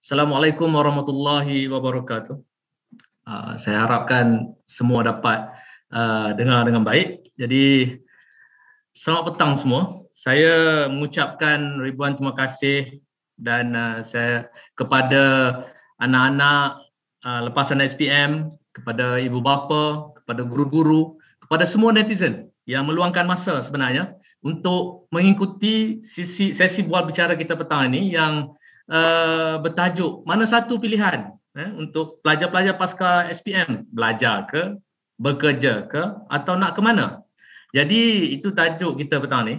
Assalamualaikum warahmatullahi wabarakatuh. Uh, saya harapkan semua dapat uh, dengar dengan baik. Jadi selamat petang semua. Saya mengucapkan ribuan terima kasih dan uh, saya kepada anak-anak uh, lepasan SPM, kepada ibu bapa, kepada guru-guru, kepada semua netizen yang meluangkan masa sebenarnya untuk mengikuti sesi sesi bual bicara kita petang ini yang uh, bertajuk mana satu pilihan eh, untuk pelajar-pelajar pasca SPM belajar ke bekerja ke atau nak ke mana jadi itu tajuk kita petang ni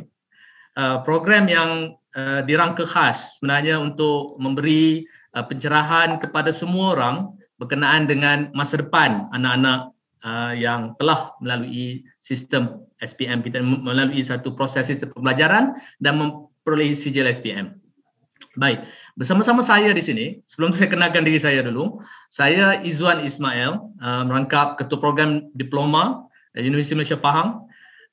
uh, program yang uh, dirangka khas sebenarnya untuk memberi uh, pencerahan kepada semua orang berkenaan dengan masa depan anak-anak uh, yang telah melalui sistem SPM kita melalui satu proses sistem pembelajaran dan memperoleh sijil SPM. Baik, bersama-sama saya di sini, sebelum itu saya kenalkan diri saya dulu, saya Izzuan Ismail, uh, merangkap Ketua Program Diploma Universiti Malaysia Pahang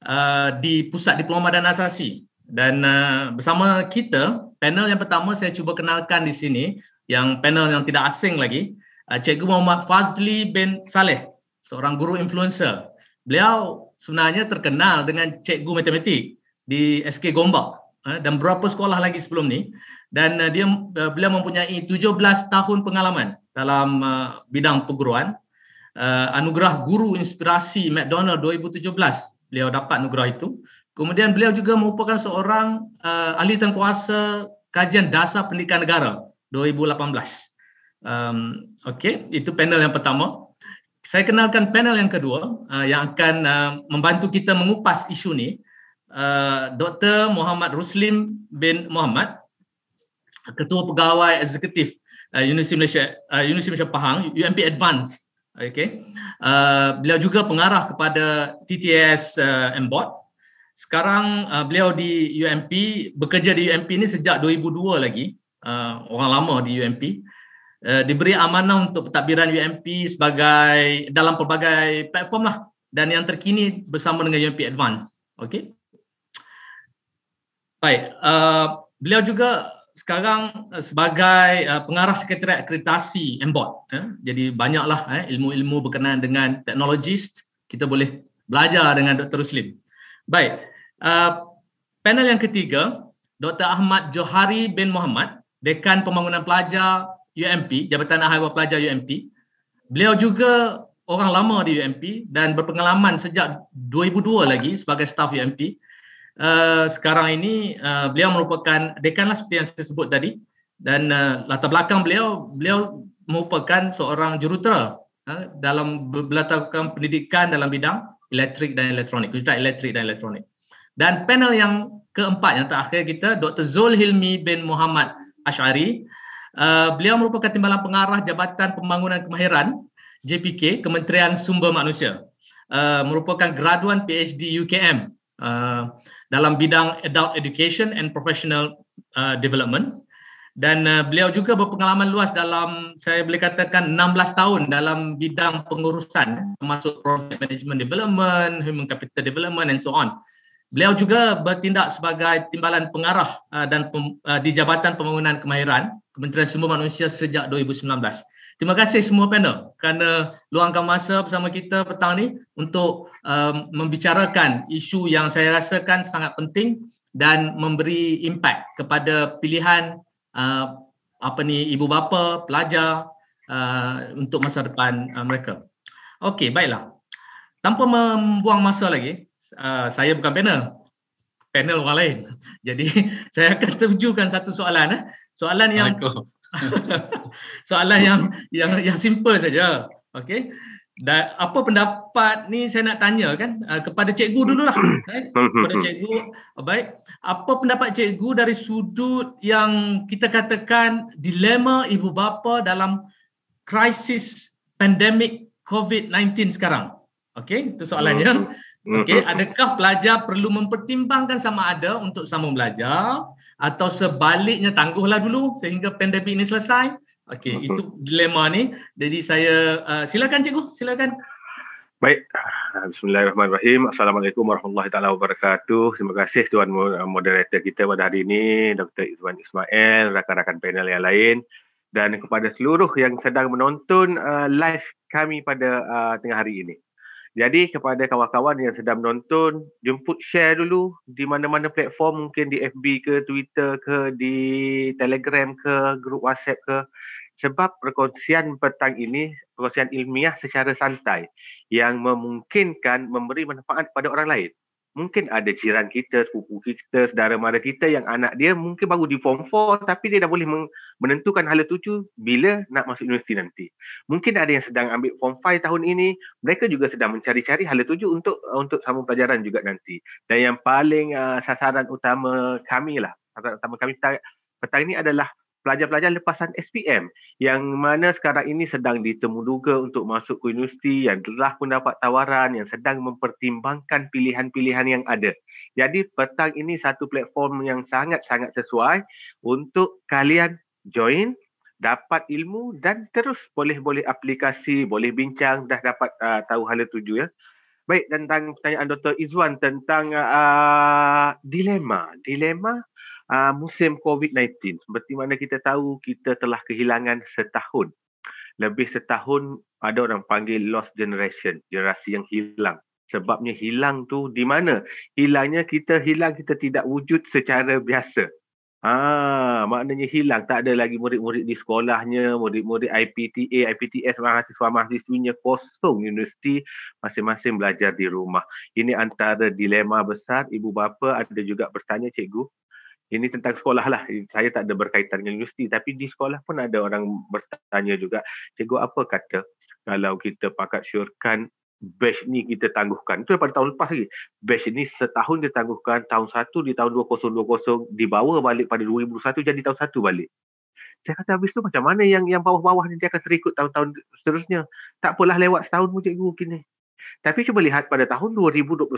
uh, di Pusat Diploma dan Asasi. Dan uh, bersama kita, panel yang pertama saya cuba kenalkan di sini, yang panel yang tidak asing lagi, uh, Cikgu Muhammad Fazli bin Saleh, seorang guru influencer. Beliau sebenarnya terkenal dengan Cikgu Matematik di SK Gombak uh, dan berapa sekolah lagi sebelum ni dan uh, dia uh, beliau mempunyai 17 tahun pengalaman dalam uh, bidang perguruan uh, anugerah guru inspirasi McDonald 2017 beliau dapat anugerah itu kemudian beliau juga merupakan seorang uh, ahli tenkuasa kajian dasar pendidikan negara 2018 um, okey itu panel yang pertama saya kenalkan panel yang kedua uh, yang akan uh, membantu kita mengupas isu ni Uh, Dr. Muhammad Ruslim bin Muhammad ketua pegawai eksekutif uh, Universiti Malaysia uh, Universiti Malaysia Pahang UMP Advance okey uh, beliau juga pengarah kepada TTS uh, MBOT sekarang uh, beliau di UMP bekerja di UMP ni sejak 2002 lagi uh, orang lama di UMP uh, diberi amanah untuk pentadbiran UMP sebagai dalam pelbagai platform lah dan yang terkini bersama dengan UMP Advance okey baik uh, beliau juga sekarang eh, sebagai uh, pengarah sekretariat akreditasi MBOT eh, jadi banyaklah eh, ilmu-ilmu berkenaan dengan teknologis. kita boleh belajar dengan Dr. Ruslim. Baik. Uh, panel yang ketiga Dr. Ahmad Johari bin Muhammad Dekan Pembangunan Pelajar UMP Jabatan Ahliwa Pelajar UMP. Beliau juga orang lama di UMP dan berpengalaman sejak 2002 lagi sebagai staf UMP uh, sekarang ini uh, beliau merupakan dekanlah seperti yang saya sebut tadi dan uh, latar belakang beliau beliau merupakan seorang jurutera uh, dalam belatakan pendidikan dalam bidang elektrik dan elektronik khususnya elektrik dan elektronik dan panel yang keempat yang terakhir kita Dr Zul Hilmi bin Muhammad Ashari uh, beliau merupakan timbalan pengarah jabatan pembangunan kemahiran JPK Kementerian Sumber Manusia uh, merupakan graduan PhD UKM uh, dalam bidang adult education and professional uh, development dan uh, beliau juga berpengalaman luas dalam saya boleh katakan 16 tahun dalam bidang pengurusan termasuk project management development, human capital development and so on. Beliau juga bertindak sebagai timbalan pengarah uh, dan pem, uh, di Jabatan Pembangunan Kemahiran Kementerian Sumber Manusia sejak Terima kasih semua panel kerana luangkan masa bersama kita petang ni untuk um, membicarakan isu yang saya rasakan sangat penting dan memberi impak kepada pilihan uh, apa ni ibu bapa, pelajar uh, untuk masa depan uh, mereka. Okey, baiklah. Tanpa membuang masa lagi, uh, saya bukan panel. Panel orang lain. Jadi saya akan terjukan satu soalan eh. Soalan yang Soalan yang yang yang simple saja. Okey. Dan apa pendapat ni saya nak tanya kan ah, kepada cikgu dululah. Okay? Hmm, hmm, kepada hmm. cikgu ah, baik. Apa pendapat cikgu dari sudut yang kita katakan dilema ibu bapa dalam krisis pandemik COVID-19 sekarang? Okey, itu soalannya. Okey, adakah pelajar perlu mempertimbangkan sama ada untuk sambung belajar atau sebaliknya tangguhlah dulu sehingga pandemik ini selesai. Okey, itu dilema ni. Jadi saya uh, silakan cikgu, silakan. Baik. Ah, Bismillahirrahmanirrahim. Assalamualaikum warahmatullahi taala wabarakatuh. Terima kasih tuan uh, moderator kita pada hari ini, Dr. Izwan Ismail, rakan-rakan panel yang lain dan kepada seluruh yang sedang menonton uh, live kami pada uh, tengah hari ini. Jadi kepada kawan-kawan yang sedang menonton, jemput share dulu di mana-mana platform mungkin di FB ke Twitter ke di Telegram ke grup WhatsApp ke sebab perkongsian petang ini perkongsian ilmiah secara santai yang memungkinkan memberi manfaat kepada orang lain mungkin ada jiran kita, sepupu kita, saudara mara kita yang anak dia mungkin baru di form 4 tapi dia dah boleh menentukan hala tuju bila nak masuk universiti nanti. Mungkin ada yang sedang ambil form 5 tahun ini, mereka juga sedang mencari-cari hala tuju untuk untuk sambung pelajaran juga nanti. Dan yang paling uh, sasaran utama kami lah, sasaran utama kami petang, ini adalah pelajar-pelajar lepasan SPM yang mana sekarang ini sedang ditemuduga untuk masuk ke universiti yang telah pun dapat tawaran yang sedang mempertimbangkan pilihan-pilihan yang ada. Jadi petang ini satu platform yang sangat-sangat sesuai untuk kalian join dapat ilmu dan terus boleh-boleh aplikasi, boleh bincang dah dapat uh, tahu hala tuju ya. Baik, tentang pertanyaan Dr. Izwan tentang uh, dilema. Dilema uh, musim COVID-19. Seperti mana kita tahu, kita telah kehilangan setahun. Lebih setahun ada orang panggil lost generation, generasi yang hilang. Sebabnya hilang tu di mana? Hilangnya kita hilang, kita tidak wujud secara biasa. Ah, maknanya hilang, tak ada lagi murid-murid di sekolahnya, murid-murid IPTA, IPTS, mahasiswa-mahasiswinya kosong universiti, masing-masing belajar di rumah. Ini antara dilema besar, ibu bapa ada juga bertanya cikgu, ini tentang sekolah lah. Eh, saya tak ada berkaitan dengan universiti. Tapi di sekolah pun ada orang bertanya juga, cikgu apa kata kalau kita pakat syurkan batch ni kita tangguhkan. Itu daripada tahun lepas lagi. Batch ni setahun dia tangguhkan, tahun satu di tahun 2020 dibawa balik pada 2021 jadi tahun satu balik. Saya kata habis tu macam mana yang yang bawah-bawah ni dia akan terikut tahun-tahun seterusnya. Tak apalah lewat setahun pun cikgu kini. Tapi cuba lihat pada tahun 2021,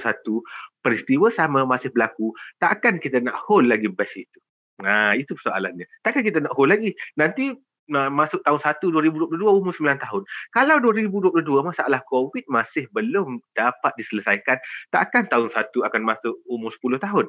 peristiwa sama masih berlaku, takkan kita nak hold lagi bas itu. Nah, itu persoalannya. Takkan kita nak hold lagi. Nanti Eh, masuk tahun 1 2022 umur 9 tahun. Kalau 2022 masalah COVID masih belum dapat diselesaikan, takkan tahun 1 akan masuk umur 10 tahun.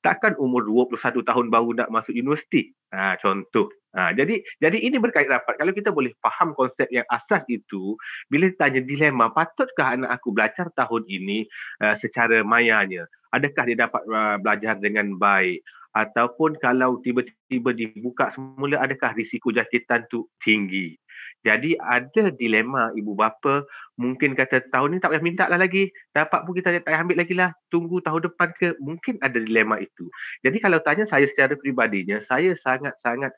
Takkan umur 21 tahun baru nak masuk universiti. Ha, contoh. Ha, jadi jadi ini berkait rapat. Kalau kita boleh faham konsep yang asas itu, bila tanya dilema, patutkah anak aku belajar tahun ini uh, secara mayanya? Adakah dia dapat uh, belajar dengan baik? ataupun kalau tiba-tiba dibuka semula adakah risiko jangkitan tu tinggi jadi ada dilema ibu bapa mungkin kata tahun ni tak payah minta lah lagi dapat pun kita tak ambil lagi lah tunggu tahun depan ke mungkin ada dilema itu jadi kalau tanya saya secara peribadinya saya sangat-sangat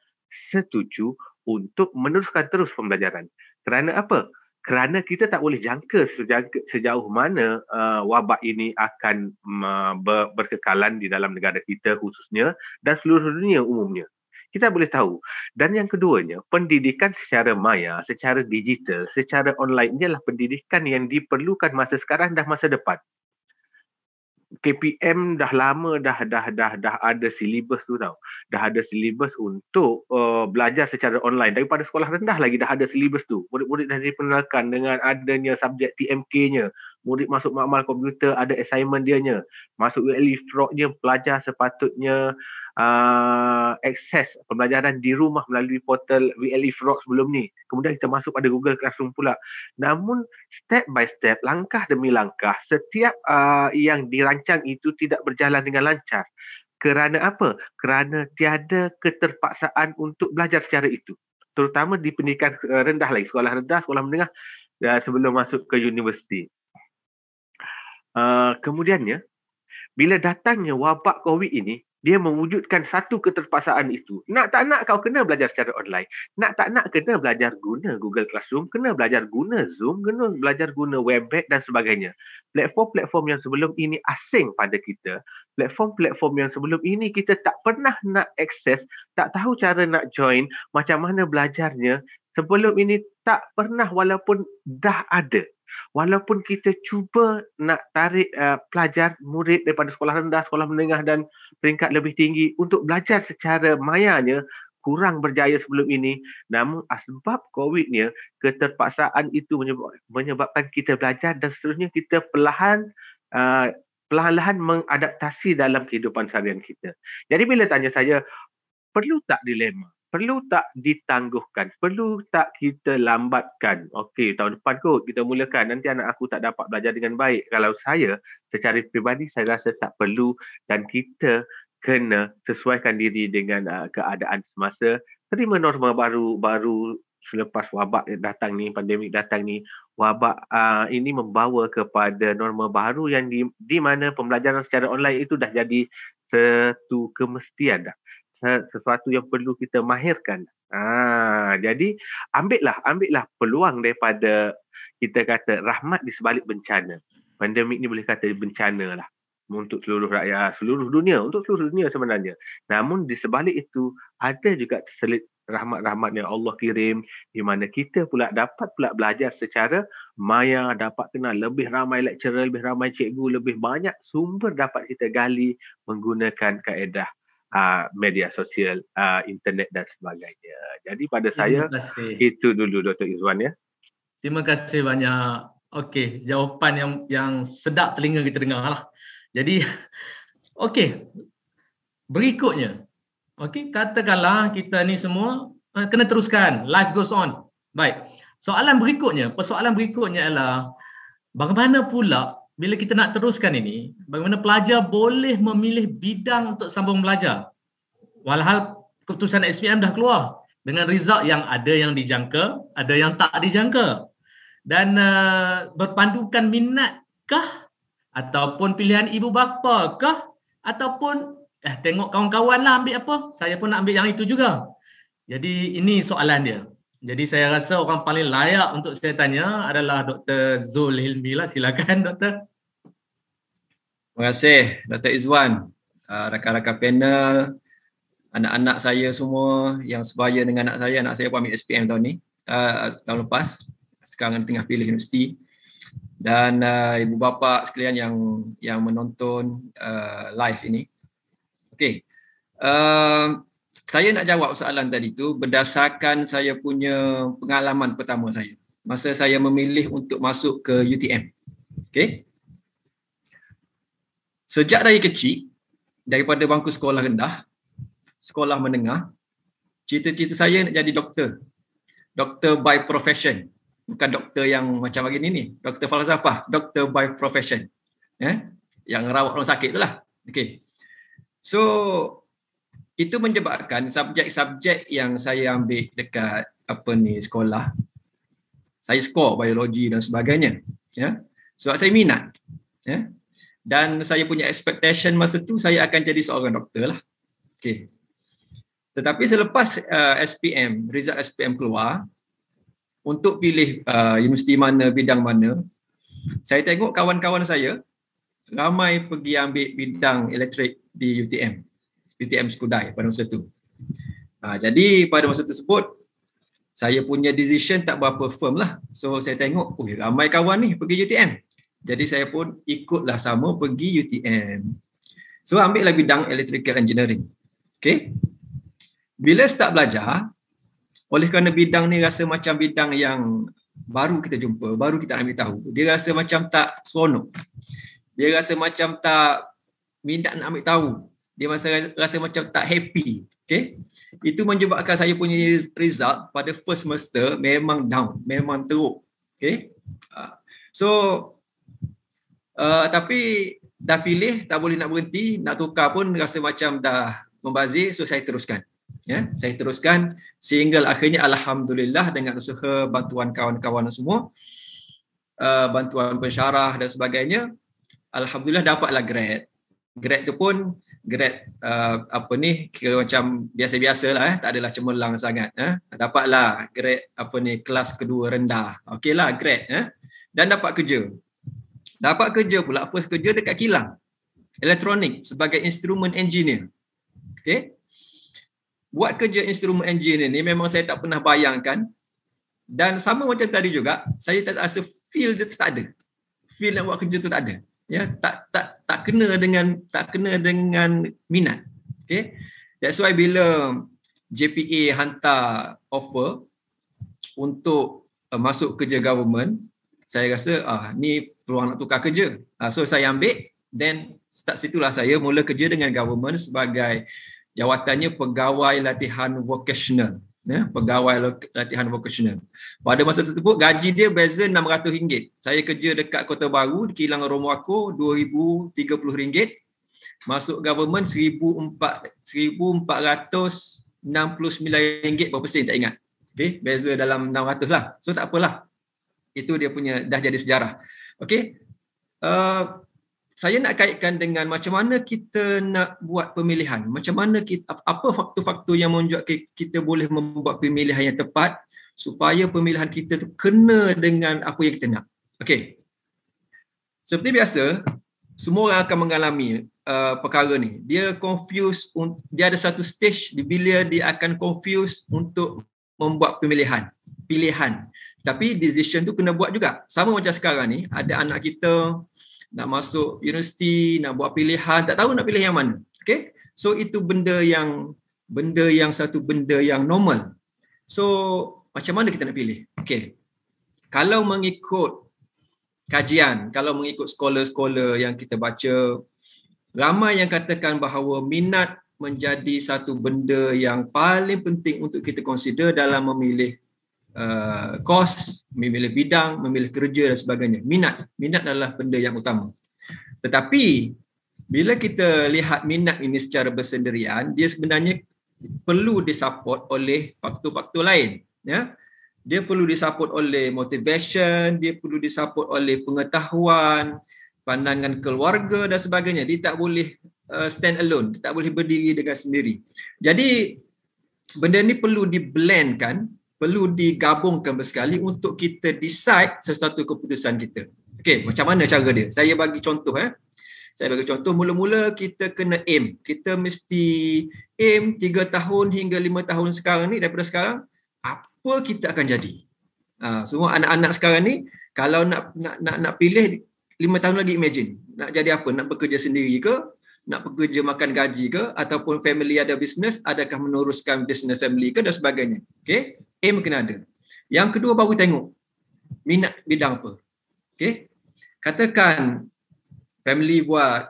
setuju untuk meneruskan terus pembelajaran kerana apa? kerana kita tak boleh jangka sejauh, sejauh mana uh, wabak ini akan mm, uh, ber, berkekalan di dalam negara kita khususnya dan seluruh dunia umumnya. Kita boleh tahu. Dan yang keduanya, pendidikan secara maya, secara digital, secara online ialah pendidikan yang diperlukan masa sekarang dan masa depan. KPM dah lama dah dah dah dah ada silibus tu tau. Dah ada silibus untuk uh, belajar secara online daripada sekolah rendah lagi dah ada silibus tu. Murid-murid dah diperkenalkan dengan adanya subjek TMK-nya. Murid masuk makmal komputer ada assignment dia dianya. Masuk ULE stroke-nya pelajar sepatutnya uh, akses pembelajaran di rumah melalui portal VLE Frog sebelum ni. Kemudian kita masuk pada Google Classroom pula. Namun step by step, langkah demi langkah, setiap uh, yang dirancang itu tidak berjalan dengan lancar. Kerana apa? Kerana tiada keterpaksaan untuk belajar secara itu. Terutama di pendidikan uh, rendah lagi, sekolah rendah, sekolah menengah uh, sebelum masuk ke universiti. Uh, kemudiannya, bila datangnya wabak COVID ini, dia mewujudkan satu keterpaksaan itu. Nak tak nak kau kena belajar secara online. Nak tak nak kena belajar guna Google Classroom, kena belajar guna Zoom, kena belajar guna Webex dan sebagainya. Platform-platform yang sebelum ini asing pada kita. Platform-platform yang sebelum ini kita tak pernah nak akses, tak tahu cara nak join, macam mana belajarnya. Sebelum ini tak pernah walaupun dah ada walaupun kita cuba nak tarik uh, pelajar murid daripada sekolah rendah, sekolah menengah dan peringkat lebih tinggi untuk belajar secara mayanya kurang berjaya sebelum ini namun sebab covid ni keterpaksaan itu menyebabkan kita belajar dan seterusnya kita perlahan uh, perlahan-lahan mengadaptasi dalam kehidupan seharian kita. Jadi bila tanya saya perlu tak dilema? perlu tak ditangguhkan? Perlu tak kita lambatkan? Okey, tahun depan kot kita mulakan. Nanti anak aku tak dapat belajar dengan baik. Kalau saya, secara pribadi saya rasa tak perlu dan kita kena sesuaikan diri dengan uh, keadaan semasa. Terima norma baru-baru selepas wabak datang ni, pandemik datang ni. Wabak uh, ini membawa kepada norma baru yang di, di mana pembelajaran secara online itu dah jadi satu kemestian dah sesuatu yang perlu kita mahirkan. Ha, jadi ambillah, ambillah peluang daripada kita kata rahmat di sebalik bencana. Pandemik ni boleh kata bencana lah untuk seluruh rakyat, seluruh dunia, untuk seluruh dunia sebenarnya. Namun di sebalik itu ada juga selit rahmat-rahmat yang Allah kirim di mana kita pula dapat pula belajar secara maya, dapat kenal lebih ramai lecturer, lebih ramai cikgu, lebih banyak sumber dapat kita gali menggunakan kaedah uh, media sosial, uh, internet dan sebagainya. Jadi pada hmm, saya itu dulu Dr. Izwan ya. Terima kasih banyak. Okey, jawapan yang yang sedap telinga kita dengar lah. Jadi, okey. Berikutnya, okey, katakanlah kita ni semua uh, kena teruskan. Life goes on. Baik. Soalan berikutnya, persoalan berikutnya ialah bagaimana pula bila kita nak teruskan ini, bagaimana pelajar boleh memilih bidang untuk sambung belajar? Walhal keputusan SPM dah keluar dengan result yang ada yang dijangka, ada yang tak dijangka. Dan uh, berpandukan minatkah ataupun pilihan ibu bapa kah ataupun eh tengok kawan-kawan lah ambil apa, saya pun nak ambil yang itu juga. Jadi ini soalan dia. Jadi saya rasa orang paling layak untuk saya tanya adalah Dr. Zul Hilmi lah. Silakan Doktor. Terima kasih Datuk Izwan, ah, rakan-rakan panel, anak-anak saya semua yang sebaya dengan anak saya. Anak saya pun ambil SPM tahun ni, ah, tahun lepas. Sekarang kan tengah pilih universiti. Dan uh, ibu bapa sekalian yang yang menonton uh, live ini. Okey. Uh, saya nak jawab soalan tadi tu berdasarkan saya punya pengalaman pertama saya. Masa saya memilih untuk masuk ke UTM. Okey sejak dari kecil daripada bangku sekolah rendah sekolah menengah cita-cita saya nak jadi doktor doktor by profession bukan doktor yang macam begini ni doktor falsafah doktor by profession ya eh? yang rawat orang sakit itulah okey so itu menyebabkan subjek-subjek yang saya ambil dekat apa ni sekolah saya skor biologi dan sebagainya ya yeah? sebab saya minat ya yeah? dan saya punya expectation masa tu saya akan jadi seorang doktor lah. Okay. Tetapi selepas uh, SPM, result SPM keluar, untuk pilih uh, universiti mana, bidang mana, saya tengok kawan-kawan saya ramai pergi ambil bidang elektrik di UTM, UTM Skudai pada masa itu. Uh, ah, jadi pada masa tersebut, saya punya decision tak berapa firm lah. So saya tengok, ramai kawan ni pergi UTM. Jadi saya pun ikutlah sama pergi UTM. So ambil lagi bidang electrical engineering. Okay. Bila start belajar, oleh kerana bidang ni rasa macam bidang yang baru kita jumpa, baru kita ambil tahu. Dia rasa macam tak seronok. Dia rasa macam tak minat nak ambil tahu. Dia rasa rasa macam tak happy. Okay. Itu menyebabkan saya punya result pada first semester memang down, memang teruk. Okay. Ah, so, Uh, tapi dah pilih, tak boleh nak berhenti, nak tukar pun rasa macam dah membazir, so saya teruskan. Ya, yeah? saya teruskan sehingga akhirnya alhamdulillah dengan usaha bantuan kawan-kawan semua uh, bantuan pensyarah dan sebagainya alhamdulillah dapatlah grad. Grad tu pun grad uh, apa ni kira macam biasa-biasa lah eh. tak adalah cemerlang sangat eh. dapatlah grad apa ni kelas kedua rendah okeylah grad eh. dan dapat kerja Dapat kerja pula first kerja dekat kilang elektronik sebagai instrumen engineer. Okey. Buat kerja instrumen engineer ni memang saya tak pernah bayangkan dan sama macam tadi juga saya tak rasa feel dia tak ada. Feel nak buat kerja tu tak ada. Ya, tak tak tak kena dengan tak kena dengan minat. Okey. That's why bila JPA hantar offer untuk uh, masuk kerja government, saya rasa ah ni peluang nak tukar kerja. Ah, so saya ambil then start situlah saya mula kerja dengan government sebagai jawatannya pegawai latihan vocational ya pegawai latihan vocational. Pada masa tersebut gaji dia beza RM600. Saya kerja dekat Kota Baru di Kilang Romo Aku RM2030. Masuk government RM1469 berapa sen tak ingat. Okay, beza dalam 600 lah. So tak apalah itu dia punya dah jadi sejarah. Okey. Uh, eh, saya nak kaitkan dengan macam mana kita nak buat pemilihan, macam mana kita, apa faktor-faktor yang menunjukkan kita boleh membuat pemilihan yang tepat supaya pemilihan kita tu kena dengan apa yang kita nak. Okey. Seperti biasa, semua orang akan mengalami uh, perkara ni. Dia confuse, dia ada satu stage di bila dia akan confuse untuk membuat pemilihan, pilihan tapi decision tu kena buat juga sama macam sekarang ni ada anak kita nak masuk universiti nak buat pilihan tak tahu nak pilih yang mana Okay? so itu benda yang benda yang satu benda yang normal so macam mana kita nak pilih Okay? kalau mengikut kajian kalau mengikut scholar-scholar yang kita baca ramai yang katakan bahawa minat menjadi satu benda yang paling penting untuk kita consider dalam memilih uh, kos, memilih bidang, memilih kerja dan sebagainya. Minat, minat adalah benda yang utama. Tetapi bila kita lihat minat ini secara bersendirian, dia sebenarnya perlu disupport oleh faktor-faktor lain, ya. Dia perlu disupport oleh motivation, dia perlu disupport oleh pengetahuan, pandangan keluarga dan sebagainya. Dia tak boleh uh, stand alone, dia tak boleh berdiri dengan sendiri. Jadi benda ni perlu diblendkan perlu digabungkan bersekali untuk kita decide sesuatu keputusan kita. Okey, macam mana cara dia? Saya bagi contoh eh. Saya bagi contoh mula-mula kita kena aim. Kita mesti aim 3 tahun hingga 5 tahun sekarang ni daripada sekarang apa kita akan jadi? Ha, semua anak-anak sekarang ni kalau nak nak nak, nak pilih 5 tahun lagi imagine nak jadi apa? Nak bekerja sendiri ke nak bekerja makan gaji ke ataupun family ada bisnes adakah meneruskan bisnes family ke dan sebagainya okey aim kena ada yang kedua baru tengok minat bidang apa okey katakan family buat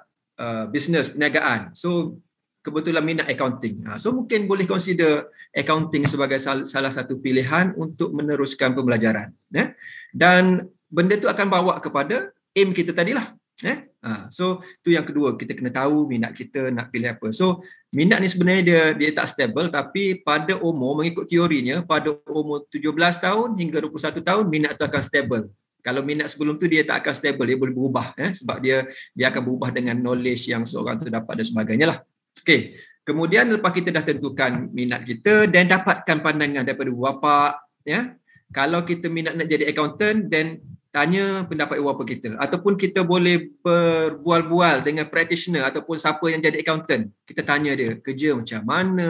uh, bisnes perniagaan so kebetulan minat accounting ha, so mungkin boleh consider accounting sebagai sal- salah satu pilihan untuk meneruskan pembelajaran eh? dan benda tu akan bawa kepada aim kita tadilah Eh? Ha, so tu yang kedua kita kena tahu minat kita nak pilih apa. So minat ni sebenarnya dia dia tak stable tapi pada umur mengikut teorinya pada umur 17 tahun hingga 21 tahun minat tu akan stable. Kalau minat sebelum tu dia tak akan stable dia boleh berubah eh? sebab dia dia akan berubah dengan knowledge yang seorang tu dapat dan sebagainya lah. Okay. Kemudian lepas kita dah tentukan minat kita dan dapatkan pandangan daripada bapak ya. Kalau kita minat nak jadi accountant then tanya pendapat ibu bapa kita ataupun kita boleh berbual-bual dengan practitioner ataupun siapa yang jadi accountant kita tanya dia kerja macam mana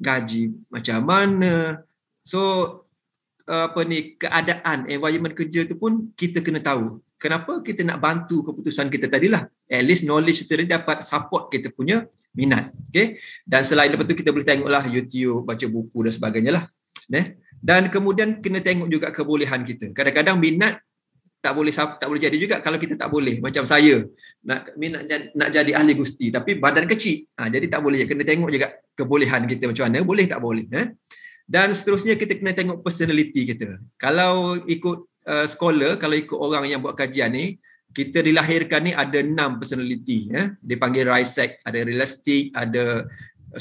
gaji macam mana so apa ni keadaan environment kerja tu pun kita kena tahu kenapa kita nak bantu keputusan kita tadilah at least knowledge tu dapat support kita punya minat okey dan selain daripada tu kita boleh tengoklah YouTube baca buku dan sebagainya lah eh? dan kemudian kena tengok juga kebolehan kita kadang-kadang minat tak boleh tak boleh jadi juga kalau kita tak boleh macam saya nak nak nak jadi ahli gusti tapi badan kecil ha, jadi tak boleh kena tengok juga kebolehan kita macam mana boleh tak boleh eh? dan seterusnya kita kena tengok personality kita kalau ikut uh, eh, scholar kalau ikut orang yang buat kajian ni kita dilahirkan ni ada enam personality eh? dipanggil risec ada realistic ada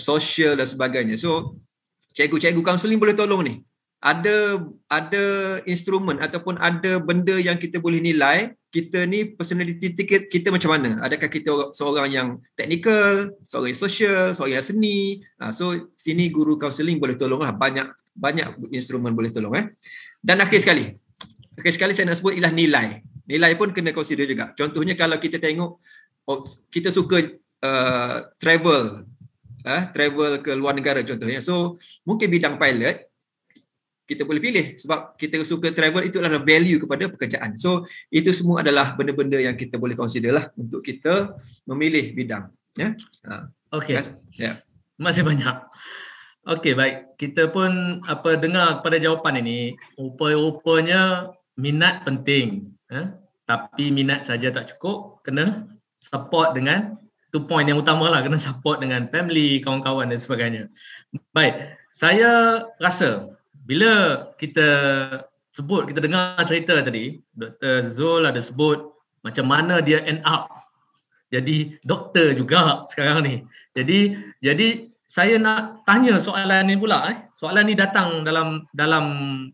social dan sebagainya so cikgu-cikgu kaunseling boleh tolong ni ada ada instrumen ataupun ada benda yang kita boleh nilai kita ni personality kita, kita macam mana adakah kita seorang yang teknikal, seorang yang social seorang yang seni ha, so sini guru counseling boleh tolonglah banyak banyak instrumen boleh tolong eh dan akhir sekali akhir sekali saya nak sebut ialah nilai nilai pun kena consider juga contohnya kalau kita tengok oh, kita suka uh, travel eh, travel ke luar negara contohnya so mungkin bidang pilot kita boleh pilih sebab kita suka travel itu adalah value kepada pekerjaan. So itu semua adalah benda-benda yang kita boleh consider lah untuk kita memilih bidang. Ya. Yeah. Ha. Okay. Ya, Yeah. Masih banyak. Okay, baik. Kita pun apa dengar kepada jawapan ini, rupa-rupanya minat penting. Eh? Tapi minat saja tak cukup, kena support dengan tu point yang utama lah, kena support dengan family, kawan-kawan dan sebagainya. Baik, saya rasa bila kita sebut kita dengar cerita tadi Dr Zul ada sebut macam mana dia end up jadi doktor juga sekarang ni jadi jadi saya nak tanya soalan ni pula eh soalan ni datang dalam dalam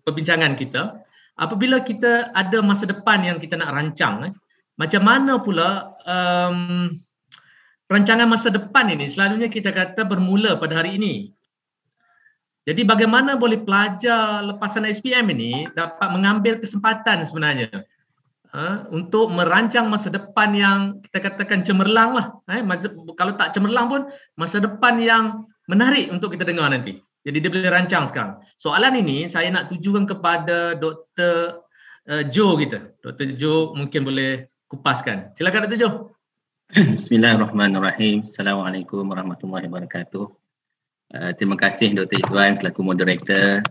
perbincangan kita apabila kita ada masa depan yang kita nak rancang eh macam mana pula um, rancangan masa depan ini selalunya kita kata bermula pada hari ini jadi bagaimana boleh pelajar lepasan SPM ini dapat mengambil kesempatan sebenarnya uh, untuk merancang masa depan yang kita katakan cemerlang lah. Eh, masa, kalau tak cemerlang pun masa depan yang menarik untuk kita dengar nanti. Jadi dia boleh rancang sekarang. Soalan ini saya nak tujukan kepada Dr. Eh, Joe kita. Dr. Joe mungkin boleh kupaskan. Silakan Dr. Joe. Bismillahirrahmanirrahim. Assalamualaikum warahmatullahi wabarakatuh. Uh, terima kasih Dr. Izzuan selaku moderator,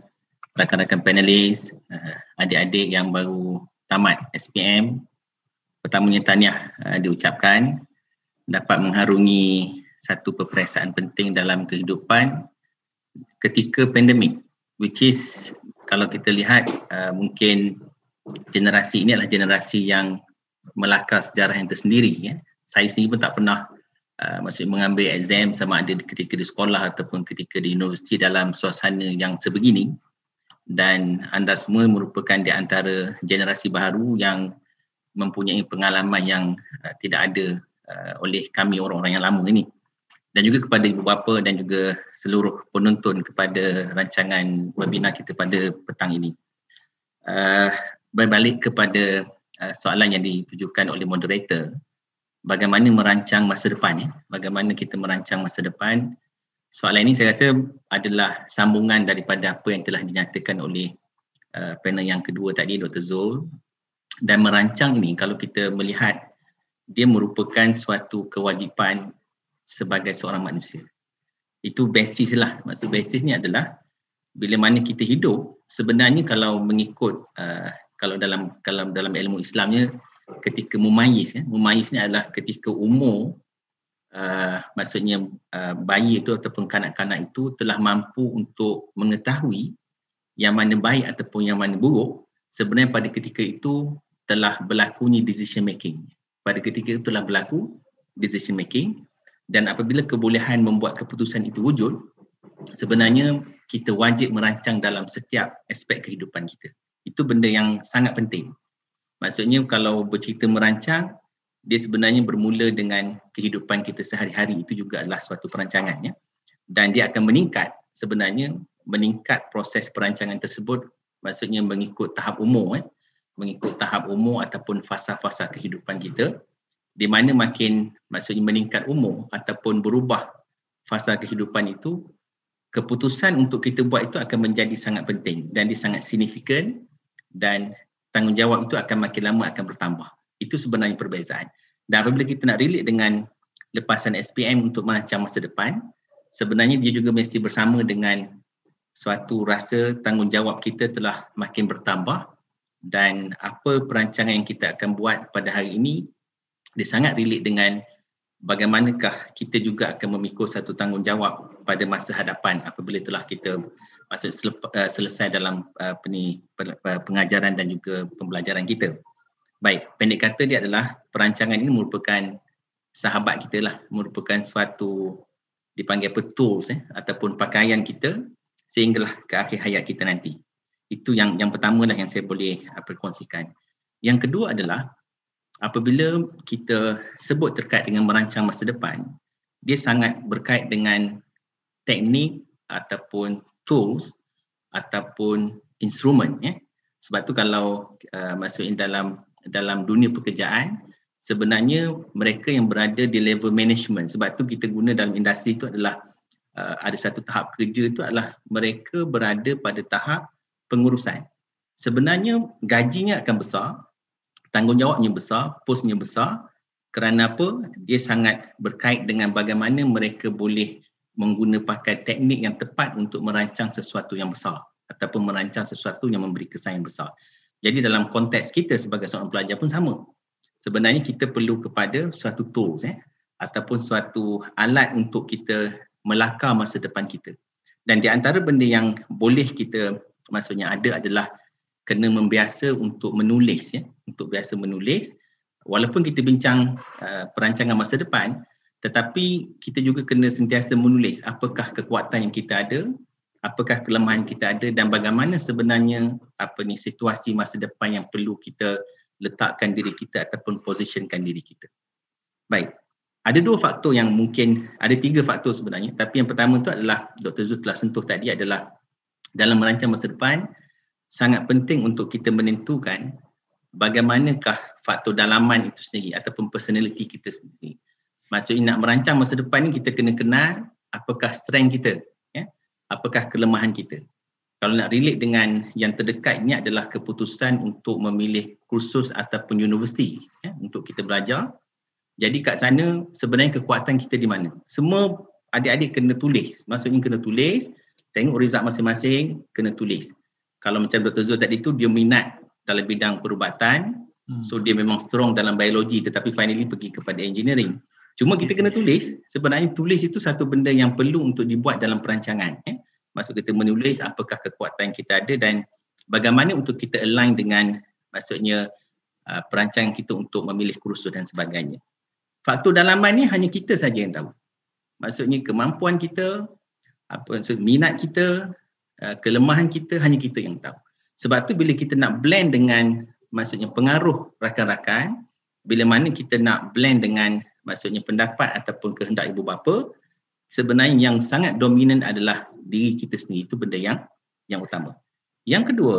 rakan-rakan panelis, uh, adik-adik yang baru tamat SPM. Pertamanya tahniah uh, diucapkan dapat mengharungi satu peperiksaan penting dalam kehidupan ketika pandemik which is kalau kita lihat uh, mungkin generasi ini adalah generasi yang melakar sejarah yang tersendiri ya. saya sendiri pun tak pernah Ah, maksudnya mengambil exam sama ada ketika di sekolah ataupun ketika di universiti dalam suasana yang sebegini dan anda semua merupakan di antara generasi baru yang mempunyai pengalaman yang uh, tidak ada uh, oleh kami orang-orang yang lama ini dan juga kepada ibu bapa dan juga seluruh penonton kepada rancangan webinar kita pada petang ini. Uh, berbalik kepada uh, soalan yang ditujukan oleh moderator, bagaimana merancang masa depan ya bagaimana kita merancang masa depan soalan ini saya rasa adalah sambungan daripada apa yang telah dinyatakan oleh uh, panel yang kedua tadi Dr Zul dan merancang ini kalau kita melihat dia merupakan suatu kewajipan sebagai seorang manusia itu basis lah maksud basis ni adalah bila mana kita hidup sebenarnya kalau mengikut uh, kalau dalam kalau dalam ilmu Islamnya ketika mumayis ya. Mumayis ni adalah ketika umur uh, maksudnya uh, bayi itu ataupun kanak-kanak itu telah mampu untuk mengetahui yang mana baik ataupun yang mana buruk sebenarnya pada ketika itu telah berlakunya decision making. Pada ketika itu telah berlaku decision making dan apabila kebolehan membuat keputusan itu wujud sebenarnya kita wajib merancang dalam setiap aspek kehidupan kita. Itu benda yang sangat penting. Maksudnya kalau bercerita merancang, dia sebenarnya bermula dengan kehidupan kita sehari-hari. Itu juga adalah suatu perancangannya. Dan dia akan meningkat sebenarnya, meningkat proses perancangan tersebut. Maksudnya mengikut tahap umur. Eh. Mengikut tahap umur ataupun fasa-fasa kehidupan kita. Di mana makin maksudnya meningkat umur ataupun berubah fasa kehidupan itu, keputusan untuk kita buat itu akan menjadi sangat penting dan dia sangat signifikan dan tanggungjawab itu akan makin lama akan bertambah. Itu sebenarnya perbezaan. Dan apabila kita nak relate dengan lepasan SPM untuk macam masa depan, sebenarnya dia juga mesti bersama dengan suatu rasa tanggungjawab kita telah makin bertambah dan apa perancangan yang kita akan buat pada hari ini dia sangat relate dengan bagaimanakah kita juga akan memikul satu tanggungjawab pada masa hadapan apabila telah kita maksud eh, selesai dalam apa eh, ni pengajaran dan juga pembelajaran kita. Baik, pendek kata dia adalah perancangan ini merupakan sahabat kita lah, merupakan suatu dipanggil apa tools eh, ataupun pakaian kita sehinggalah ke akhir hayat kita nanti. Itu yang yang pertama lah yang saya boleh eh, perkongsikan. Yang kedua adalah apabila kita sebut terkait dengan merancang masa depan, dia sangat berkait dengan teknik ataupun tools ataupun instrumen ya. Sebab tu kalau uh, masukin dalam dalam dunia pekerjaan sebenarnya mereka yang berada di level management sebab tu kita guna dalam industri itu adalah uh, ada satu tahap kerja itu adalah mereka berada pada tahap pengurusan. Sebenarnya gajinya akan besar, tanggungjawabnya besar, posnya besar kerana apa? Dia sangat berkait dengan bagaimana mereka boleh menggunakan teknik yang tepat untuk merancang sesuatu yang besar ataupun merancang sesuatu yang memberi kesan yang besar. Jadi dalam konteks kita sebagai seorang pelajar pun sama. Sebenarnya kita perlu kepada suatu tools eh, ataupun suatu alat untuk kita melakar masa depan kita. Dan di antara benda yang boleh kita maksudnya ada adalah kena membiasa untuk menulis ya, untuk biasa menulis walaupun kita bincang uh, perancangan masa depan, tetapi kita juga kena sentiasa menulis apakah kekuatan yang kita ada apakah kelemahan kita ada dan bagaimana sebenarnya apa ni situasi masa depan yang perlu kita letakkan diri kita ataupun positionkan diri kita baik ada dua faktor yang mungkin ada tiga faktor sebenarnya tapi yang pertama tu adalah Dr Zul telah sentuh tadi adalah dalam merancang masa depan sangat penting untuk kita menentukan bagaimanakah faktor dalaman itu sendiri ataupun personality kita sendiri. Maksudnya nak merancang masa depan ni kita kena kenal apakah strength kita, ya? apakah kelemahan kita. Kalau nak relate dengan yang terdekat ni adalah keputusan untuk memilih kursus ataupun universiti ya? untuk kita belajar. Jadi kat sana sebenarnya kekuatan kita di mana? Semua adik-adik kena tulis. Maksudnya kena tulis, tengok result masing-masing, kena tulis. Kalau macam Dr. Zul tadi tu, dia minat dalam bidang perubatan. Hmm. So dia memang strong dalam biologi tetapi finally pergi kepada engineering. Hmm. Cuma kita kena tulis, sebenarnya tulis itu satu benda yang perlu untuk dibuat dalam perancangan. Eh? Maksud kita menulis apakah kekuatan kita ada dan bagaimana untuk kita align dengan maksudnya uh, perancangan kita untuk memilih kursus dan sebagainya. Faktor dalaman ni hanya kita saja yang tahu. Maksudnya kemampuan kita, apa maksud, minat kita, uh, kelemahan kita hanya kita yang tahu. Sebab tu bila kita nak blend dengan maksudnya pengaruh rakan-rakan, bila mana kita nak blend dengan maksudnya pendapat ataupun kehendak ibu bapa sebenarnya yang sangat dominan adalah diri kita sendiri itu benda yang yang utama. Yang kedua,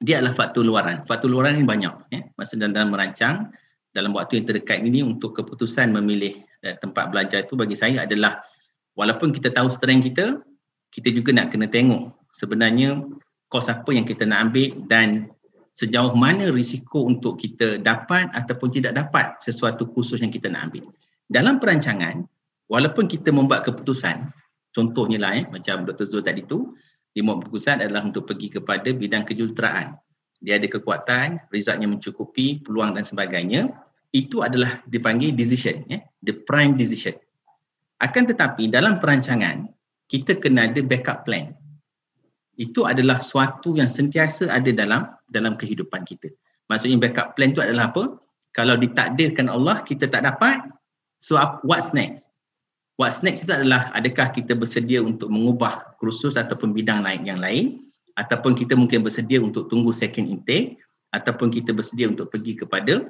dia adalah faktor luaran. Faktor luaran ini banyak ya. Masa dalam, dalam merancang dalam waktu yang terdekat ini untuk keputusan memilih eh, tempat belajar itu bagi saya adalah walaupun kita tahu strength kita, kita juga nak kena tengok sebenarnya kos apa yang kita nak ambil dan sejauh mana risiko untuk kita dapat ataupun tidak dapat sesuatu kursus yang kita nak ambil. Dalam perancangan, walaupun kita membuat keputusan, contohnya lah eh, macam Dr. Zul tadi tu, dia membuat keputusan adalah untuk pergi kepada bidang kejuruteraan. Dia ada kekuatan, resultnya mencukupi, peluang dan sebagainya. Itu adalah dipanggil decision, eh, the prime decision. Akan tetapi dalam perancangan, kita kena ada backup plan. Itu adalah suatu yang sentiasa ada dalam dalam kehidupan kita. Maksudnya backup plan tu adalah apa? Kalau ditakdirkan Allah kita tak dapat, so what's next? What's next itu adalah adakah kita bersedia untuk mengubah kursus ataupun bidang lain yang lain ataupun kita mungkin bersedia untuk tunggu second intake ataupun kita bersedia untuk pergi kepada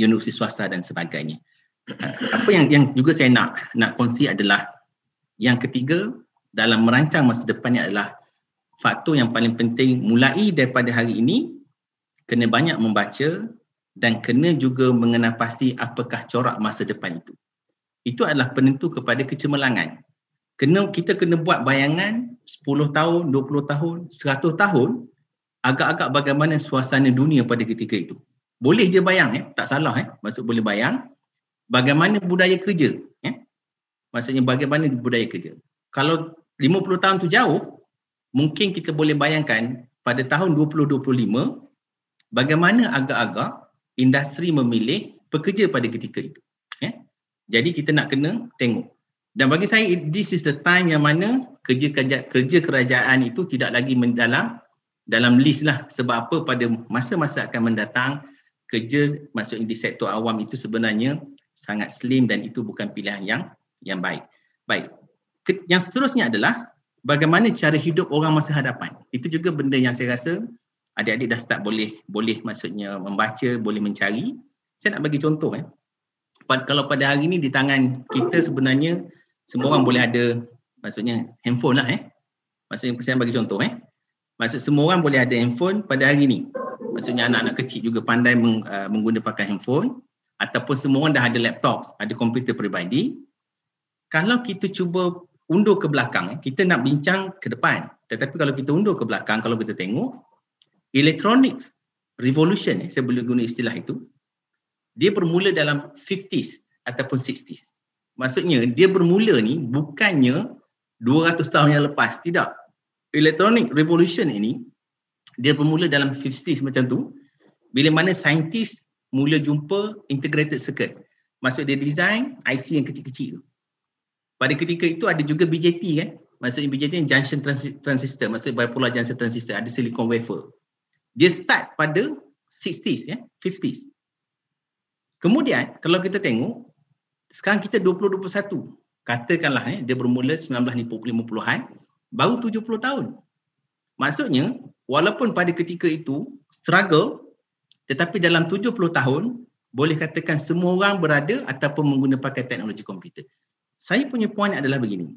universiti swasta dan sebagainya. Apa yang yang juga saya nak nak kongsi adalah yang ketiga dalam merancang masa depannya adalah faktor yang paling penting mulai daripada hari ini kena banyak membaca dan kena juga mengenal pasti apakah corak masa depan itu. Itu adalah penentu kepada kecemerlangan. Kena, kita kena buat bayangan 10 tahun, 20 tahun, 100 tahun agak-agak bagaimana suasana dunia pada ketika itu. Boleh je bayang, eh? tak salah. Eh? masuk boleh bayang bagaimana budaya kerja. Eh? Maksudnya bagaimana budaya kerja. Kalau 50 tahun tu jauh, mungkin kita boleh bayangkan pada tahun 2025 bagaimana agak-agak industri memilih pekerja pada ketika itu. Eh? Jadi kita nak kena tengok. Dan bagi saya this is the time yang mana kerja kerja kerajaan itu tidak lagi mendalam dalam list lah sebab apa pada masa-masa akan mendatang kerja masuk di sektor awam itu sebenarnya sangat slim dan itu bukan pilihan yang yang baik. Baik. Yang seterusnya adalah bagaimana cara hidup orang masa hadapan. Itu juga benda yang saya rasa adik-adik dah start boleh boleh maksudnya membaca, boleh mencari. Saya nak bagi contoh eh. Kalau pada hari ini di tangan kita sebenarnya semua orang boleh ada maksudnya handphone lah eh. Maksudnya saya bagi contoh eh. Maksud semua orang boleh ada handphone pada hari ini. Maksudnya anak-anak kecil juga pandai meng, uh, menggunakan pakai handphone ataupun semua orang dah ada laptop, ada komputer peribadi. Kalau kita cuba undur ke belakang, eh. kita nak bincang ke depan. Tetapi kalau kita undur ke belakang, kalau kita tengok, electronics revolution, eh, saya boleh guna istilah itu, dia bermula dalam 50s ataupun 60s. Maksudnya, dia bermula ni bukannya 200 tahun yang lepas, tidak. Electronic revolution ini, dia bermula dalam 50s macam tu, bila mana saintis mula jumpa integrated circuit. Maksud dia design IC yang kecil-kecil tu pada ketika itu ada juga BJT kan maksudnya BJT ni junction trans- transistor maksudnya bipolar junction transistor ada silicon wafer dia start pada 60s ya 50s kemudian kalau kita tengok sekarang kita 2021 katakanlah ya dia bermula 1950-an baru 70 tahun maksudnya walaupun pada ketika itu struggle tetapi dalam 70 tahun boleh katakan semua orang berada ataupun menggunakan teknologi komputer saya punya point adalah begini.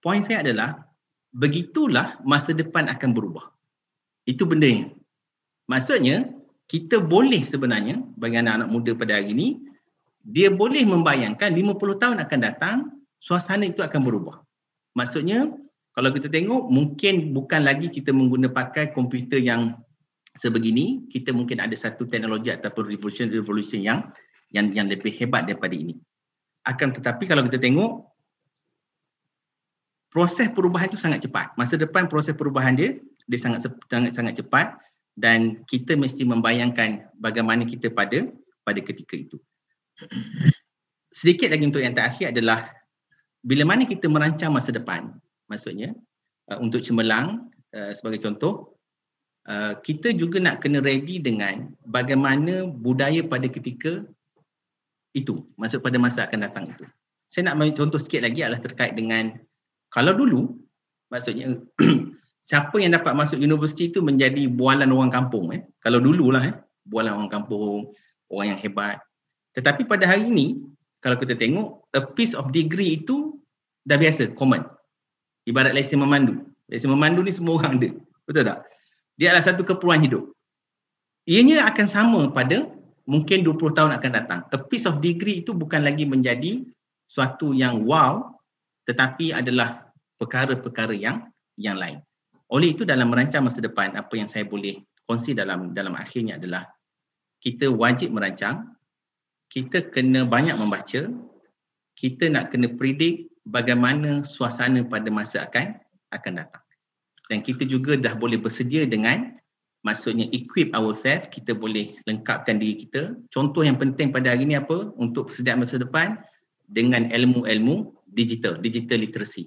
Point saya adalah begitulah masa depan akan berubah. Itu benda yang. Maksudnya kita boleh sebenarnya bagi anak-anak muda pada hari ini dia boleh membayangkan 50 tahun akan datang suasana itu akan berubah. Maksudnya kalau kita tengok mungkin bukan lagi kita menggunakan komputer yang sebegini kita mungkin ada satu teknologi ataupun revolution revolution yang yang yang lebih hebat daripada ini akan tetapi kalau kita tengok proses perubahan itu sangat cepat. Masa depan proses perubahan dia dia sangat sangat sangat cepat dan kita mesti membayangkan bagaimana kita pada pada ketika itu. Sedikit lagi untuk yang terakhir adalah bila mana kita merancang masa depan. Maksudnya uh, untuk cemerlang uh, sebagai contoh Uh, kita juga nak kena ready dengan bagaimana budaya pada ketika itu maksud pada masa akan datang itu saya nak ambil contoh sikit lagi adalah terkait dengan kalau dulu maksudnya siapa yang dapat masuk universiti itu menjadi bualan orang kampung eh kalau dululah eh bualan orang kampung orang yang hebat tetapi pada hari ini kalau kita tengok a piece of degree itu dah biasa common ibarat lesen memandu lesen memandu ni semua orang ada betul tak dia adalah satu keperluan hidup ianya akan sama pada mungkin 20 tahun akan datang. A piece of degree itu bukan lagi menjadi suatu yang wow tetapi adalah perkara-perkara yang yang lain. Oleh itu dalam merancang masa depan apa yang saya boleh kongsi dalam dalam akhirnya adalah kita wajib merancang, kita kena banyak membaca, kita nak kena predict bagaimana suasana pada masa akan akan datang. Dan kita juga dah boleh bersedia dengan maksudnya equip ourselves kita boleh lengkapkan diri kita contoh yang penting pada hari ini apa untuk persediaan masa depan dengan ilmu-ilmu digital digital literacy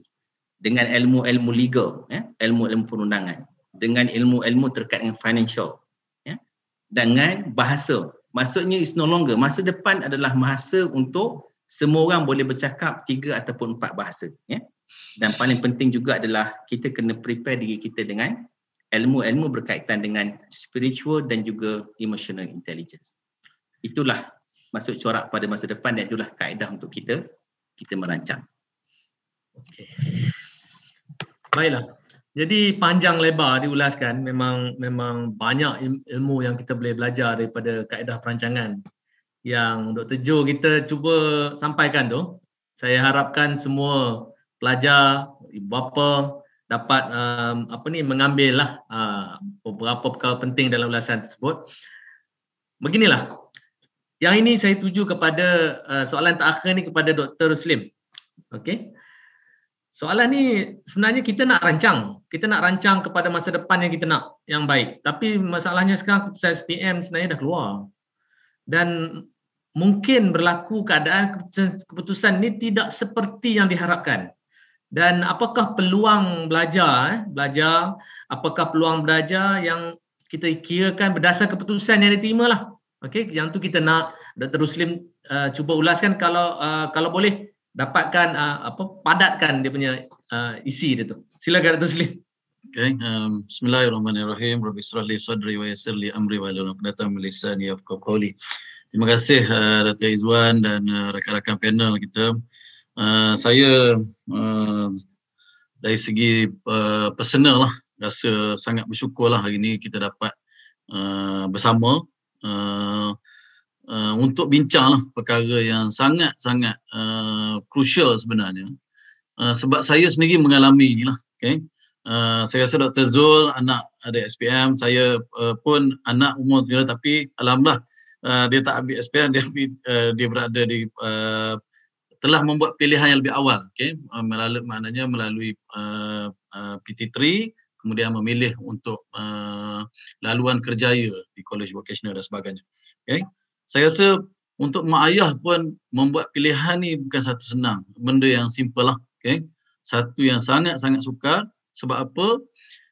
dengan ilmu-ilmu legal ya ilmu-ilmu perundangan dengan ilmu-ilmu terkait dengan financial ya dengan bahasa maksudnya is no longer masa depan adalah masa untuk semua orang boleh bercakap tiga ataupun empat bahasa ya dan paling penting juga adalah kita kena prepare diri kita dengan ilmu-ilmu berkaitan dengan spiritual dan juga emotional intelligence. Itulah masuk corak pada masa depan dan itulah kaedah untuk kita kita merancang. Okay. Baiklah. Jadi panjang lebar diulaskan memang memang banyak ilmu yang kita boleh belajar daripada kaedah perancangan yang Dr. Joe kita cuba sampaikan tu. Saya harapkan semua pelajar, ibu bapa, dapat um, apa ni mengambil lah uh, beberapa perkara penting dalam ulasan tersebut. Beginilah. Yang ini saya tuju kepada uh, soalan terakhir ni kepada Dr. Ruslim. Okey. Soalan ni sebenarnya kita nak rancang. Kita nak rancang kepada masa depan yang kita nak yang baik. Tapi masalahnya sekarang keputusan SPM sebenarnya dah keluar. Dan mungkin berlaku keadaan keputusan, keputusan ni tidak seperti yang diharapkan dan apakah peluang belajar eh? belajar apakah peluang belajar yang kita kirakan berdasar keputusan yang diterima lah Okay, yang tu kita nak Dr. Ruslim uh, cuba ulaskan kalau uh, kalau boleh dapatkan uh, apa padatkan dia punya uh, isi dia tu silakan Dr. Ruslim Okay. Um, Bismillahirrahmanirrahim. Rabbi surah li sadri wa yasir li amri wa lalu nakdata milisani afqa Terima kasih uh, Datuk Izzuan dan uh, rakan-rakan panel kita. Eh, saya uh, dari segi uh, personal lah rasa sangat bersyukur lah hari ini kita dapat uh, bersama uh, uh, untuk bincang lah perkara yang sangat-sangat krusial -sangat, sebenarnya uh, sebab saya sendiri mengalami ni lah okay. uh, saya rasa Dr. Zul anak ada SPM saya uh, pun anak umur tu tapi alhamdulillah uh, dia tak ambil SPM dia, uh, dia berada di uh, telah membuat pilihan yang lebih awal okey ah, melalui maknanya melalui uh, uh, PT3 kemudian memilih untuk uh, laluan kerjaya di college vocational dan sebagainya okey saya rasa untuk mak ayah pun membuat pilihan ni bukan satu senang benda yang simple lah okey satu yang sangat sangat sukar sebab apa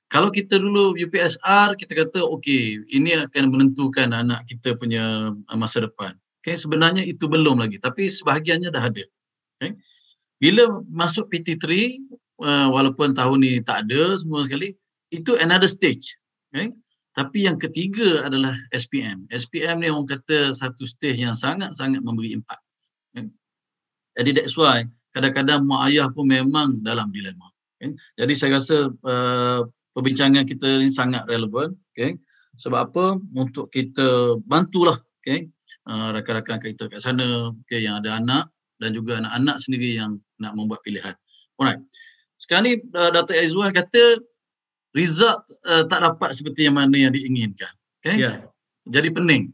kalau kita dulu UPSR kita kata okey ini akan menentukan anak kita punya ah, masa depan Okay, sebenarnya itu belum lagi tapi sebahagiannya dah ada. Okay. Bila masuk PT3, uh, walaupun tahun ni tak ada semua sekali, itu another stage. Okay. Tapi yang ketiga adalah SPM. SPM ni orang kata satu stage yang sangat-sangat memberi impak. Okay. Jadi that's why kadang-kadang mak ayah pun memang dalam dilema. Okay. Jadi saya rasa uh, perbincangan kita ini sangat relevan. Okay. Sebab apa? Untuk kita bantulah okay. uh, rakan-rakan kita kat sana okay, yang ada anak dan juga anak-anak sendiri yang nak membuat pilihan. Alright. Sekarang ni uh, Dato Aizwan kata result uh, tak dapat seperti yang mana yang diinginkan. Okay? Yeah. Jadi pening.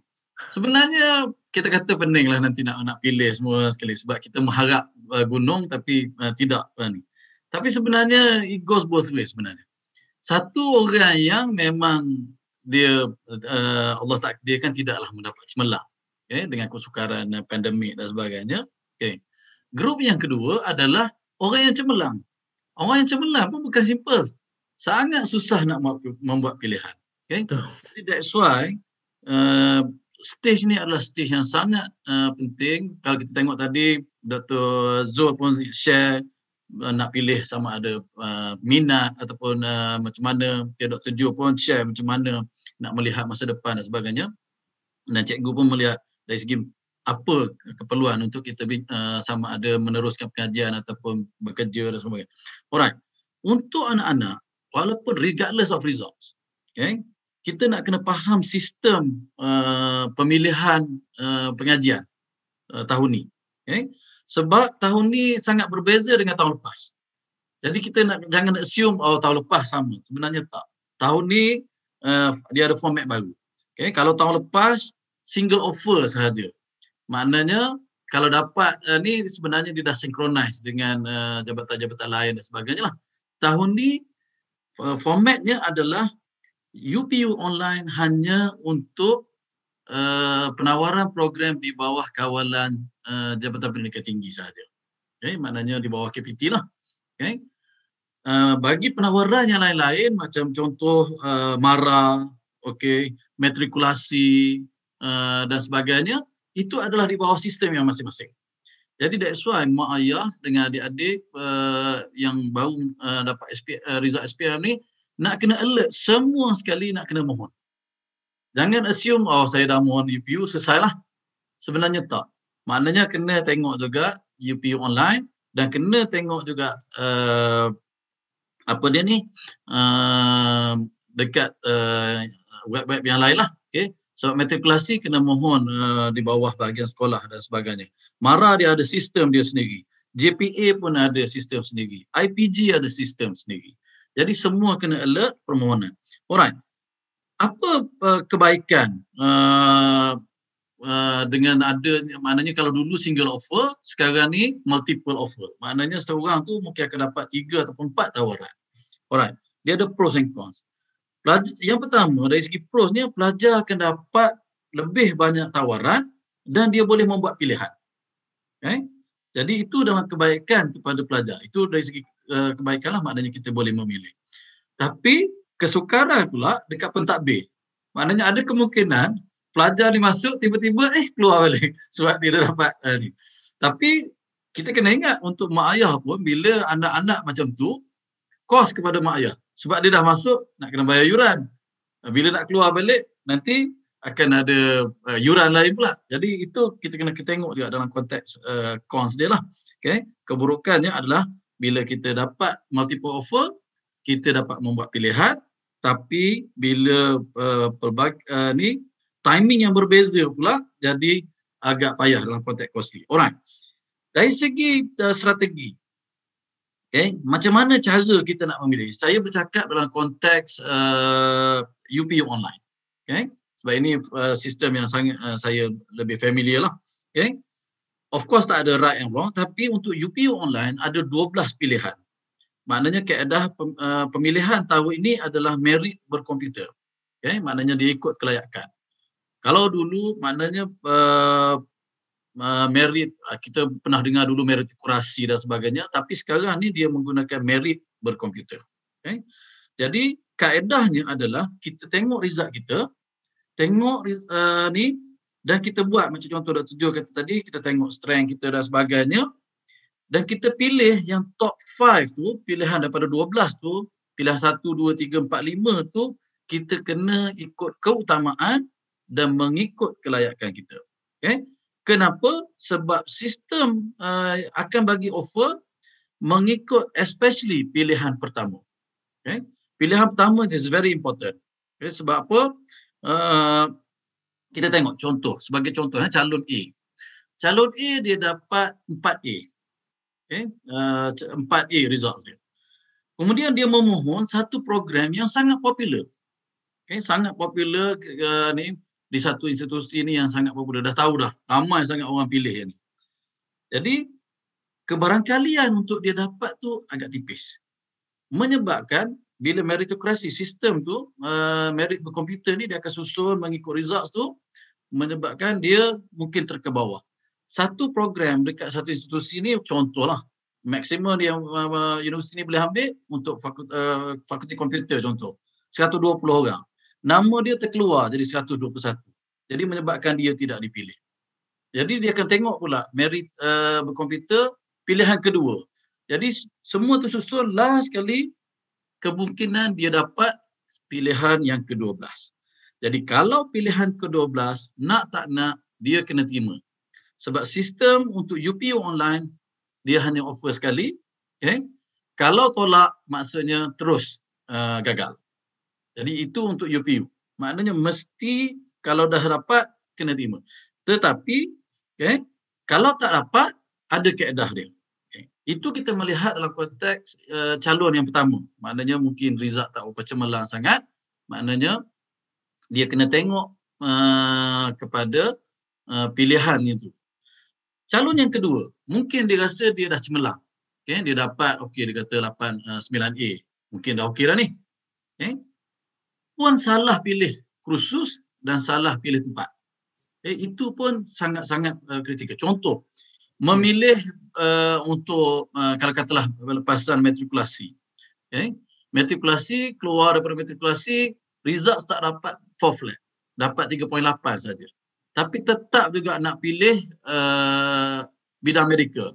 Sebenarnya kita kata pening lah nanti nak nak pilih semua sekali sebab kita mengharap uh, gunung tapi uh, tidak uh, ni. Tapi sebenarnya it goes both ways sebenarnya. Satu orang yang memang dia uh, Allah takdirkan tidaklah mendapat cemerlang. Okay, dengan kesukaran uh, pandemik dan sebagainya Okay. Grup yang kedua adalah orang yang cemerlang. Orang yang cemerlang pun bukan simple. Sangat susah nak membuat pilihan. Okay. Jadi that's why uh, stage ni adalah stage yang sangat uh, penting. Kalau kita tengok tadi, Dr. Zul pun share uh, nak pilih sama ada uh, minat ataupun uh, macam mana. Okay, Dr. Joe pun share macam mana nak melihat masa depan dan sebagainya. Dan cikgu pun melihat dari segi apa keperluan untuk kita uh, sama ada meneruskan pengajian ataupun bekerja dan sebagainya. Alright. Untuk anak-anak, walaupun regardless of results, okay, kita nak kena faham sistem uh, pemilihan uh, pengajian uh, tahun ni. Okay. Sebab tahun ni sangat berbeza dengan tahun lepas. Jadi kita nak jangan assume oh, tahun lepas sama. Sebenarnya tak. Tahun ni uh, dia ada format baru. Okay. Kalau tahun lepas, single offer sahaja maknanya kalau dapat uh, ni sebenarnya dia dah synchronize dengan uh, jabatan-jabatan lain dan sebagainya lah. Tahun ni uh, formatnya adalah UPU online hanya untuk uh, penawaran program di bawah kawalan uh, Jabatan Pendidikan Tinggi sahaja. Okay, maknanya di bawah KPT lah. Okay. Uh, bagi penawaran yang lain-lain macam contoh uh, MARA, okay, matrikulasi uh, dan sebagainya, itu adalah di bawah sistem yang masing-masing. Jadi that's why mak ayah dengan adik-adik uh, yang baru uh, dapat SP, uh, eh, result SPM ni nak kena alert semua sekali nak kena mohon. Jangan assume oh saya dah mohon UPU e selesailah. Sebenarnya tak. Maknanya kena tengok juga UPU e online dan kena tengok juga uh, apa dia ni uh, dekat uh, web-web yang lain lah. Okay. So, matrikulasi kena mohon uh, di bawah bahagian sekolah dan sebagainya. MARA dia ada sistem dia sendiri. JPA pun ada sistem sendiri. IPG ada sistem sendiri. Jadi semua kena alert permohonan. Alright. Apa uh, kebaikan uh, uh, dengan ada, maknanya kalau dulu single offer, sekarang ni multiple offer. Maknanya seorang tu mungkin akan dapat tiga ataupun empat tawaran. Alright. Dia ada pros and cons pelajar, yang pertama dari segi pros ni pelajar akan dapat lebih banyak tawaran dan dia boleh membuat pilihan. Okay? Eh? Jadi itu dalam kebaikan kepada pelajar. Itu dari segi uh, kebaikanlah maknanya kita boleh memilih. Tapi kesukaran pula dekat pentak b Maknanya ada kemungkinan pelajar dimasuk tiba-tiba eh keluar balik sebab dia dapat uh, ni. Tapi kita kena ingat untuk mak ayah pun bila anak-anak macam tu kos kepada mak ayah. Sebab dia dah masuk, nak kena bayar yuran. Bila nak keluar balik, nanti akan ada uh, yuran lain pula. Jadi itu kita kena tengok juga dalam konteks uh, cons dia lah. Okay? Keburukannya adalah bila kita dapat multiple offer, kita dapat membuat pilihan. Tapi bila uh, pelbag, uh, ni timing yang berbeza pula, jadi agak payah dalam konteks costly. Alright. Dari segi uh, strategi, Okay. Macam mana cara kita nak memilih? Saya bercakap dalam konteks uh, UPU online. Okay. Sebab ini uh, sistem yang sangat, uh, saya lebih familiar lah. Okay. Of course tak ada right and wrong. Tapi untuk UPU online ada 12 pilihan. Maknanya keadaan uh, pemilihan tahu ini adalah merit berkomputer. Okay. Maknanya diikut kelayakan. Kalau dulu maknanya uh, uh, merit ah, kita pernah dengar dulu merit kurasi dan sebagainya tapi sekarang ni dia menggunakan merit berkomputer okay? jadi kaedahnya adalah kita tengok result kita tengok uh, ni dan kita buat macam contoh Dr. Joe kata tadi kita tengok strength kita dan sebagainya dan kita pilih yang top 5 tu pilihan daripada 12 tu pilihan 1 2 3 4 5 tu kita kena ikut keutamaan dan mengikut kelayakan kita okey Kenapa? Sebab sistem uh, akan bagi offer mengikut especially pilihan pertama. Okay? Pilihan pertama is very important. Okay? Sebab apa? Uh, kita tengok contoh. Sebagai contoh, eh, calon A. Calon A dia dapat 4A. Okay? Uh, eh, 4A result dia. Kemudian dia memohon satu program yang sangat popular. Okay? Sangat popular uh, ni, di satu institusi ni yang sangat popular. Dah tahu dah, ramai sangat orang pilih yang ni. Jadi, kebarangkalian untuk dia dapat tu agak tipis. Menyebabkan bila meritokrasi sistem tu, uh, merit berkomputer ni dia akan susun mengikut results tu, menyebabkan dia mungkin terkebawah. Satu program dekat satu institusi ni, contohlah, maksimum yang uh, eh, universiti ni boleh ambil untuk fakulti, uh, eh, fakulti komputer contoh, 120 orang nama dia terkeluar jadi 121. Jadi menyebabkan dia tidak dipilih. Jadi dia akan tengok pula merit uh, berkomputer pilihan kedua. Jadi semua tu susul lah sekali kemungkinan dia dapat pilihan yang ke-12. Jadi kalau pilihan ke-12 nak tak nak dia kena terima. Sebab sistem untuk UPU online dia hanya offer sekali. Okay? Eh? Kalau tolak maksudnya terus uh, gagal. Jadi itu untuk UPU. Maknanya mesti kalau dah dapat kena terima. Tetapi okay, eh, kalau tak dapat ada keedah dia. Okay. Eh, itu kita melihat dalam konteks uh, calon yang pertama. Maknanya mungkin Rizal tak berapa cemerlang sangat. Maknanya dia kena tengok uh, kepada uh, pilihan itu. Calon yang kedua, mungkin dia rasa dia dah cemerlang. Okay, dia dapat okey dia kata 8 uh, Mungkin dah okey dah ni. Okay pun salah pilih kursus dan salah pilih tempat. Eh, itu pun sangat-sangat uh, kritikal. Contoh, memilih uh, untuk uh, kalau katalah lepasan matrikulasi. Okay. Matrikulasi, keluar daripada matrikulasi, result tak dapat fourth flat. Dapat 3.8 saja. Tapi tetap juga nak pilih uh, bidang medical.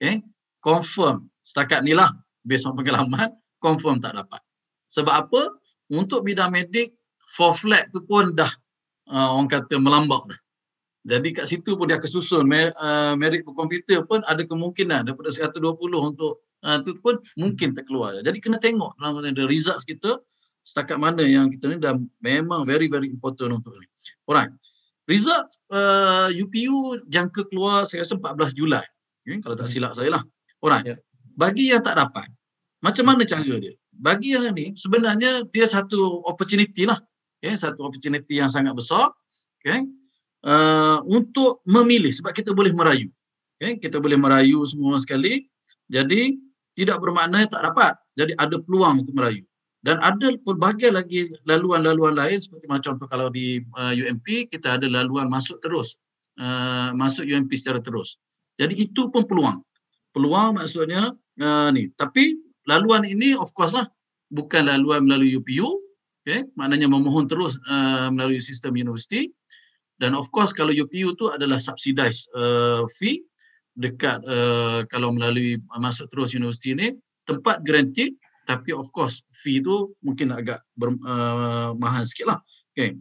Okay. Confirm, setakat ni lah, based on pengalaman, confirm tak dapat. Sebab apa? untuk bidang medik four flat tu pun dah uh, orang kata melambak dah. Jadi kat situ pun dia kesusun Mer, uh, ah, merit per komputer pun ada kemungkinan daripada 120 untuk uh, tu pun mungkin terkeluar. Jadi kena tengok dalam ada results kita setakat mana yang kita ni dah memang very very important untuk ni. Alright. Result uh, UPU jangka keluar saya rasa 14 Julai. Okay, hmm, kalau tak silap saya lah. Alright. Ya. Bagi yang tak dapat, macam mana cara dia? bagi yang ni sebenarnya dia satu opportunity lah okay, satu opportunity yang sangat besar okay, uh, untuk memilih sebab kita boleh merayu okay, kita boleh merayu semua sekali jadi tidak bermakna tak dapat jadi ada peluang untuk merayu dan ada pelbagai lagi laluan-laluan lain seperti macam contoh kalau di uh, UMP kita ada laluan masuk terus uh, masuk UMP secara terus jadi itu pun peluang peluang maksudnya uh, ni tapi laluan ini of course lah bukan laluan melalui UPU okay maknanya memohon terus uh, melalui sistem universiti dan of course kalau UPU tu adalah subsidized uh, fee dekat uh, kalau melalui uh, masuk terus universiti ni tempat granted tapi of course fee tu mungkin agak ber, uh, mahal sikit lah. Okay.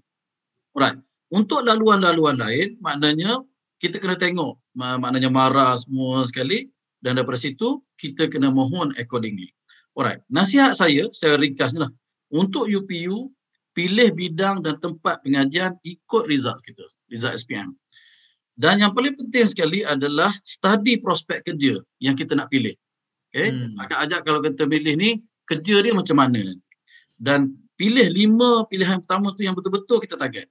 Alright. Untuk laluan-laluan lain, maknanya kita kena tengok uh, maknanya marah semua sekali dan daripada situ kita kena mohon accordingly. Alright, nasihat saya secara ringkas ni lah. Untuk UPU, pilih bidang dan tempat pengajian ikut result kita, result SPM. Dan yang paling penting sekali adalah study prospek kerja yang kita nak pilih. Okay, hmm. akan ajak kalau kita pilih ni, kerja dia macam mana nanti. Dan pilih lima pilihan pertama tu yang betul-betul kita target.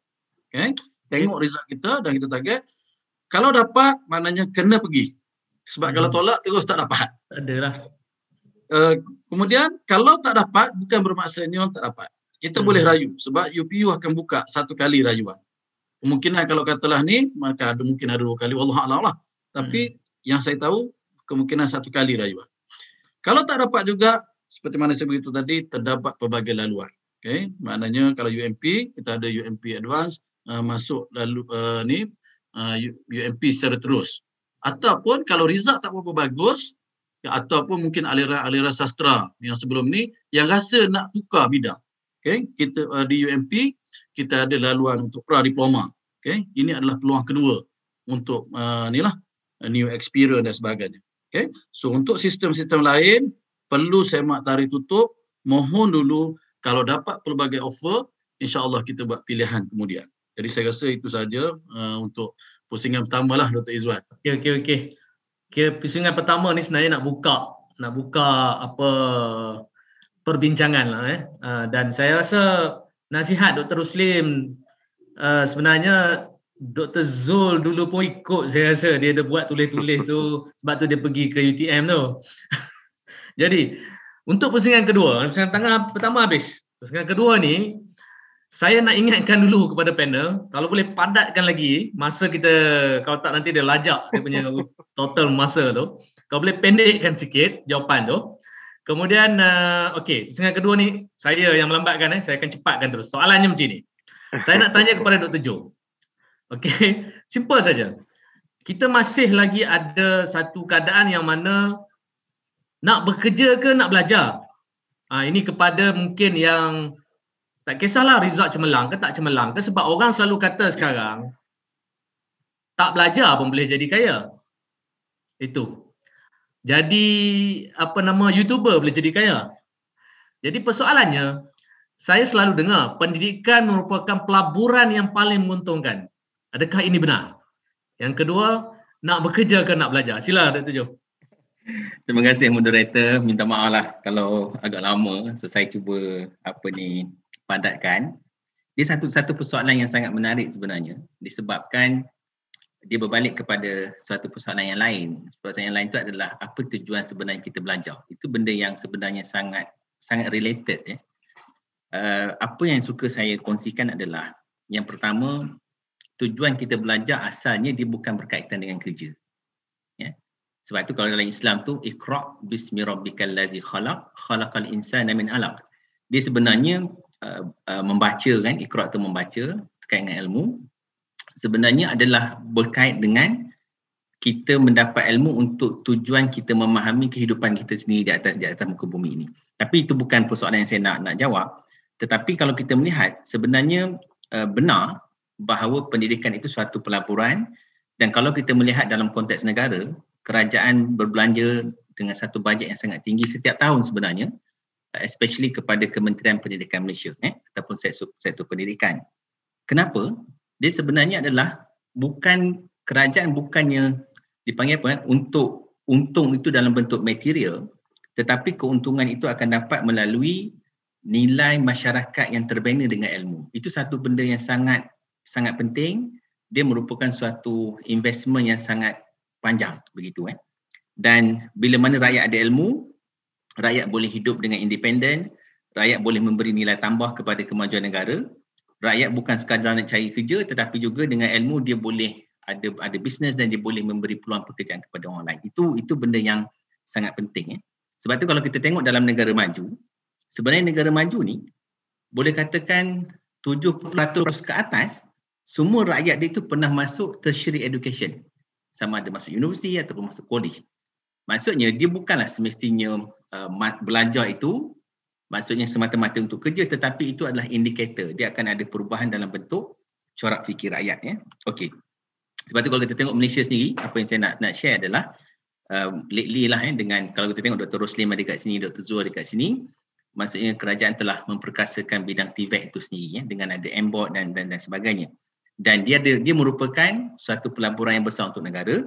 Okay, tengok result kita dan kita target. Kalau dapat, maknanya kena pergi. Sebab hmm. kalau tolak, terus tak dapat. Tak adalah. Eh, kemudian kalau tak dapat bukan bermaksud ni orang tak dapat. Kita hmm. boleh rayu sebab UPU akan buka satu kali rayuan. Kemungkinan kalau katalah ni maka ada mungkin ada dua kali wallahualam lah. Tapi hmm. yang saya tahu kemungkinan satu kali rayuan. Kalau tak dapat juga seperti mana saya beritahu tadi terdapat pelbagai laluan. Okey, maknanya kalau UMP kita ada UMP advance Uh, masuk lalu uh, ni uh, UMP secara terus ataupun kalau result tak berapa bagus Ya, ataupun mungkin aliran-aliran sastra yang sebelum ni yang rasa nak tukar bidang. Okay? Kita uh, di UMP, kita ada laluan untuk pra-diploma. Okay? Ini adalah peluang kedua untuk uh, lah uh, new experience dan sebagainya. Okay? So untuk sistem-sistem lain, perlu semak tarikh tutup, mohon dulu kalau dapat pelbagai offer, insyaAllah kita buat pilihan kemudian. Jadi saya rasa itu saja uh, untuk pusingan pertama lah Dr. Izzuan. okay, okay. okey kira pusingan pertama ni sebenarnya nak buka nak buka apa perbincangan lah eh. Uh, dan saya rasa nasihat Dr. Ruslim uh, sebenarnya Dr. Zul dulu pun ikut saya rasa dia ada buat tulis-tulis tu sebab tu dia pergi ke UTM tu. Jadi untuk pusingan kedua, pusingan tangan pertama habis. Pusingan kedua ni saya nak ingatkan dulu kepada panel, kalau boleh padatkan lagi masa kita, kalau tak nanti dia lajak dia punya total masa tu. Kalau boleh pendekkan sikit jawapan tu. Kemudian, uh, okey, persoalan kedua ni saya yang melambatkan, eh, saya akan cepatkan terus. Soalannya macam ni. Saya nak tanya kepada Dr. Joe. Okey, simple saja. Kita masih lagi ada satu keadaan yang mana nak bekerja ke nak belajar? Ha, ini kepada mungkin yang tak kisahlah result cemerlang ke tak cemerlang ke sebab orang selalu kata sekarang tak belajar pun boleh jadi kaya. Itu. Jadi apa nama YouTuber boleh jadi kaya. Jadi persoalannya saya selalu dengar pendidikan merupakan pelaburan yang paling menguntungkan. Adakah ini benar? Yang kedua, nak bekerja ke nak belajar? Sila ada Jo. Terima kasih moderator. Minta maaf lah kalau agak lama. So saya cuba apa ni padatkan dia satu satu persoalan yang sangat menarik sebenarnya disebabkan dia berbalik kepada suatu persoalan yang lain persoalan yang lain itu adalah apa tujuan sebenarnya kita belajar itu benda yang sebenarnya sangat sangat related ya uh, apa yang suka saya kongsikan adalah yang pertama tujuan kita belajar asalnya dia bukan berkaitan dengan kerja ya sebab itu kalau dalam Islam tu ikra bismi rabbikal lazi khalaq khalaqal insana min alaq dia sebenarnya Uh, uh, membaca kan ikra tu membaca terkait dengan ilmu sebenarnya adalah berkait dengan kita mendapat ilmu untuk tujuan kita memahami kehidupan kita sendiri di atas di atas muka bumi ini tapi itu bukan persoalan yang saya nak nak jawab tetapi kalau kita melihat sebenarnya uh, benar bahawa pendidikan itu suatu pelaburan dan kalau kita melihat dalam konteks negara kerajaan berbelanja dengan satu bajet yang sangat tinggi setiap tahun sebenarnya especially kepada Kementerian Pendidikan Malaysia eh, ataupun satu pendidikan. Kenapa? Dia sebenarnya adalah bukan kerajaan bukannya dipanggil apa eh, untuk untung itu dalam bentuk material tetapi keuntungan itu akan dapat melalui nilai masyarakat yang terbina dengan ilmu. Itu satu benda yang sangat sangat penting. Dia merupakan suatu investment yang sangat panjang begitu eh. Dan bila mana rakyat ada ilmu, rakyat boleh hidup dengan independen, rakyat boleh memberi nilai tambah kepada kemajuan negara, rakyat bukan sekadar nak cari kerja tetapi juga dengan ilmu dia boleh ada ada bisnes dan dia boleh memberi peluang pekerjaan kepada orang lain. Itu itu benda yang sangat penting. Eh. Sebab tu kalau kita tengok dalam negara maju, sebenarnya negara maju ni boleh katakan 70% ke atas semua rakyat dia tu pernah masuk tertiary education. Sama ada masuk universiti ataupun masuk college. Maksudnya dia bukanlah semestinya uh, belanja itu maksudnya semata-mata untuk kerja tetapi itu adalah indikator dia akan ada perubahan dalam bentuk corak fikir rakyat ya. Okey. Sebab tu kalau kita tengok Malaysia sendiri apa yang saya nak nak share adalah uh, lately lah ya, dengan kalau kita tengok Dr. Roslim ada dekat sini, Dr. Zul ada dekat sini maksudnya kerajaan telah memperkasakan bidang TVET e itu sendiri ya, dengan ada m dan, dan dan sebagainya. Dan dia ada, dia merupakan satu pelaburan yang besar untuk negara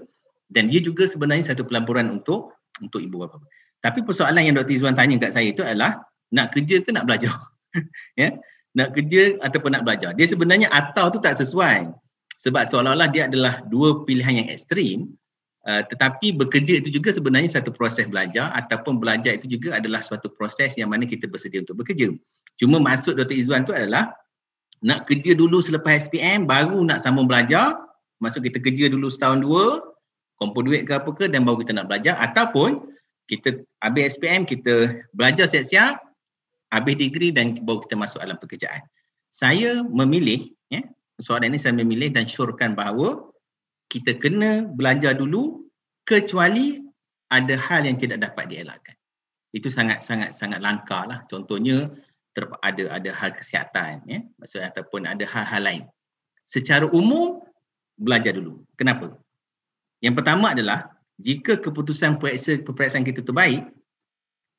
dan dia juga sebenarnya satu pelaburan untuk untuk ibu bapa. Tapi persoalan yang Dr. Izwan tanya kat saya itu adalah nak kerja ke nak belajar? ya? Nak kerja ataupun nak belajar? Dia sebenarnya atau tu tak sesuai. Sebab seolah-olah dia adalah dua pilihan yang ekstrim. Uh, tetapi bekerja itu juga sebenarnya satu proses belajar ataupun belajar itu juga adalah suatu proses yang mana kita bersedia untuk bekerja. Cuma maksud Dr. Izwan tu adalah nak kerja dulu selepas SPM baru nak sambung belajar. Maksud kita kerja dulu setahun dua, kumpul duit ke apa ke dan baru kita nak belajar ataupun kita habis SPM kita belajar siap-siap habis degree dan baru kita masuk dalam pekerjaan. Saya memilih ya soalan ini saya memilih dan syorkan bahawa kita kena belajar dulu kecuali ada hal yang tidak dapat dielakkan. Itu sangat sangat sangat langka lah. Contohnya ter- ada ada hal kesihatan ya maksudnya ataupun ada hal-hal lain. Secara umum belajar dulu. Kenapa? Yang pertama adalah jika keputusan periksa peperiksaan kita tu baik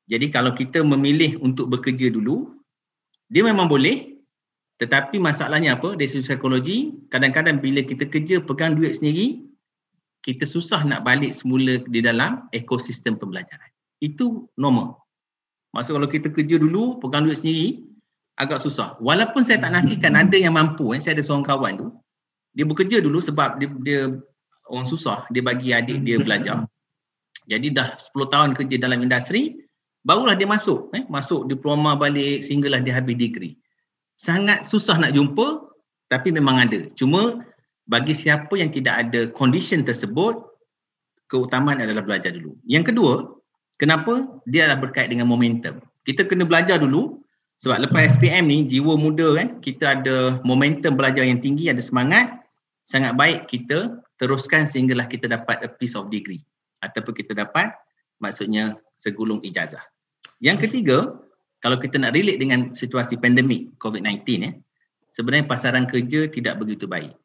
jadi kalau kita memilih untuk bekerja dulu dia memang boleh tetapi masalahnya apa dari sisi psikologi kadang-kadang bila kita kerja pegang duit sendiri kita susah nak balik semula di dalam ekosistem pembelajaran itu normal maksud kalau kita kerja dulu pegang duit sendiri agak susah walaupun saya tak nafikan ada yang mampu eh. saya ada seorang kawan tu dia bekerja dulu sebab dia, dia orang susah dia bagi adik dia belajar jadi dah 10 tahun kerja dalam industri barulah dia masuk eh masuk diploma balik sehinggalah dia habis degree sangat susah nak jumpa tapi memang ada cuma bagi siapa yang tidak ada condition tersebut keutamaan adalah belajar dulu yang kedua kenapa dia adalah berkait dengan momentum kita kena belajar dulu sebab lepas SPM ni jiwa muda kan kita ada momentum belajar yang tinggi ada semangat sangat baik kita teruskan sehinggalah kita dapat a piece of degree ataupun kita dapat maksudnya segulung ijazah. Yang ketiga, kalau kita nak relate dengan situasi pandemik COVID-19 ya, eh, sebenarnya pasaran kerja tidak begitu baik.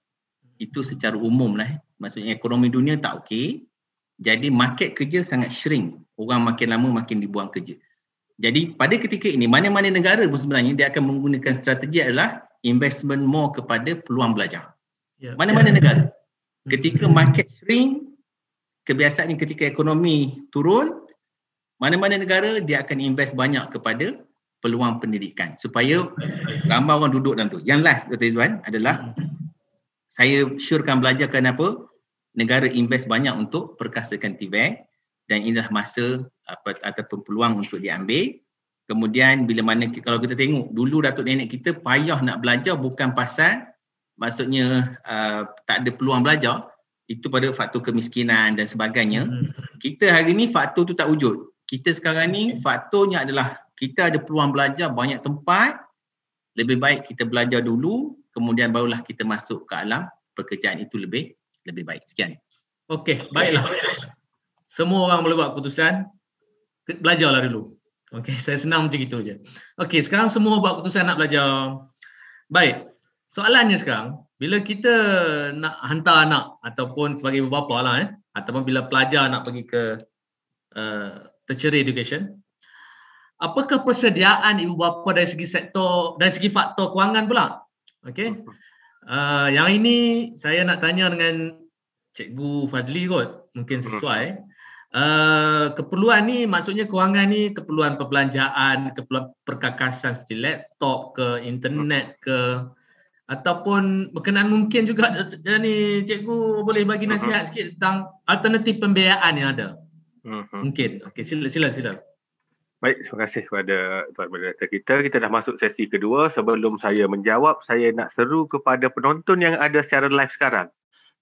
Itu secara umum lah. Eh. Maksudnya ekonomi dunia tak okey. Jadi market kerja sangat shrink. Orang makin lama makin dibuang kerja. Jadi pada ketika ini, mana-mana negara pun sebenarnya dia akan menggunakan strategi adalah investment more kepada peluang belajar. Yeah. Mana-mana yeah. negara ketika market shrink kebiasaannya ketika ekonomi turun mana-mana negara dia akan invest banyak kepada peluang pendidikan supaya ramai orang duduk dalam tu. Yang last Dr. Izwan adalah saya syurkan belajar kenapa negara invest banyak untuk perkasakan TVET dan inilah masa apa, ataupun peluang untuk diambil. Kemudian bila mana kalau kita tengok dulu Datuk Nenek kita payah nak belajar bukan pasal maksudnya uh, tak ada peluang belajar itu pada faktor kemiskinan dan sebagainya hmm. kita hari ni faktor tu tak wujud kita sekarang ni faktornya adalah kita ada peluang belajar banyak tempat lebih baik kita belajar dulu kemudian barulah kita masuk ke alam pekerjaan itu lebih lebih baik sekian okey baiklah semua orang boleh buat keputusan belajarlah dulu okey saya senang macam itu je okey sekarang semua buat keputusan nak belajar baik Soalannya sekarang, bila kita nak hantar anak ataupun sebagai ibu bapa lah eh, ataupun bila pelajar nak pergi ke uh, tertiary education, apakah persediaan ibu bapa dari segi sektor, dari segi faktor kewangan pula? Okay. Uh, eh, yang ini saya nak tanya dengan Cikgu Fazli kot, mungkin hmm. sesuai. Uh, keperluan ni maksudnya kewangan ni keperluan perbelanjaan, keperluan perkakasan seperti laptop ke internet ke ataupun berkenaan mungkin juga eh, ni cikgu boleh bagi nasihat uh-huh. sikit tentang alternatif pembiayaan yang ada. Uh-huh. Mungkin. Okey, sila sila sila. Baik, terima kasih kepada tuan moderator kita. Kita dah masuk sesi kedua. Sebelum saya menjawab, saya nak seru kepada penonton yang ada secara live sekarang.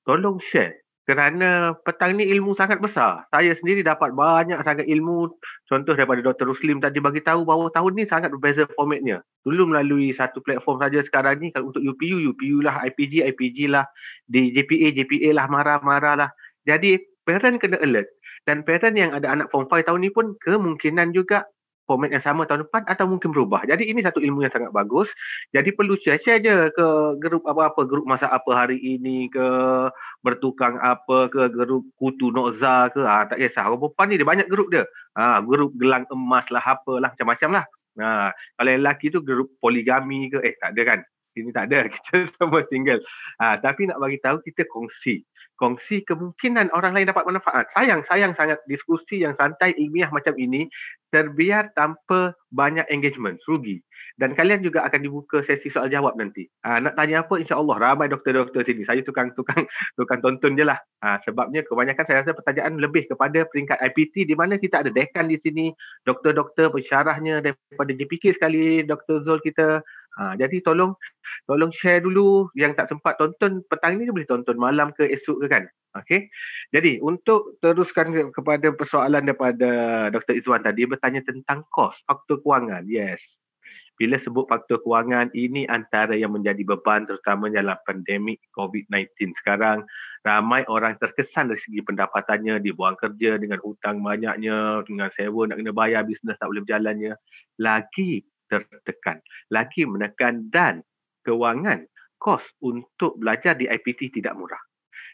Tolong share kerana petang ni ilmu sangat besar. Saya sendiri dapat banyak sangat ilmu. Contoh daripada Dr. Ruslim tadi bagi tahu bahawa tahun ni sangat berbeza formatnya. Dulu melalui satu platform saja sekarang ni kalau untuk UPU, UPU lah, IPG, IPG lah, di JPA, JPA lah, marah-marah lah. Jadi parent kena alert. Dan parent yang ada anak form 5 tahun ni pun kemungkinan juga format yang sama tahun depan atau mungkin berubah. Jadi ini satu ilmu yang sangat bagus. Jadi perlu share saja je ke grup apa-apa, grup masa apa hari ini ke bertukang apa ke grup kutu noza ke. Ha, tak kisah. Orang perempuan ni dia banyak grup dia. Ha, grup gelang emas lah apa lah macam-macam lah. Ha, kalau lelaki tu grup poligami ke. Eh tak ada kan. Ini tak ada. Kita semua single. Ha, tapi nak bagi tahu kita kongsi kongsi kemungkinan orang lain dapat manfaat. Sayang, sayang sangat diskusi yang santai ilmiah macam ini terbiar tanpa banyak engagement. Rugi. Dan kalian juga akan dibuka sesi soal jawab nanti. Ha, nak tanya apa? InsyaAllah ramai doktor-doktor sini. Saya tukang tukang tukang tonton je lah. Ha, sebabnya kebanyakan saya rasa pertanyaan lebih kepada peringkat IPT di mana kita ada dekan di sini, doktor-doktor pensyarahnya daripada JPK sekali, doktor Zul kita. Ha, jadi tolong tolong share dulu yang tak sempat tonton petang ni boleh tonton malam ke esok ke kan. Okey. Jadi untuk teruskan kepada persoalan daripada Dr. Izwan tadi bertanya tentang kos, faktor kewangan. Yes. Bila sebut faktor kewangan ini antara yang menjadi beban terutamanya dalam pandemik COVID-19 sekarang ramai orang terkesan dari segi pendapatannya dibuang kerja dengan hutang banyaknya dengan sewa nak kena bayar bisnes tak boleh berjalannya lagi tertekan. Lagi menekan dan kewangan kos untuk belajar di IPT tidak murah.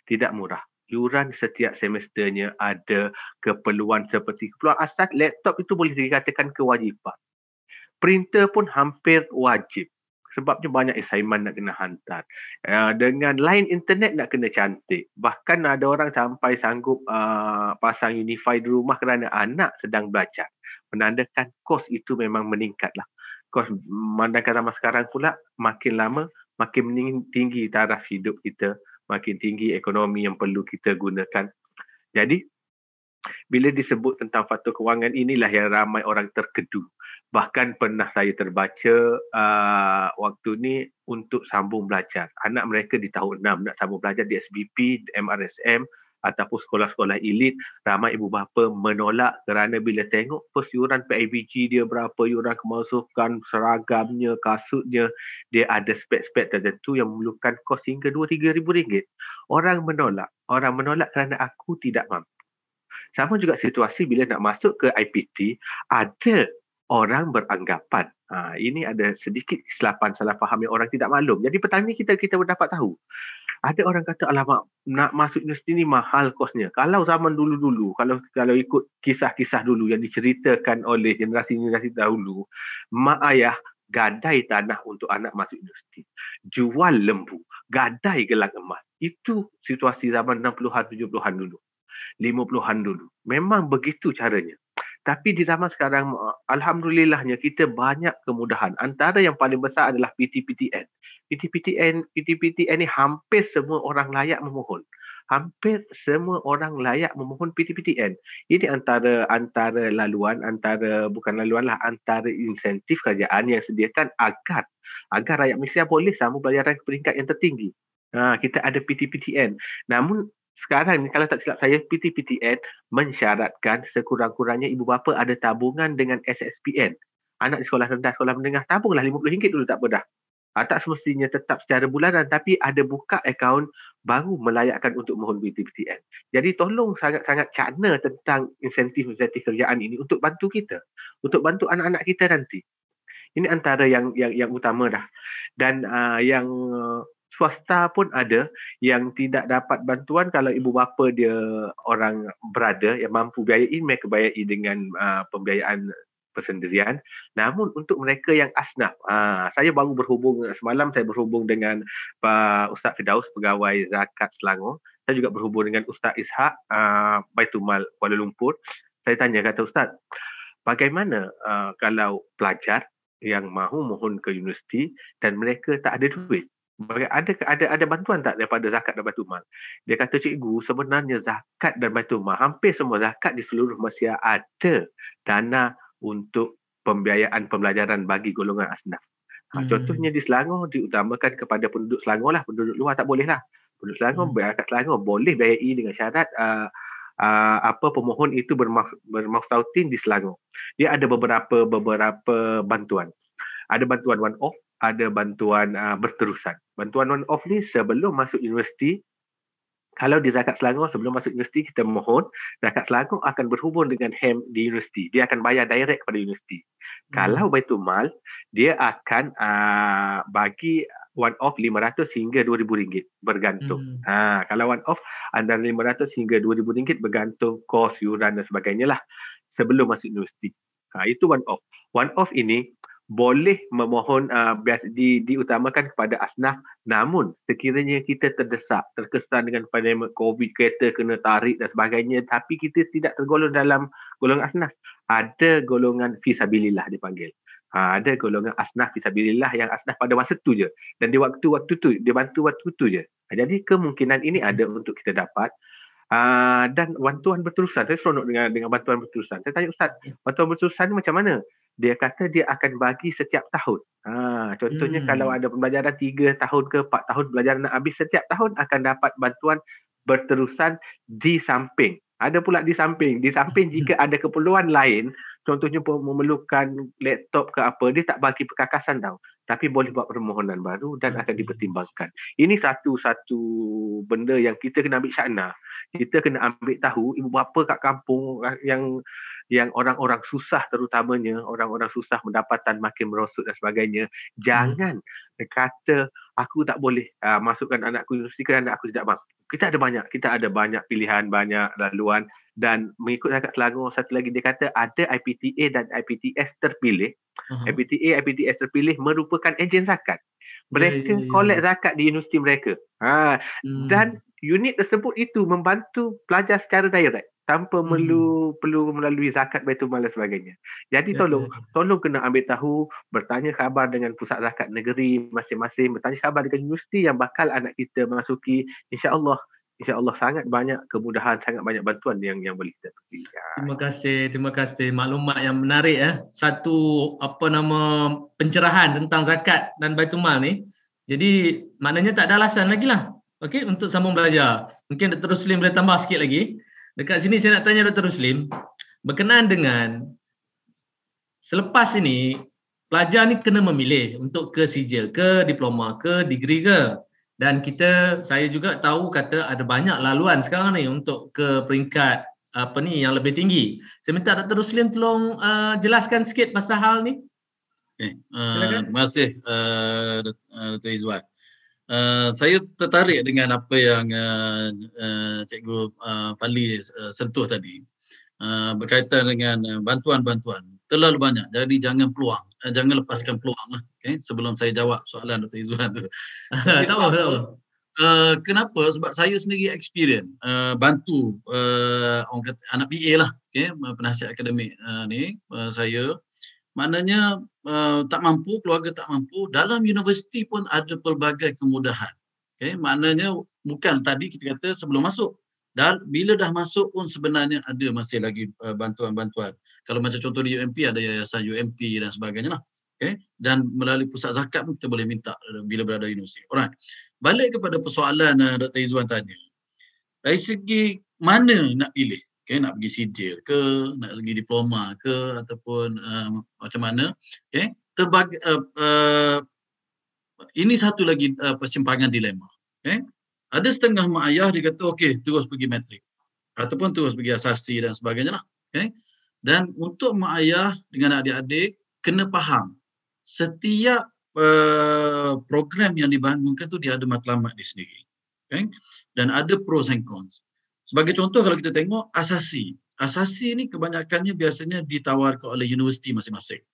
Tidak murah. Yuran setiap semesternya ada keperluan seperti keperluan asas laptop itu boleh dikatakan kewajipan. Printer pun hampir wajib sebabnya banyak assignment nak kena hantar. Uh, dengan line internet nak kena cantik. Bahkan ada orang sampai sanggup uh, pasang unify di rumah kerana anak sedang belajar. Menandakan kos itu memang meningkatlah. Kos course memandangkan zaman sekarang pula makin lama makin tinggi taraf hidup kita makin tinggi ekonomi yang perlu kita gunakan jadi bila disebut tentang faktor kewangan inilah yang ramai orang terkedu bahkan pernah saya terbaca uh, waktu ni untuk sambung belajar anak mereka di tahun 6 nak sambung belajar di SBP MRSM ataupun sekolah-sekolah elit ramai ibu bapa menolak kerana bila tengok pos yuran PIBG dia berapa yuran kemasukan seragamnya kasutnya dia ada spek-spek tertentu yang memerlukan kos hingga 2-3 ribu ringgit orang menolak orang menolak kerana aku tidak mampu sama juga situasi bila nak masuk ke IPT ada orang beranggapan ha, ini ada sedikit kesilapan salah faham yang orang tidak maklum jadi petani kita kita dapat tahu ada orang kata alamak nak masuk universiti ni mahal kosnya. Kalau zaman dulu-dulu, kalau kalau ikut kisah-kisah dulu yang diceritakan oleh generasi-generasi dahulu, mak ayah gadai tanah untuk anak masuk universiti. Jual lembu, gadai gelang emas. Itu situasi zaman 60-an, 70-an dulu. 50-an dulu. Memang begitu caranya. Tapi di zaman sekarang, Alhamdulillahnya kita banyak kemudahan. Antara yang paling besar adalah PT-PTN. PTPTN, PTPTN ni hampir semua orang layak memohon. Hampir semua orang layak memohon PTPTN. Ini antara antara laluan, antara bukan laluan lah, antara insentif kerajaan yang sediakan agar agar rakyat Malaysia boleh sama pelajaran ke peringkat yang tertinggi. Ha, kita ada PTPTN. Namun sekarang ni kalau tak silap saya, PTPTN mensyaratkan sekurang-kurangnya ibu bapa ada tabungan dengan SSPN. Anak di sekolah rendah, sekolah menengah, tabunglah RM50 dulu tak apa dah uh, tak semestinya tetap secara bulanan tapi ada buka akaun baru melayakkan untuk mohon BTPTN. Jadi tolong sangat-sangat cakna tentang insentif-insentif kerjaan ini untuk bantu kita, untuk bantu anak-anak kita nanti. Ini antara yang yang yang utama dah. Dan uh, yang swasta pun ada yang tidak dapat bantuan kalau ibu bapa dia orang berada yang mampu biayai mereka biayai dengan uh, pembiayaan persendirian. Namun untuk mereka yang asnaf, ha, saya baru berhubung semalam saya berhubung dengan Pak Ustaz Fidaus pegawai Zakat Selangor. Saya juga berhubung dengan Ustaz Ishak ha, Baitumal Kuala Lumpur. Saya tanya kata Ustaz, bagaimana ha, kalau pelajar yang mahu mohon ke universiti dan mereka tak ada duit? ada ada ada bantuan tak daripada zakat dan baitul mal dia kata cikgu sebenarnya zakat dan baitul mal hampir semua zakat di seluruh Malaysia ada dana untuk pembiayaan pembelajaran bagi golongan asnaf. Ha, hmm. contohnya di Selangor diutamakan kepada penduduk Selangor lah, penduduk luar tak boleh lah. Penduduk Selangor, hmm. berangkat Selangor boleh biayai dengan syarat uh, Uh, apa pemohon itu bermaksudin di Selangor. Dia ada beberapa beberapa bantuan. Ada bantuan one off, ada bantuan uh, berterusan. Bantuan one off ni sebelum masuk universiti kalau di zakat Selangor sebelum masuk universiti kita mohon zakat Selangor akan berhubung dengan HEM di universiti dia akan bayar direct kepada universiti hmm. kalau baitul mal dia akan uh, bagi one off 500 hingga 2000 ringgit bergantung. Hmm. Ha, kalau one off antara 500 hingga 2000 ringgit bergantung kos yuran dan sebagainya lah sebelum masuk universiti. Ha, itu one off. One off ini boleh memohon uh, di, diutamakan kepada asnaf namun sekiranya kita terdesak terkesan dengan pandemik covid kereta kena tarik dan sebagainya tapi kita tidak tergolong dalam golongan asnaf ada golongan fisabilillah dipanggil ha, ada golongan asnaf fisabilillah yang asnaf pada masa tu je dan di waktu-waktu tu dia bantu waktu tu je ah, jadi kemungkinan ini ada untuk kita dapat Uh, dan bantuan berterusan saya seronok dengan dengan bantuan berterusan saya tanya ustaz bantuan berterusan ni macam mana dia kata dia akan bagi setiap tahun. Ha, contohnya hmm. kalau ada pembelajaran 3 tahun ke 4 tahun, pembelajaran nak habis setiap tahun akan dapat bantuan berterusan di samping. Ada pula di samping. Di samping hmm. jika ada keperluan lain, contohnya memerlukan laptop ke apa, dia tak bagi perkakasan tau. Tapi boleh buat permohonan baru dan hmm. akan dipertimbangkan. Ini satu-satu benda yang kita kena ambil syakna kita kena ambil tahu ibu bapa kat kampung yang yang orang-orang susah terutamanya orang-orang susah pendapatan makin merosot dan sebagainya hmm. jangan kata aku tak boleh uh, masukkan anakku universiti kerana aku tidak mampu kita ada banyak kita ada banyak pilihan banyak laluan dan mengikut kakak Selangor satu lagi dia kata ada IPTA dan IPTS terpilih uh-huh. Mhm. IPTA IPTS terpilih merupakan ejen zakat ya, mereka yeah, yeah, yeah. collect zakat di universiti mereka ha hmm. dan unit tersebut itu membantu pelajar secara direct tanpa hmm. perlu perlu melalui zakat baitul mal dan sebagainya. Jadi ya, tolong ya, ya. tolong kena ambil tahu bertanya khabar dengan pusat zakat negeri masing-masing, bertanya khabar dengan universiti yang bakal anak kita masuki insya-Allah insya-Allah sangat banyak kemudahan, sangat banyak bantuan yang yang boleh kita beri. Ya. Terima kasih, terima kasih maklumat yang menarik ya. Eh. Satu apa nama pencerahan tentang zakat dan baitul mal ni. Jadi maknanya tak ada alasan lagi lah Okey, untuk sambung belajar. Mungkin Dr. Ruslim boleh tambah sikit lagi. Dekat sini saya nak tanya Dr. Ruslim, berkenaan dengan selepas ini, pelajar ni kena memilih untuk ke sijil ke, diploma ke, degree ke. Dan kita, saya juga tahu kata ada banyak laluan sekarang ni untuk ke peringkat apa ni yang lebih tinggi. Saya minta Dr. Ruslim tolong uh, jelaskan sikit pasal hal ni. Okay. Eh, uh, terima kasih uh, Dr. Uh, Izzuan. Uh, saya tertarik dengan apa yang uh, uh, Cikgu uh, Fali uh, sentuh tadi uh, berkaitan dengan uh, bantuan-bantuan terlalu banyak jadi jangan peluang uh, jangan lepaskan ya. peluang lah okay? sebelum saya jawab soalan Dr. Izzuan tu tahu uh, kenapa sebab saya sendiri experience uh, bantu uh, orang kata, anak PA lah okay? penasihat akademik uh, ni uh, saya maknanya uh, tak mampu keluarga tak mampu dalam universiti pun ada pelbagai kemudahan Okay, maknanya bukan tadi kita kata sebelum masuk dan bila dah masuk pun sebenarnya ada masih lagi uh, bantuan-bantuan kalau macam contoh di UMP ada yayasan UMP dan sebagainya lah Okay, dan melalui pusat zakat pun kita boleh minta bila berada di universiti alright balik kepada persoalan uh, eh, Dr Izwan tanya dari segi mana nak pilih okay, nak pergi sijil ke, nak pergi diploma ke ataupun uh, macam mana, okay, terbagi, uh, uh, ini satu lagi uh, persimpangan dilema. Okay. Ada setengah mak ayah dia kata okey terus pergi matrik ataupun terus pergi asasi dan sebagainya lah. Okay. Dan untuk mak ayah dengan adik-adik kena faham setiap uh, program yang dibangunkan tu dia ada matlamat di sendiri. Okay. Dan ada pros and cons. Sebagai contoh kalau kita tengok asasi. Asasi ni kebanyakannya biasanya ditawarkan oleh universiti masing-masing.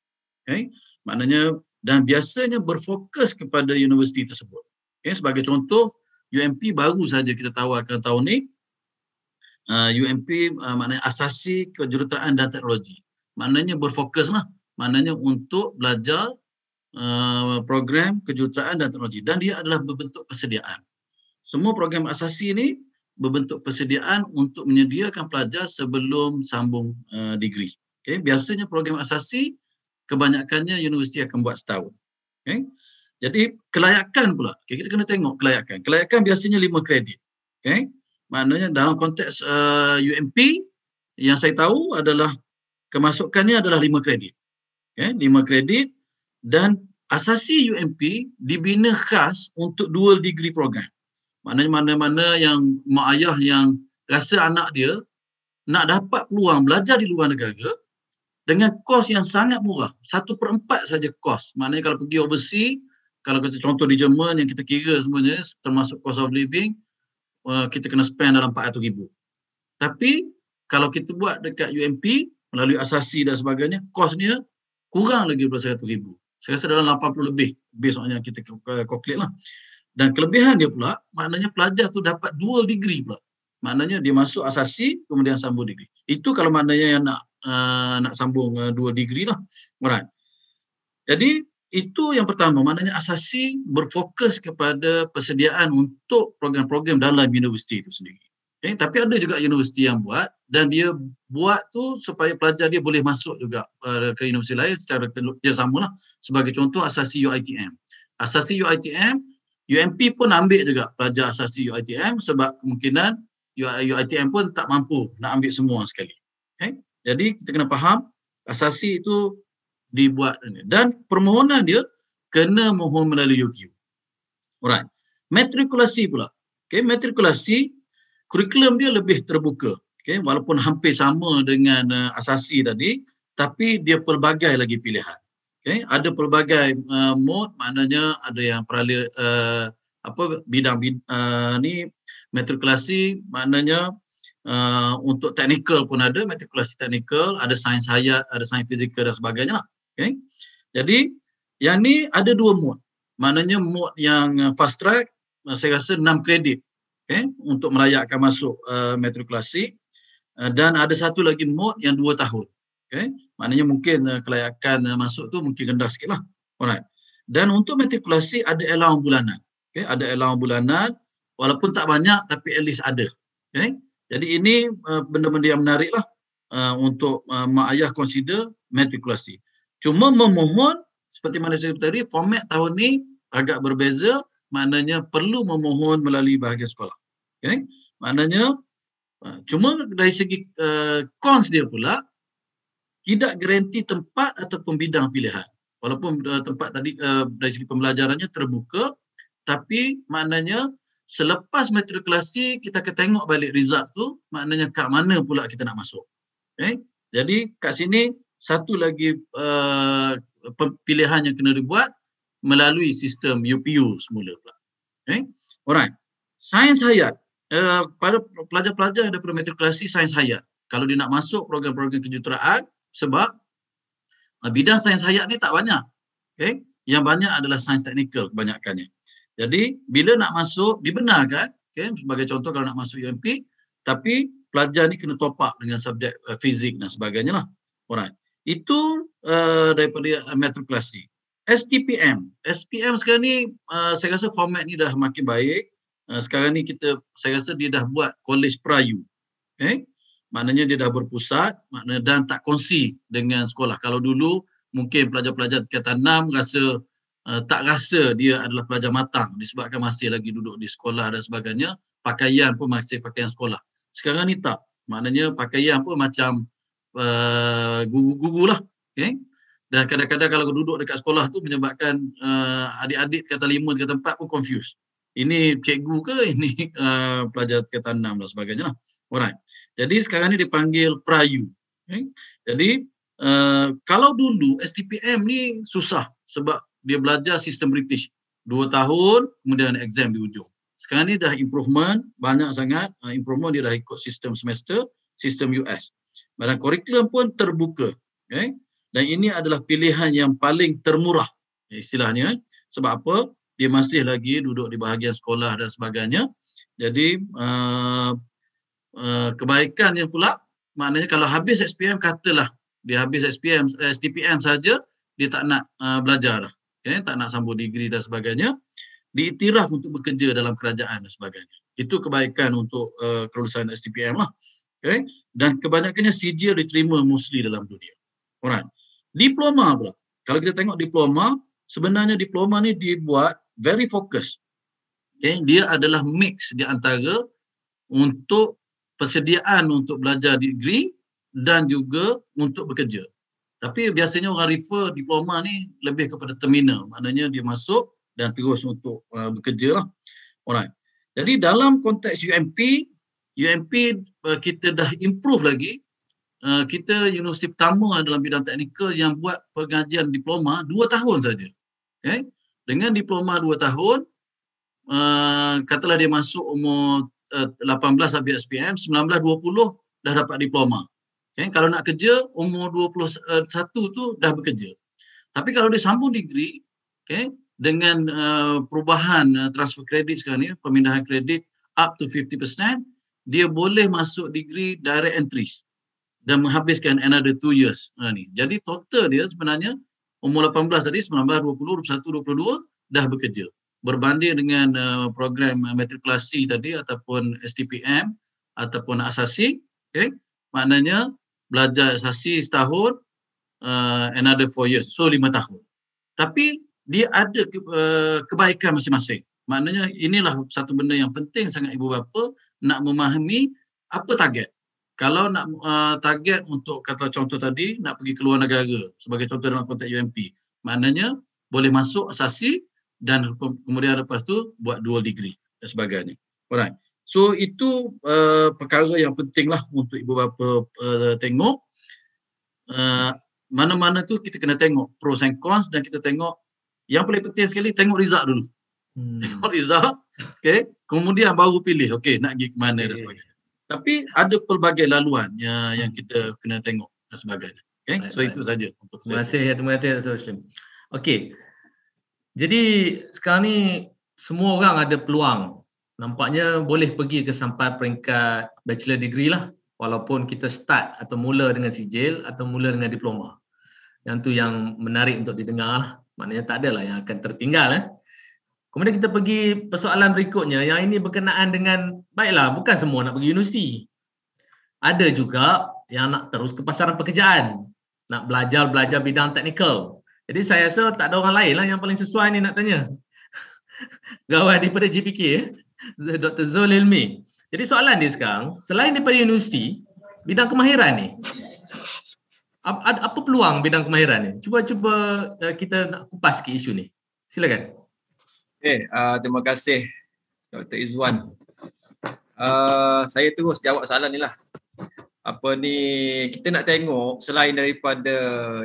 Okay? Maknanya dan biasanya berfokus kepada universiti tersebut. Okay? Sebagai contoh UMP baru saja kita tawarkan tahun ni uh, ah, UMP uh, ah, maknanya asasi kejuruteraan dan teknologi. Maknanya berfokus lah. Maknanya untuk belajar uh, program kejuruteraan dan teknologi. Dan dia adalah berbentuk persediaan. Semua program asasi ini berbentuk persediaan untuk menyediakan pelajar sebelum sambung uh, degree. Okay. Biasanya program asasi, kebanyakannya universiti akan buat setahun. Okay. Jadi kelayakan pula, okay, kita kena tengok kelayakan. Kelayakan biasanya lima kredit. Okay. Maknanya dalam konteks uh, eh, UMP, yang saya tahu adalah kemasukannya adalah lima kredit. Okay. Lima kredit dan asasi UMP dibina khas untuk dual degree program. Maknanya mana-mana yang mak ayah yang rasa anak dia nak dapat peluang belajar di luar negara dengan kos yang sangat murah. Satu per empat saja kos. Maknanya kalau pergi overseas, kalau kita contoh di Jerman yang kita kira semuanya termasuk cost of living, uh, kita kena spend dalam RM400,000. Tapi kalau kita buat dekat UMP melalui asasi dan sebagainya, kosnya kurang lagi daripada RM100,000. Saya rasa dalam 80 lebih based on yang kita calculate lah. Dan kelebihan dia pula, maknanya pelajar tu dapat dual degree pula. Maknanya dia masuk asasi, kemudian sambung degree. Itu kalau maknanya yang nak uh, nak sambung uh, dual degree lah. Right. Jadi, itu yang pertama. Maknanya asasi berfokus kepada persediaan untuk program-program dalam universiti itu sendiri. Okay. Eh, tapi ada juga universiti yang buat dan dia buat tu supaya pelajar dia boleh masuk juga uh, ke universiti lain secara kerjasama lah. Sebagai contoh, asasi UITM. Asasi UITM, UMP pun ambil juga pelajar asasi UITM sebab kemungkinan UITM pun tak mampu nak ambil semua sekali. Okay? Jadi kita kena faham asasi itu dibuat dan permohonan dia kena mohon melalui UQ. Alright. Matrikulasi pula. Okay, matrikulasi kurikulum dia lebih terbuka. Okay, walaupun hampir sama dengan uh, asasi tadi tapi dia pelbagai lagi pilihan. Okay, ada pelbagai uh, mode, maknanya ada yang peralir uh, apa bidang bid, uh, ni matrikulasi, maknanya uh, untuk teknikal pun ada matrikulasi teknikal, ada sains hayat, ada sains fizikal dan sebagainya lah. Okay. Jadi yang ni ada dua mode, maknanya mode yang fast track, uh, saya rasa enam kredit okay, untuk merayakkan masuk uh, matrikulasi uh, dan ada satu lagi mode yang dua tahun. Okay. Maknanya mungkin uh, kelayakan uh, masuk tu mungkin rendah sikit lah. Alright. Dan untuk matrikulasi ada allowance bulanan. Okay. Ada allowance bulanan walaupun tak banyak tapi at least ada. Okay. Jadi ini uh, benda-benda yang menarik lah uh, untuk uh, mak ayah consider matrikulasi. Cuma memohon seperti mana saya tadi format tahun ni agak berbeza maknanya perlu memohon melalui bahagian sekolah. Okay. Maknanya uh, cuma dari segi uh, cons dia pula tidak garanti tempat atau pembidang pilihan. Walaupun uh, tempat tadi uh, dari segi pembelajarannya terbuka, tapi maknanya selepas matrikulasi kita akan tengok balik result tu, maknanya kat mana pula kita nak masuk. Okay? Eh, jadi kat sini satu lagi uh, pilihan yang kena dibuat melalui sistem UPU semula pula. Okay? Alright. Sains hayat. Uh, pada pelajar-pelajar yang daripada matrikulasi sains hayat. Kalau dia nak masuk program-program kejuruteraan, sebab uh, bidang sains hayat ni tak banyak. Okay? Eh, yang banyak adalah sains teknikal kebanyakannya. Jadi bila nak masuk dibenarkan, okay? sebagai contoh kalau nak masuk UMP, tapi pelajar ni kena top up dengan subjek uh, fizik dan sebagainya lah. Alright. Itu uh, daripada uh, metrokrasi. STPM. SPM sekarang ni uh, saya rasa format ni dah makin baik. Uh, sekarang ni kita saya rasa dia dah buat college perayu, Okay? maknanya dia dah berpusat maknanya dan tak kongsi dengan sekolah. Kalau dulu mungkin pelajar-pelajar tingkatan enam rasa uh, tak rasa dia adalah pelajar matang disebabkan masih lagi duduk di sekolah dan sebagainya, pakaian pun masih pakaian sekolah. Sekarang ni tak. Maknanya pakaian pun macam uh, guru-guru lah. Okay? Dan kadang-kadang kalau duduk dekat sekolah tu menyebabkan uh, adik-adik kata lima, kata empat pun confused. Ini cikgu ke? Ini uh, pelajar kata enam dan sebagainya lah. Alright. Jadi sekarang ini dipanggil Prayu. Okay. Jadi uh, kalau dulu STPM ni susah sebab dia belajar sistem British. Dua tahun kemudian exam di ujung. Sekarang ni dah improvement banyak sangat. Uh, improvement dia dah ikut sistem semester, sistem US. Badan kurikulum pun terbuka. Okay. Dan ini adalah pilihan yang paling termurah istilahnya. Sebab apa? Dia masih lagi duduk di bahagian sekolah dan sebagainya. Jadi uh, Eh, kebaikannya pula maknanya kalau habis SPM katalah dia habis SPM eh, STPM saja dia tak nak uh, eh, belajar dah okay? tak nak sambung degree dan sebagainya diiktiraf untuk bekerja dalam kerajaan dan sebagainya itu kebaikan untuk uh, kelulusan STPM lah okay? dan kebanyakannya sijil diterima mostly dalam dunia orang diploma pula kalau kita tengok diploma sebenarnya diploma ni dibuat very focus okay? dia adalah mix di antara untuk persediaan untuk belajar degree dan juga untuk bekerja. Tapi biasanya orang refer diploma ni lebih kepada terminal. Maknanya dia masuk dan terus untuk uh, bekerja lah. Alright. Jadi dalam konteks UMP, UMP uh, kita dah improve lagi. Uh, kita universiti pertama dalam bidang teknikal yang buat pengajian diploma 2 tahun saja. Okay? Dengan diploma 2 tahun, uh, katalah dia masuk umur 18 eh, habis SPM, 19 20 dah dapat diploma. Okay, kalau nak kerja umur 21 eh, tu dah bekerja. Tapi kalau dia sambung degree, okay, dengan uh, perubahan uh, transfer kredit sekarang ni, pemindahan kredit up to 50%, dia boleh masuk degree direct entries dan menghabiskan another 2 years uh, ni. Jadi total dia sebenarnya umur 18 tadi 19 20 21 22 dah bekerja berbanding dengan uh, program uh, matrikulasi tadi ataupun STPM ataupun asasi okey maknanya belajar asasi setahun uh, another four years so lima tahun tapi dia ada ke, uh, kebaikan masing-masing maknanya inilah satu benda yang penting sangat ibu bapa nak memahami apa target kalau nak uh, target untuk kata contoh tadi nak pergi keluar negara sebagai contoh dalam konteks UMP maknanya boleh masuk asasi dan kemudian lepas tu buat dual degree dan sebagainya. Alright. So itu uh, perkara yang penting lah untuk ibu bapa uh, tengok uh, mana-mana tu kita kena tengok pros and cons dan kita tengok yang paling penting sekali tengok result dulu. Hmm. Tengok result, okay. Kemudian baru pilih, okay nak pergi ke mana okay. dan sebagainya. Tapi ada pelbagai laluan yang, yang hmm. kita kena tengok dan sebagainya. Okay, baik, so baik. itu saja. Terima kasih terima kasih Okay, jadi sekarang ni semua orang ada peluang. Nampaknya boleh pergi ke sampai peringkat bachelor degree lah. Walaupun kita start atau mula dengan sijil atau mula dengan diploma. Yang tu yang menarik untuk didengar. Lah. Maknanya tak adalah yang akan tertinggal. Eh. Kemudian kita pergi persoalan berikutnya. Yang ini berkenaan dengan, baiklah bukan semua nak pergi universiti. Ada juga yang nak terus ke pasaran pekerjaan. Nak belajar-belajar bidang teknikal. Jadi saya rasa tak ada orang lain lah yang paling sesuai ni nak tanya. Gawai daripada GPK, eh? Dr. Zul Ilmi. Jadi soalan dia sekarang, selain daripada universiti, bidang kemahiran ni, apa, peluang bidang kemahiran ni? Cuba-cuba eh, kita nak kupas sikit isu ni. Silakan. Eh, okay, uh, terima kasih Dr. Izzuan. Uh, ah, saya terus jawab soalan ni lah. Apa ni, kita nak tengok selain daripada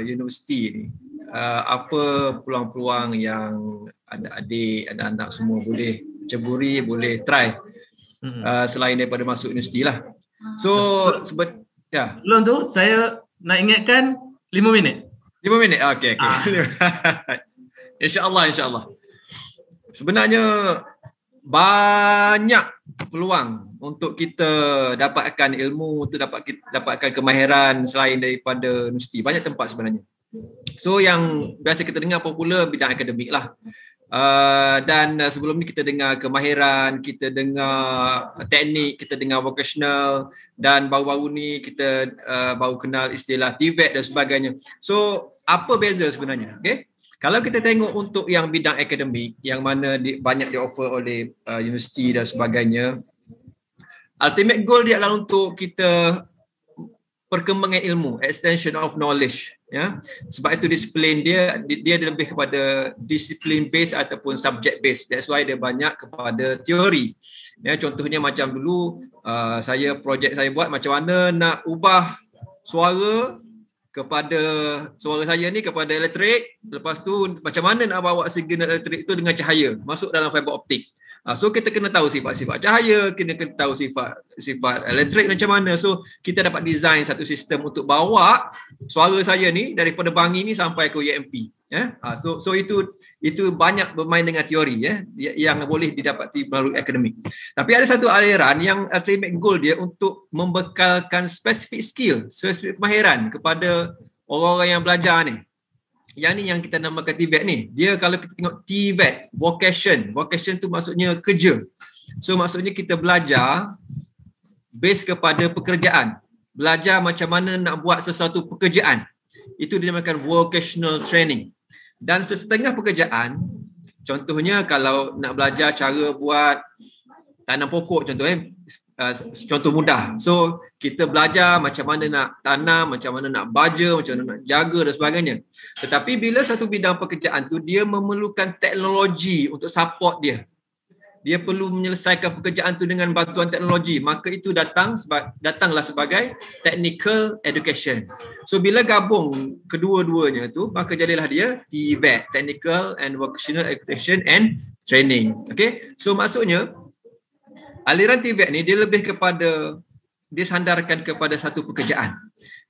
universiti ni, uh, apa peluang-peluang yang adik-adik, anak-anak semua boleh ceburi, boleh try uh, selain daripada masuk universiti lah. So, sebet ya. sebelum tu saya nak ingatkan 5 minit. 5 minit? Okay, okay. Ah. ah. insya Allah. Sebenarnya banyak peluang untuk kita dapatkan ilmu, untuk dapat kita dapatkan kemahiran selain daripada universiti. Banyak tempat sebenarnya. So yang biasa kita dengar popular bidang akademik lah. Uh, dan uh, sebelum ni kita dengar kemahiran, kita dengar teknik, kita dengar vocational dan baru-baru ni kita uh, baru kenal istilah TVET dan sebagainya. So apa beza sebenarnya? Okay? Kalau kita tengok untuk yang bidang akademik yang mana di, banyak di-offer oleh uh, universiti dan sebagainya, ultimate goal dia adalah untuk kita perkembangan ilmu, extension of knowledge ya sebab itu disiplin dia dia lebih kepada disiplin based ataupun subject based that's why dia banyak kepada teori ya contohnya macam dulu uh, saya projek saya buat macam mana nak ubah suara kepada suara saya ni kepada elektrik lepas tu macam mana nak bawa signal elektrik tu dengan cahaya masuk dalam fiber optik Uh, so kita kena tahu sifat-sifat cahaya, kena kena tahu sifat sifat elektrik macam mana. So kita dapat design satu sistem untuk bawa suara saya ni daripada bangi ni sampai ke UMP. E eh? Ya. Ah, uh, so so itu itu banyak bermain dengan teori ya eh, yang boleh didapati melalui akademik. Tapi ada satu aliran yang ultimate goal dia untuk membekalkan specific skill, specific kemahiran kepada orang-orang yang belajar ni yang ni yang kita namakan TVET ni. Dia kalau kita tengok TVET, vocation. Vocation tu maksudnya kerja. So maksudnya kita belajar based kepada pekerjaan. Belajar macam mana nak buat sesuatu pekerjaan. Itu dinamakan vocational training. Dan setengah pekerjaan, contohnya kalau nak belajar cara buat tanam pokok contohnya, eh, uh, contoh mudah. So kita belajar macam mana nak tanam, macam mana nak baja, macam mana nak jaga dan sebagainya. Tetapi bila satu bidang pekerjaan tu dia memerlukan teknologi untuk support dia. Dia perlu menyelesaikan pekerjaan tu dengan bantuan teknologi, maka itu datang datanglah sebagai technical education. So bila gabung kedua-duanya tu, maka jadilah dia TVET, technical and vocational education and training. Okay? So maksudnya Aliran TVET ni dia lebih kepada dia sandarkan kepada satu pekerjaan.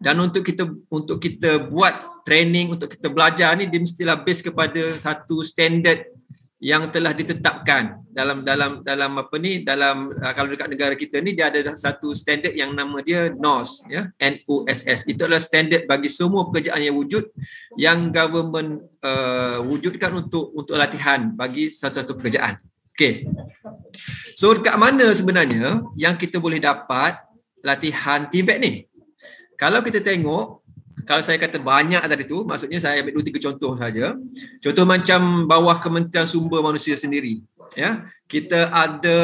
Dan untuk kita untuk kita buat training untuk kita belajar ni dia mestilah base kepada satu standard yang telah ditetapkan dalam dalam dalam apa ni dalam ah, kalau dekat negara kita ni dia ada satu standard yang nama dia NOS ya N O S S itu adalah standard bagi semua pekerjaan yang wujud yang government uh, wujudkan untuk untuk latihan bagi satu-satu pekerjaan Okay. So dekat mana sebenarnya yang kita boleh dapat latihan t ni? Kalau kita tengok, kalau saya kata banyak tadi tu, maksudnya saya ambil 2-3 contoh saja. Contoh macam bawah Kementerian Sumber Manusia sendiri. Ya, Kita ada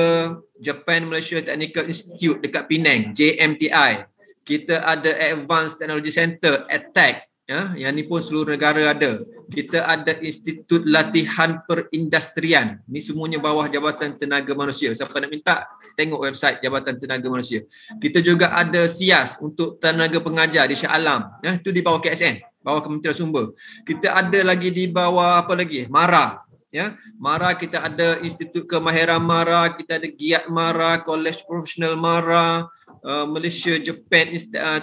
Japan Malaysia Technical Institute dekat Penang, JMTI. Kita ada Advanced Technology Center, ATTEC ya yang ni pun seluruh negara ada kita ada institut latihan perindustrian ni semuanya bawah jabatan tenaga manusia siapa nak minta tengok website jabatan tenaga manusia kita juga ada sias untuk tenaga pengajar di Shah Alam ya tu di bawah KSN bawah Kementerian Sumber kita ada lagi di bawah apa lagi MARA ya MARA kita ada institut kemahiran MARA kita ada giat MARA college professional MARA uh, Malaysia Japan uh, uh,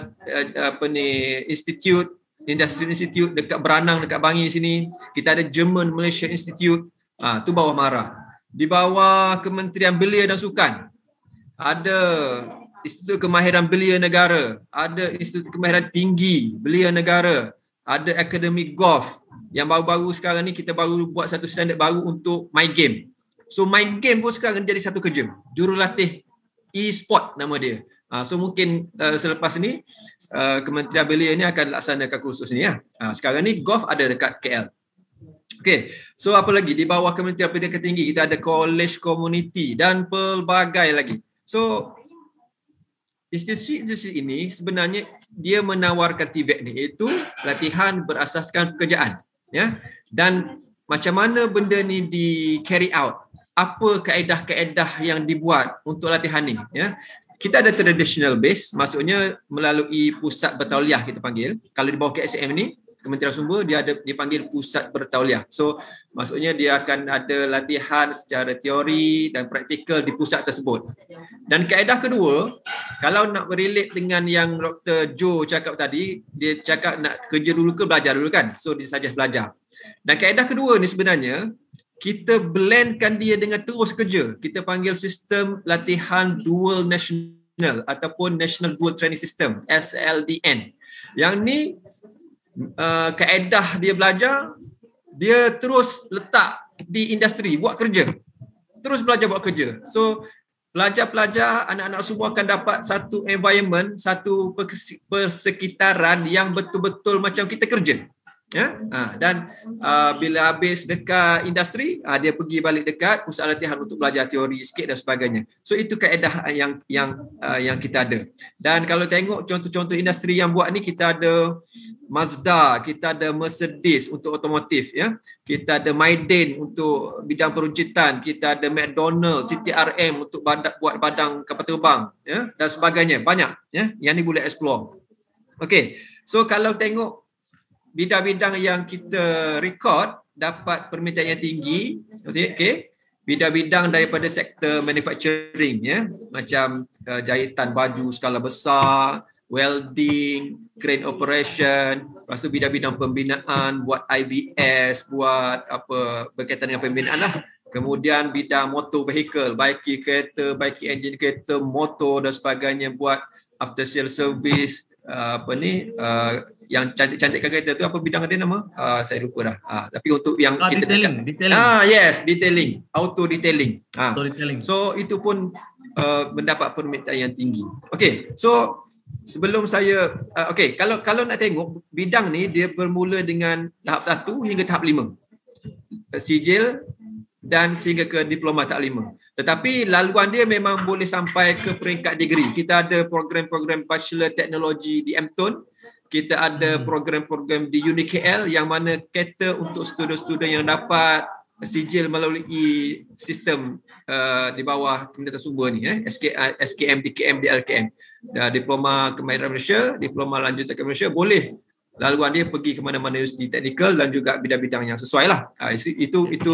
apa ni institute Industrial Institute dekat Beranang dekat Bangi sini, kita ada German Malaysia Institute. Ah ha, tu bawah MARA. Di bawah Kementerian Belia dan Sukan ada Institut Kemahiran Belia Negara, ada Institut Kemahiran Tinggi Belia Negara, ada Akademi Golf yang baru-baru sekarang ni kita baru buat satu standard baru untuk My Game. So My Game pun sekarang jadi satu kerja. Jurulatih e-sport nama dia. Uh, so mungkin uh, selepas ni uh, Kementerian Belia ini akan laksanakan kursus ni ya. Uh, sekarang ni Gov ada dekat KL. Okey. So apa lagi di bawah Kementerian Pendidikan Tinggi kita ada college community dan pelbagai lagi. So institusi-institusi ini sebenarnya dia menawarkan TVET ni iaitu latihan berasaskan pekerjaan ya dan macam mana benda ni di carry out apa kaedah-kaedah yang dibuat untuk latihan ni ya kita ada traditional base maksudnya melalui pusat bertauliah kita panggil kalau di bawah KSM ni Kementerian Sumber dia ada dia panggil pusat bertauliah. So maksudnya dia akan ada latihan secara teori dan praktikal di pusat tersebut. Dan kaedah kedua, kalau nak relate dengan yang Dr. Joe cakap tadi, dia cakap nak kerja dulu ke belajar dulu kan? So dia saja belajar. Dan kaedah kedua ni sebenarnya kita blendkan dia dengan terus kerja. Kita panggil sistem latihan dual national ataupun national dual training system, SLDN. Yang ni uh, kaedah dia belajar, dia terus letak di industri, buat kerja. Terus belajar buat kerja. So, pelajar-pelajar, anak-anak semua akan dapat satu environment, satu persekitaran yang betul-betul macam kita kerja ya ha, dan hmm. uh, bila habis dekat industri uh, dia pergi balik dekat pusat latihan untuk belajar teori sikit dan sebagainya so itu kaedah yang yang uh, yang kita ada dan kalau tengok contoh-contoh industri yang buat ni kita ada Mazda kita ada Mercedes untuk otomotif ya kita ada Maiden untuk bidang peruncitan kita ada McDonald CTRM hmm. untuk badak, buat badang kapal terbang ya dan sebagainya banyak ya yang ni boleh explore okey so kalau tengok bidang-bidang yang kita record dapat permintaan yang tinggi ya? okey okay. bidang-bidang daripada sektor manufacturing ya macam uh, jahitan baju skala besar welding crane operation lepas tu bidang-bidang pembinaan buat IBS buat apa berkaitan dengan pembinaan lah kemudian bidang motor vehicle baiki kereta baiki engine kereta motor dan sebagainya buat after sales service uh, apa ni uh, yang cantik-cantikkan kereta tu apa bidang dia nama? Uh, saya lupa dah. Uh, tapi untuk yang ah, kita detailing, cat- detailing. Ah yes, detailing. Auto detailing. Uh. Auto detailing. So itu pun uh, mendapat permintaan yang tinggi. Okay, so sebelum saya uh, okay, kalau kalau nak tengok bidang ni dia bermula dengan tahap satu hingga tahap lima, sijil dan sehingga ke diploma tahap lima. Tetapi laluan dia memang boleh sampai ke peringkat degree. Kita ada program-program Bachelor Teknologi di Mton kita ada hmm. program-program di UniKL yang mana cater untuk student-student yang dapat sijil melalui sistem uh, di bawah Kementerian Sumber ni eh SK, uh, SKM DKM DLKM dan diploma kemahiran Malaysia diploma lanjutan kemahiran Malaysia boleh lalu dia pergi ke mana-mana universiti teknikal dan juga bidang-bidang yang sesuai lah uh, itu itu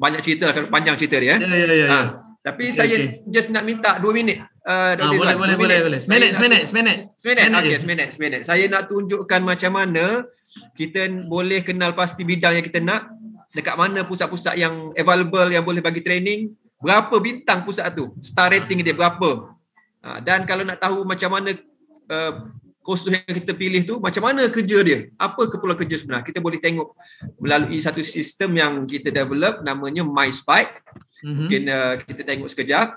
banyak cerita lah, kan? panjang cerita dia eh ya, ya, ya, ya. Uh, tapi okay, saya okay. just nak minta 2 minit. Uh, ah, boleh, boleh, boleh, boleh, boleh. Minit, minit, minit. Minit, okay, minit, minit. Saya nak tunjukkan macam mana kita boleh kenal pasti bidang yang kita nak, dekat mana pusat-pusat yang available yang boleh bagi training, berapa bintang pusat tu, star rating dia berapa. Uh, dan kalau nak tahu macam mana uh, kursus yang kita pilih tu macam mana kerja dia apa keperluan kerja sebenarnya kita boleh tengok melalui satu sistem yang kita develop namanya MySpike mm mungkin uh, kita tengok sekejap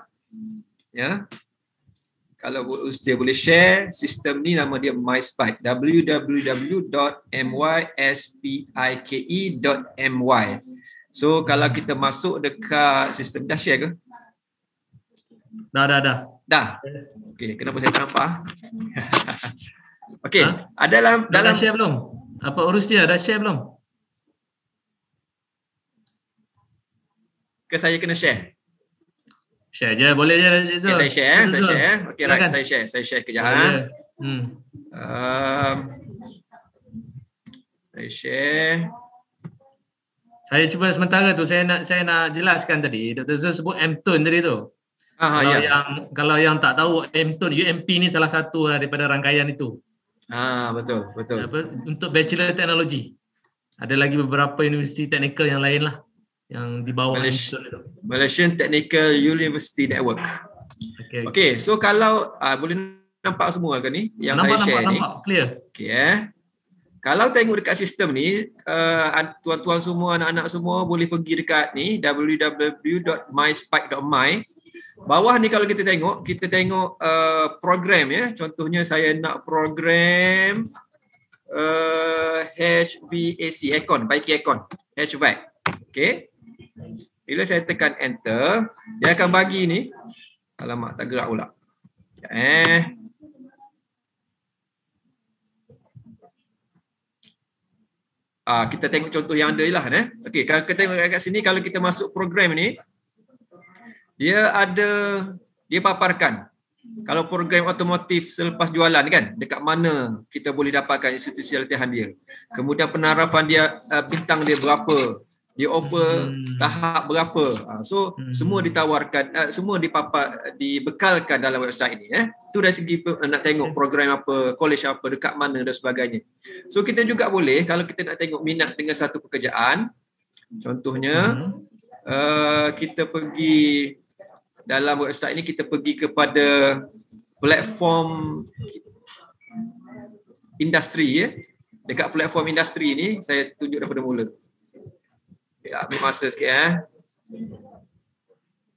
ya yeah. kalau dia boleh share sistem ni nama dia MySpike www.myspike.my e so kalau kita masuk dekat sistem dah share ke dah dah dah dah okey kenapa saya tak nampak Okey, ha? ada dalam dah dalam share belum? Apa urus dia? Dah share belum? Ke saya kena share? Share je, boleh je. Okay, saya share, saya share. Okey, right. saya share. Saya share kejap. Ha? Hmm. Um, saya share. Saya cuba sementara tu saya nak saya nak jelaskan tadi Dr. Zul sebut Mton tone tadi tu. Aha, kalau ya. yang kalau yang tak tahu Mton, UMP ni salah satu lah daripada rangkaian itu. Ah betul betul. Apa? Untuk bachelor teknologi. Ada lagi beberapa universiti teknikal yang lain lah yang di bawah Malaysia, Malaysian Technical University Network. Okay, okay. okay. so kalau uh, boleh nampak semua kan ni yang nampak, saya nampak, share nampak, ni? Nampak, clear. Okay, eh. Kalau tengok dekat sistem ni, uh, tuan-tuan semua, anak-anak semua boleh pergi dekat ni www.myspike.my bawah ni kalau kita tengok kita tengok uh, program ya contohnya saya nak program uh, HVAC aircon baiki aircon HVAC Okay? bila saya tekan enter dia akan bagi ni alamak tak gerak pula eh Ah kita tengok contoh yang ada lah eh. Okey, kalau kita tengok dekat sini kalau kita masuk program ni, dia ada dia paparkan kalau program otomotif selepas jualan kan dekat mana kita boleh dapatkan institusi latihan dia kemudian penarafan dia eh, bintang dia berapa dia offer hmm. tahap berapa ah, so hmm. semua ditawarkan eh, semua dipapak dibekalkan dalam website ini. eh tu dari segi nak tengok hmm. program apa college apa dekat mana dan sebagainya so kita juga boleh kalau kita nak tengok minat dengan satu pekerjaan contohnya hmm. uh, kita pergi dalam website ini kita pergi kepada platform industri ya. Dekat platform industri ini saya tunjuk daripada mula. Ya, ambil masa sikit eh.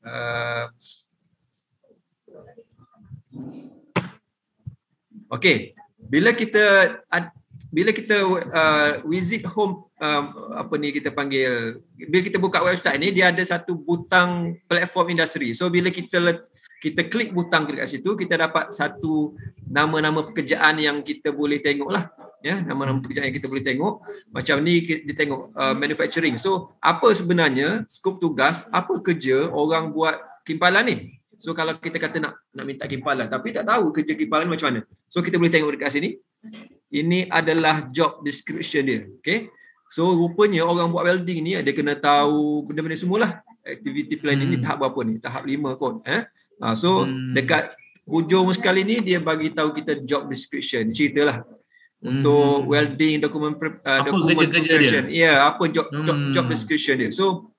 Uh, okay. Bila kita bila kita uh, visit home um, apa ni kita panggil bila kita buka website ni dia ada satu butang platform industri so bila kita let, kita klik butang dekat situ kita dapat satu nama-nama pekerjaan yang kita boleh tengok lah ya nama-nama pekerjaan yang kita boleh tengok macam ni kita tengok uh, manufacturing so apa sebenarnya skop tugas apa kerja orang buat kimpalan ni So kalau kita kata nak nak minta kipalan lah. tapi tak tahu kerja kipalan macam mana. So kita boleh tengok dekat sini. Ini adalah job description dia. Okay. So rupanya orang buat welding ni dia kena tahu benda-benda semualah. Activity plan hmm. ini tahap berapa ni? Tahap 5 kot. Eh? Ha, so hmm. dekat hujung sekali ni dia bagi tahu kita job description. Ceritalah. Hmm. Untuk hmm. welding dokumen uh, dokumen description. Ya, apa job, hmm. job job hmm. description dia. So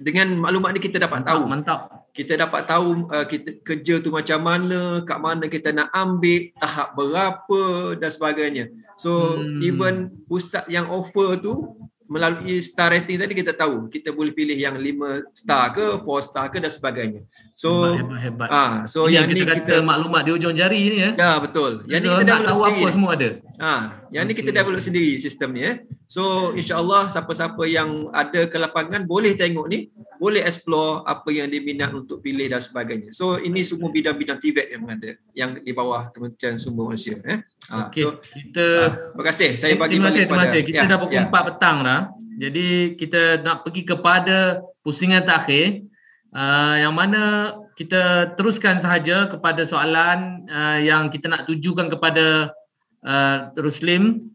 dengan maklumat ni kita dapat mantap, tahu. Mantap kita dapat tahu uh, kita kerja tu macam mana, kat mana kita nak ambil, tahap berapa dan sebagainya. So hmm. even pusat yang offer tu melalui star rating tadi kita tahu kita boleh pilih yang 5 star ke 4 star ke dan sebagainya. So hebat, hebat, hebat. Ah, so ini yang kita ni kata kita maklumat di hujung jari ni ya. Ya betul. Yang so, ha, ni kita dah tahu sendiri. apa semua ada. Ah, yang okay. ni kita develop sendiri sistem ni eh. So insya-Allah siapa-siapa yang ada ke lapangan boleh tengok ni, boleh explore apa yang diminat untuk pilih dan sebagainya. So ini semua bidang-bidang Tibet yang ada yang di bawah Kementerian Sumber Manusia eh. Ya. Ah, okay. so kita ah, terima kasih. Saya eh, bagi terima kasih, terima kasih. Kita ya, dah pukul ya. 4 petang dah. Jadi kita nak pergi kepada pusingan terakhir. Ah, yang mana kita teruskan sahaja kepada soalan uh, yang kita nak tujukan kepada uh, Ruslim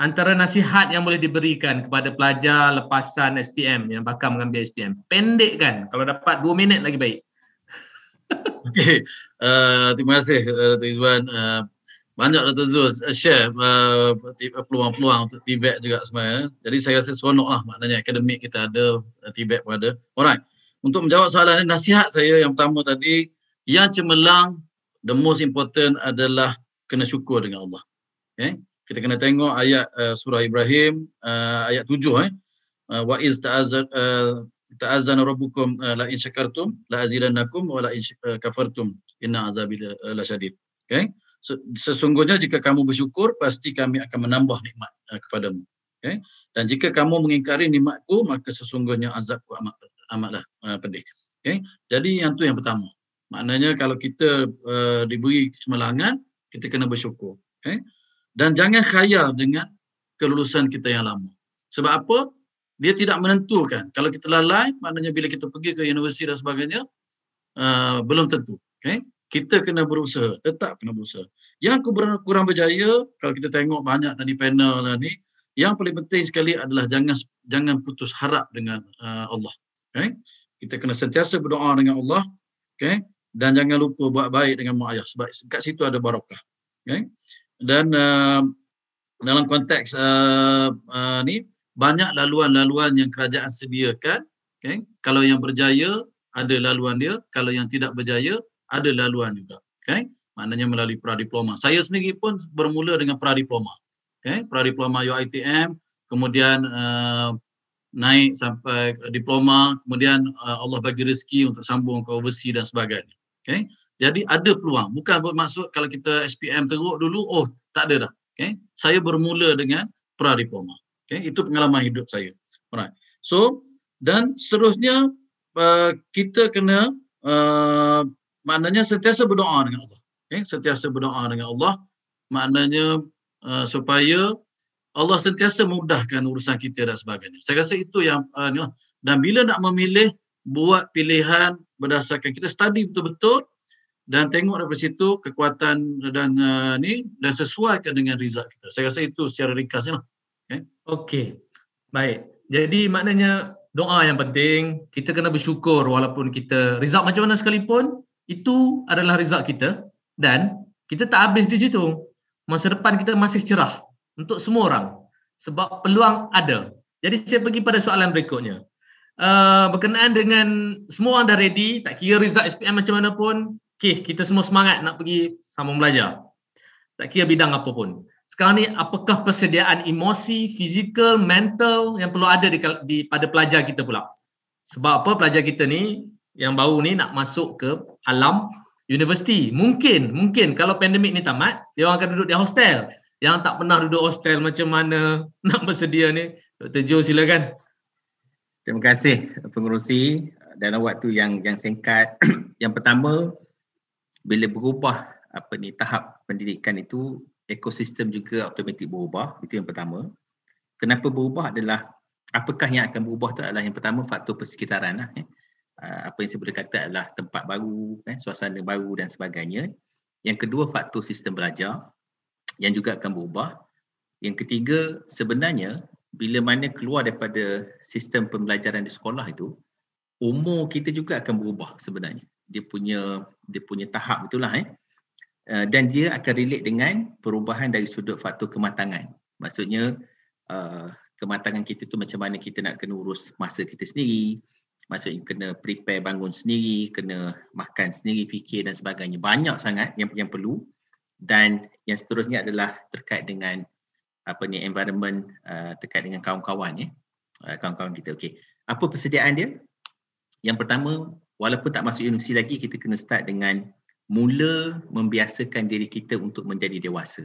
antara nasihat yang boleh diberikan kepada pelajar lepasan SPM yang bakal mengambil SPM. pendek kan kalau dapat dua minit lagi baik. Okay, Uh, terima kasih Dr. Izwan. Uh, banyak Dr. Zul share uh, peluang-peluang untuk TVET juga semuanya. Jadi saya rasa seronok lah maknanya akademik kita ada, TVET pun ada. Alright untuk menjawab soalan ini, nasihat saya yang pertama tadi, yang cemerlang, the most important adalah kena syukur dengan Allah. Okay? Eh, kita kena tengok ayat uh, surah Ibrahim, uh, ayat tujuh. Eh? Uh, wa iz ta'azana uh, rabbukum uh, la in syakartum la azidannakum wa la in kafartum inna azabil la syadid. Okay? Sesungguhnya jika kamu bersyukur, pasti kami akan menambah nikmat uh, kepadamu. Okay? Dan jika kamu mengingkari nikmatku, maka sesungguhnya azabku amat amatlah uh, pedih. Okay? Jadi yang tu yang pertama. Maknanya kalau kita uh, diberi kesemalangan, kita kena bersyukur. Okay? Dan jangan khayal dengan kelulusan kita yang lama. Sebab apa? Dia tidak menentukan. Kalau kita lalai, maknanya bila kita pergi ke universiti dan sebagainya, uh, belum tentu. Okay? Kita kena berusaha. Tetap kena berusaha. Yang kurang, kurang berjaya, kalau kita tengok banyak tadi panel ni yang paling penting sekali adalah jangan jangan putus harap dengan uh, Allah. Okay? Kita kena sentiasa berdoa dengan Allah. Okay? Dan jangan lupa buat baik dengan mak ayah. Sebab kat situ ada barakah. Okay? Dan uh, dalam konteks uh, uh, ni, banyak laluan-laluan yang kerajaan sediakan. Okay? Kalau yang berjaya, ada laluan dia. Kalau yang tidak berjaya, ada laluan juga. Okay? Maknanya melalui pradiploma. Saya sendiri pun bermula dengan pradiploma. Okay? Pradiploma UITM, kemudian uh, naik sampai eh, diploma kemudian uh, Allah bagi rezeki untuk sambung ke overseas dan sebagainya Okay, jadi ada peluang bukan bermaksud kalau kita SPM teruk dulu oh tak ada dah Okay, saya bermula dengan pra diploma okey itu pengalaman hidup saya alright so dan seterusnya uh, kita kena uh, maknanya sentiasa berdoa dengan Allah okey sentiasa berdoa dengan Allah maknanya uh, supaya Allah sentiasa mudahkan urusan kita dan sebagainya. Saya rasa itu yang uh, ni lah. Dan bila nak memilih, buat pilihan berdasarkan kita study betul-betul dan tengok daripada situ kekuatan dan uh, ni dan sesuaikan dengan result kita. Saya rasa itu secara ringkasnya lah. Okay. okay. Baik. Jadi maknanya doa yang penting. Kita kena bersyukur walaupun kita result macam mana sekalipun. Itu adalah result kita. Dan kita tak habis di situ. Masa depan kita masih cerah untuk semua orang sebab peluang ada. Jadi saya pergi pada soalan berikutnya. Uh, berkenaan dengan semua orang dah ready, tak kira result SPM macam mana pun, okay, kita semua semangat nak pergi sambung belajar. Tak kira bidang apa pun. Sekarang ni apakah persediaan emosi, fizikal, mental yang perlu ada di, di pada pelajar kita pula? Sebab apa pelajar kita ni yang baru ni nak masuk ke alam universiti. Mungkin, mungkin kalau pandemik ni tamat, dia orang akan duduk di hostel yang tak pernah duduk hostel macam mana nak bersedia ni Dr. Joe silakan Terima kasih pengurusi dalam waktu yang yang singkat yang pertama bila berubah apa ni tahap pendidikan itu ekosistem juga automatik berubah itu yang pertama kenapa berubah adalah apakah yang akan berubah tu adalah yang pertama faktor persekitaran lah, eh. Ah, apa yang saya boleh kata adalah tempat baru eh, suasana baru dan sebagainya yang kedua faktor sistem belajar yang juga akan berubah. Yang ketiga, sebenarnya bila mana keluar daripada sistem pembelajaran di sekolah itu, umur kita juga akan berubah sebenarnya. Dia punya dia punya tahap itulah eh. eh. dan dia akan relate dengan perubahan dari sudut faktor kematangan. Maksudnya eh, kematangan kita tu macam mana kita nak kena urus masa kita sendiri, maksudnya kena prepare bangun sendiri, kena makan sendiri, fikir dan sebagainya. Banyak sangat yang yang perlu dan yang seterusnya adalah terkait dengan apa ni environment uh, terkait dengan kawan-kawan ya. Uh, kawan-kawan kita okey. Apa persediaan dia? Yang pertama, walaupun tak masuk universiti lagi kita kena start dengan mula membiasakan diri kita untuk menjadi dewasa.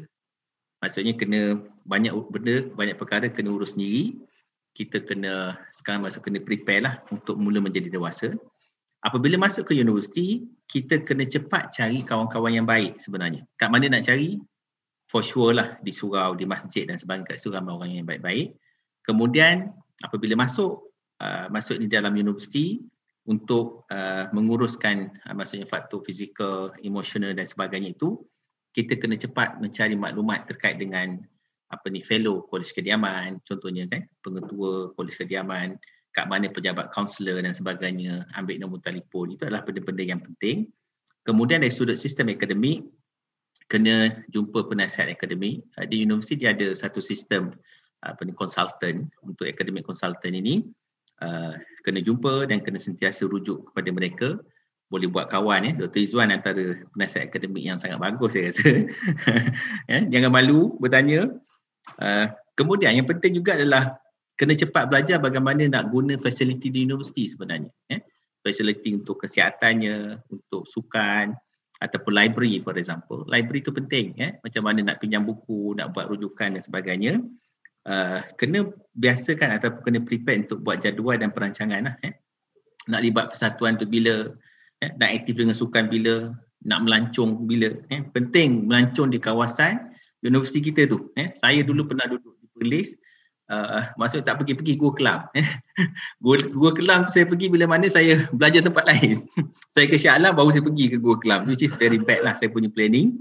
Maksudnya kena banyak benda, banyak perkara kena urus sendiri. Kita kena sekarang masa kena prepare lah untuk mula menjadi dewasa apabila masuk ke universiti kita kena cepat cari kawan-kawan yang baik sebenarnya kat mana nak cari for sure lah di surau di masjid dan sebagainya kat surau orang yang baik-baik kemudian apabila masuk uh, masuk di dalam universiti untuk uh, menguruskan uh, maksudnya faktor fizikal emosional dan sebagainya itu kita kena cepat mencari maklumat terkait dengan apa ni fellow kolej kediaman contohnya kan pengetua kolej kediaman kat mana pejabat kaunselor dan sebagainya ambil nombor telefon itu adalah benda-benda yang penting kemudian dari sudut sistem akademik kena jumpa penasihat akademik ah, di universiti dia ada satu sistem ah, apa ni konsultan untuk akademik konsultan ini ah, kena jumpa dan kena sentiasa rujuk kepada mereka boleh buat kawan ya eh. Dr. Izwan antara penasihat akademik yang sangat bagus saya rasa ya, jangan malu bertanya kemudian yang penting juga adalah kena cepat belajar bagaimana nak guna fasiliti di universiti sebenarnya eh ya. fasiliti untuk kesihatannya untuk sukan ataupun library for example library tu penting eh macam mana nak pinjam buku nak buat rujukan dan sebagainya uh, kena biasakan ataupun kena prepare untuk buat jadual dan perancangan lah, eh nak libat persatuan tu bila eh nak aktif dengan sukan bila nak melancong bila eh penting melancong di kawasan universiti kita tu eh saya dulu pernah duduk di Perlis Ah, maksud tak pergi-pergi gua kelam eh? gua, gua kelam tu saya pergi bila mana saya belajar tempat lain saya ke Shah baru saya pergi ke gua kelam which is very bad lah saya punya planning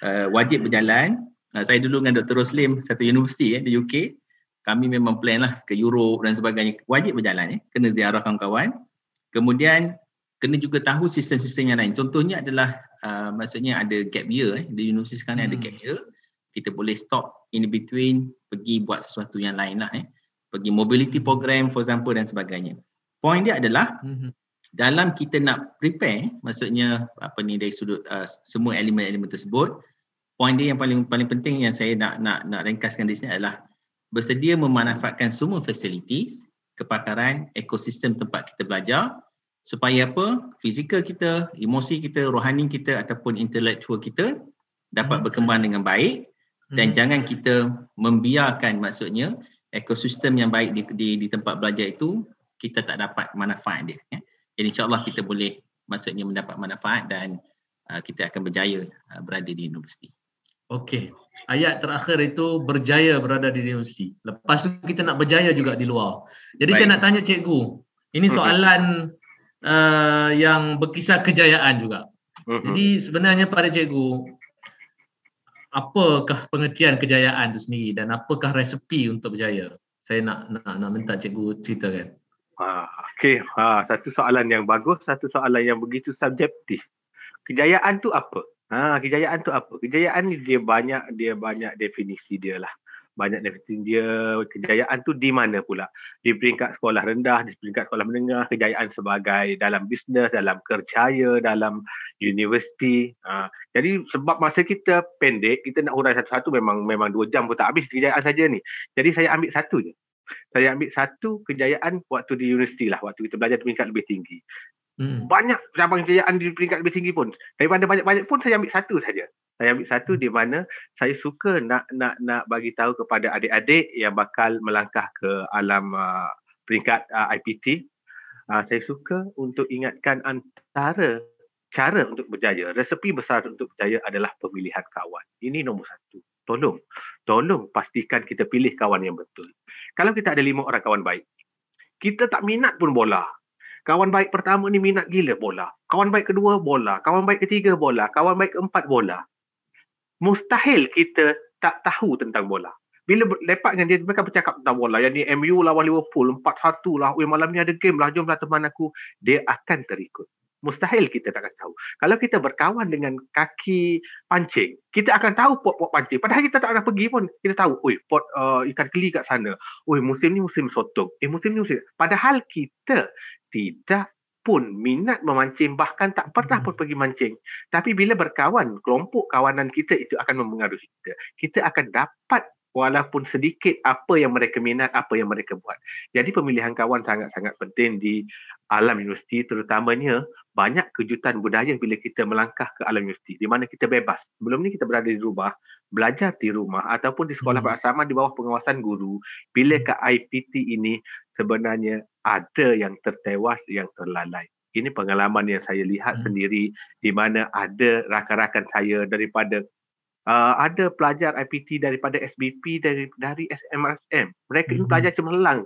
uh, wajib berjalan uh, saya dulu dengan Dr. Roslim satu universiti eh, di UK kami memang plan lah ke Europe dan sebagainya wajib berjalan eh. kena ziarah kawan-kawan kemudian kena juga tahu sistem-sistem yang lain contohnya adalah uh, maksudnya ada gap year eh. di universiti sekarang hmm. ada gap year kita boleh stop in between pergi buat sesuatu yang lain lah eh. Pergi mobility program for example dan sebagainya. Point dia adalah mm-hmm. dalam kita nak prepare maksudnya apa ni dari sudut uh, semua elemen-elemen tersebut point dia yang paling paling penting yang saya nak nak nak ringkaskan di sini adalah bersedia memanfaatkan semua facilities, kepakaran, ekosistem tempat kita belajar supaya apa? fizikal kita, emosi kita, rohani kita ataupun intelektual kita dapat mhm. berkembang dengan baik dan hmm. jangan kita membiarkan maksudnya ekosistem yang baik di, di di tempat belajar itu kita tak dapat manfaat dia ya. Jadi insyaallah kita boleh maksudnya mendapat manfaat dan uh, kita akan berjaya uh, berada di universiti. Okey. Ayat terakhir itu berjaya berada di universiti. Lepas tu kita nak berjaya juga di luar. Jadi baik. saya nak tanya cikgu, ini hmm. soalan uh, yang berkisar kejayaan juga. Uh-huh. Jadi sebenarnya pada cikgu apakah pengertian kejayaan tu sendiri dan apakah resepi untuk berjaya? Saya nak nak, nak minta cikgu cerita kan? Ah, ha, okay. ah, ha, satu soalan yang bagus, satu soalan yang begitu subjektif. Kejayaan tu apa? Ha, ah, kejayaan tu apa? Kejayaan ni dia banyak dia banyak definisi dia lah banyak nepotism dia kejayaan tu di mana pula di peringkat sekolah rendah di peringkat sekolah menengah kejayaan sebagai dalam bisnes dalam kerjaya dalam universiti uh, jadi sebab masa kita pendek kita nak urai satu-satu memang memang dua jam pun tak habis kejayaan saja ni jadi saya ambil satu je saya ambil satu kejayaan waktu di universiti lah waktu kita belajar peringkat lebih tinggi Hmm. Banyak cabang kejayaan di peringkat lebih tinggi pun. Daripada banyak-banyak pun saya ambil satu saja. Saya ambil satu di mana saya suka nak nak nak bagi tahu kepada adik-adik yang bakal melangkah ke alam uh, peringkat uh, IPT. Uh, saya suka untuk ingatkan antara cara untuk berjaya, resepi besar untuk berjaya adalah pemilihan kawan. Ini nombor satu. Tolong, tolong pastikan kita pilih kawan yang betul. Kalau kita ada lima orang kawan baik, kita tak minat pun bola, Kawan baik pertama ni minat gila bola. Kawan baik kedua bola. Kawan baik ketiga bola. Kawan baik keempat bola. Mustahil kita tak tahu tentang bola. Bila lepak dengan dia, mereka bercakap tentang bola. Yang ni MU lawan Liverpool, 4-1 lah. Ui, malam ni ada game lah. Jomlah teman aku. Dia akan terikut. Mustahil kita tak akan tahu. Kalau kita berkawan dengan kaki pancing, kita akan tahu pot-pot pancing. Padahal kita tak nak pergi pun, kita tahu, ui, pot uh, ikan keli kat sana. Ui, musim ni musim sotong. Eh, musim ni musim. Padahal kita tidak pun minat memancing bahkan tak pernah pun hmm. pergi mancing tapi bila berkawan kelompok kawanan kita itu akan mempengaruhi kita kita akan dapat walaupun sedikit apa yang mereka minat apa yang mereka buat jadi pemilihan kawan sangat-sangat penting di alam universiti terutamanya banyak kejutan budaya bila kita melangkah ke alam universiti di mana kita bebas sebelum ni kita berada di rumah belajar di rumah ataupun di sekolah hmm. berasrama di bawah pengawasan guru bila hmm. ke IPT ini sebenarnya ada yang tertewas yang terlalai ini pengalaman yang saya lihat hmm. sendiri di mana ada rakan-rakan saya daripada uh, ada pelajar IPT daripada SBP dari dari SMRSM. Mereka mm-hmm. ini pelajar cemerlang.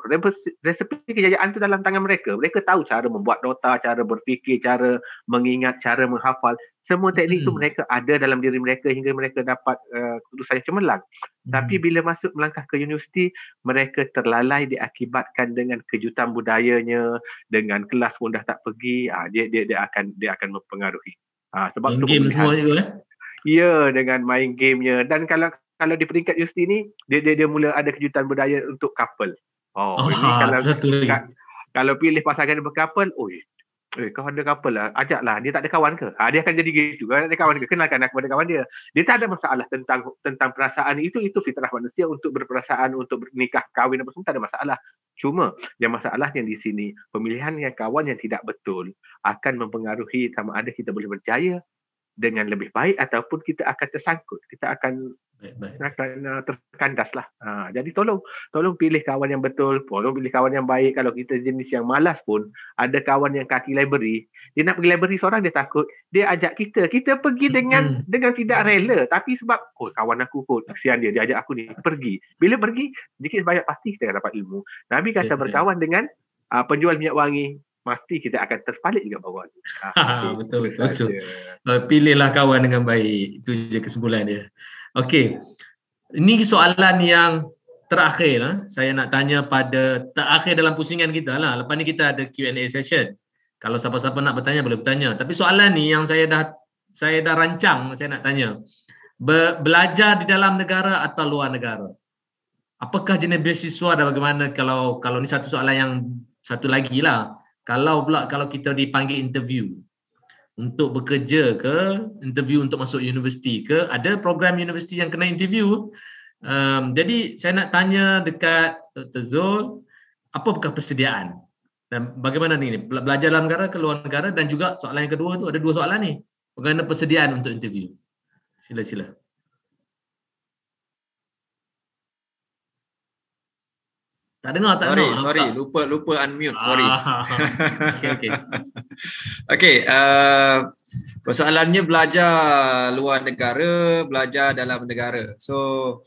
Resepi kejayaan itu dalam tangan mereka. Mereka tahu cara membuat nota, cara berfikir, cara mengingat, cara menghafal. Semua teknik mm-hmm. itu mereka ada dalam diri mereka hingga mereka dapat uh, keputusan yang cemerlang. Mm-hmm. Tapi bila masuk melangkah ke universiti, mereka terlalai diakibatkan dengan kejutan budayanya, dengan kelas pun dah tak pergi, uh, dia, dia dia akan dia akan mempengaruhi. Uh, sebab tu semua juga eh? ya dengan main gamenya dan kalau kalau di peringkat Justi ni dia dia dia mula ada kejutan berdaya untuk couple. Oh, oh ini ha, kalau ka, kalau pilih pasangan berkapel, oi. Eh, kau ada couple lah. Ajaklah. Dia tak ada kawan ke? Ha, dia akan jadi gitu. Kau ada kawan ke? Kenalkan aku pada kawan dia. Dia tak ada masalah tentang tentang perasaan itu. Itu fitrah manusia untuk berperasaan, untuk bernikah kahwin apa semua. Tak ada masalah. Cuma, yang masalahnya di sini, pemilihan yang kawan yang tidak betul akan mempengaruhi sama ada kita boleh berjaya dengan lebih baik ataupun kita akan tersangkut kita akan baik, baik. akan uh, terkandas lah uh, jadi tolong tolong pilih kawan yang betul tolong pilih kawan yang baik kalau kita jenis yang malas pun ada kawan yang kaki library dia nak pergi library seorang dia takut dia ajak kita kita pergi dengan dengan tidak rela tapi sebab oh kawan aku pun kasihan dia dia ajak aku ni pergi bila pergi sedikit sebanyak pasti kita dapat ilmu nabi kata baik, berkawan baik. dengan uh, penjual minyak wangi mesti kita akan terpalit juga bawah tu. betul betul. betul. Uh, pilihlah kawan dengan baik. Itu je kesimpulan dia. Okey. Ini soalan yang terakhir lah. Saya nak tanya pada terakhir dalam pusingan kita lah. Lepas ni kita ada Q&A session. Kalau siapa-siapa nak bertanya boleh bertanya. Tapi soalan ni yang saya dah saya dah rancang saya nak tanya. Be, belajar di dalam negara atau luar negara? Apakah jenis beasiswa dan bagaimana kalau kalau ni satu soalan yang satu lagi lah. Kalau pula kalau kita dipanggil interview untuk bekerja ke, interview untuk masuk universiti ke, ada program universiti yang kena interview. Um, jadi saya nak tanya dekat Dr. Zul, apakah persediaan? Dan bagaimana ni? Belajar dalam negara ke luar negara? Dan juga soalan yang kedua tu ada dua soalan ni. Bagaimana persediaan untuk interview? Sila-sila. Tak dengar, tak sorry, dengar. Sorry, lupa lupa unmute. Ah. Sorry. okay, okay. okay uh, persoalannya belajar luar negara, belajar dalam negara. So,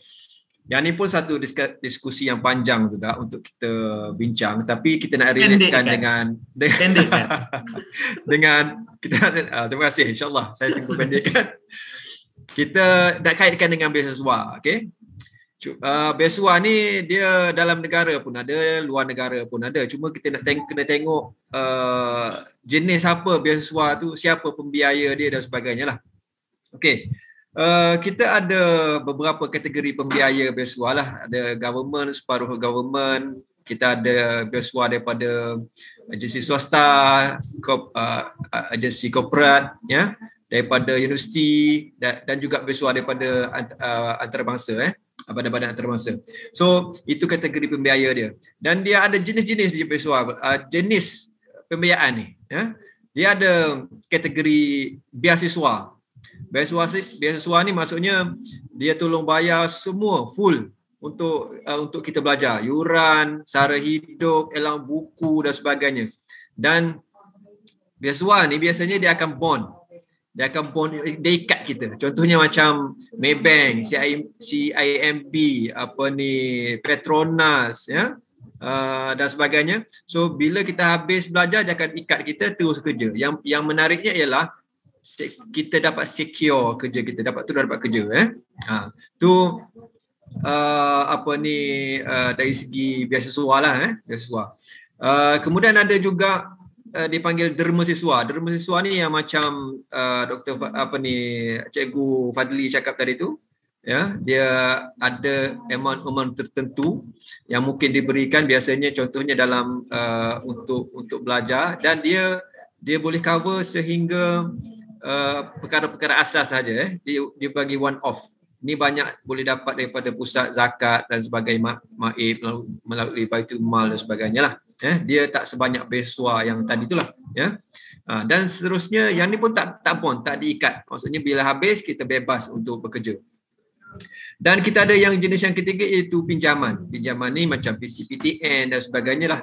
yang ni pun satu diskusi yang panjang juga untuk kita bincang. Tapi kita nak relatekan Tendekkan. dengan... Kan? dengan... Kita, uh, terima kasih. InsyaAllah saya cuba pendekkan. kita nak kaitkan dengan beasiswa. Okay. Uh, Beswa ni dia dalam negara pun ada, luar negara pun ada. Cuma kita nak teng- kena tengok uh, jenis apa beswa tu, siapa pembiaya dia dan sebagainya lah. Okay. Uh, kita ada beberapa kategori pembiaya beswa lah. Ada government, separuh government. Kita ada beswa daripada agensi swasta, kop, uh, agensi korporat, ya. Yeah? daripada universiti dan, juga beasiswa daripada uh, antarabangsa. Eh badan-badan antarabangsa. So itu kategori pembiaya dia. Dan dia ada jenis-jenis dia Peswa, uh, jenis pembiayaan ni. Ya. Dia ada kategori biasiswa. Biasiswa biasiswa ni maksudnya dia tolong bayar semua full untuk uh, untuk kita belajar, yuran, sara hidup, elang buku dan sebagainya. Dan biasiswa ni biasanya dia akan bond dia akan pun dia ikat kita. Contohnya macam Maybank, CIMB, apa ni Petronas ya. Uh, dan sebagainya. So bila kita habis belajar dia akan ikat kita terus kerja. Yang yang menariknya ialah kita dapat secure kerja kita, dapat terus dapat kerja eh. Ha. Tu uh, apa ni uh, dari segi biasa soal lah, eh, biasa soal. Uh, kemudian ada juga uh, dipanggil derma siswa. Derma siswa ni yang macam uh, doktor apa ni cikgu Fadli cakap tadi tu ya dia ada amount amount tertentu yang mungkin diberikan biasanya contohnya dalam uh, untuk untuk belajar dan dia dia boleh cover sehingga uh, perkara-perkara asas saja eh dia, dia bagi one off ni banyak boleh dapat daripada pusat zakat dan sebagainya maib melalui baitul mal dan sebagainya lah eh dia tak sebanyak beswa yang tadi itulah ya ha, dan seterusnya yang ni pun tak tak pun tak diikat maksudnya bila habis kita bebas untuk bekerja dan kita ada yang jenis yang ketiga iaitu pinjaman pinjaman ni macam PTPTN dan sebagainya lah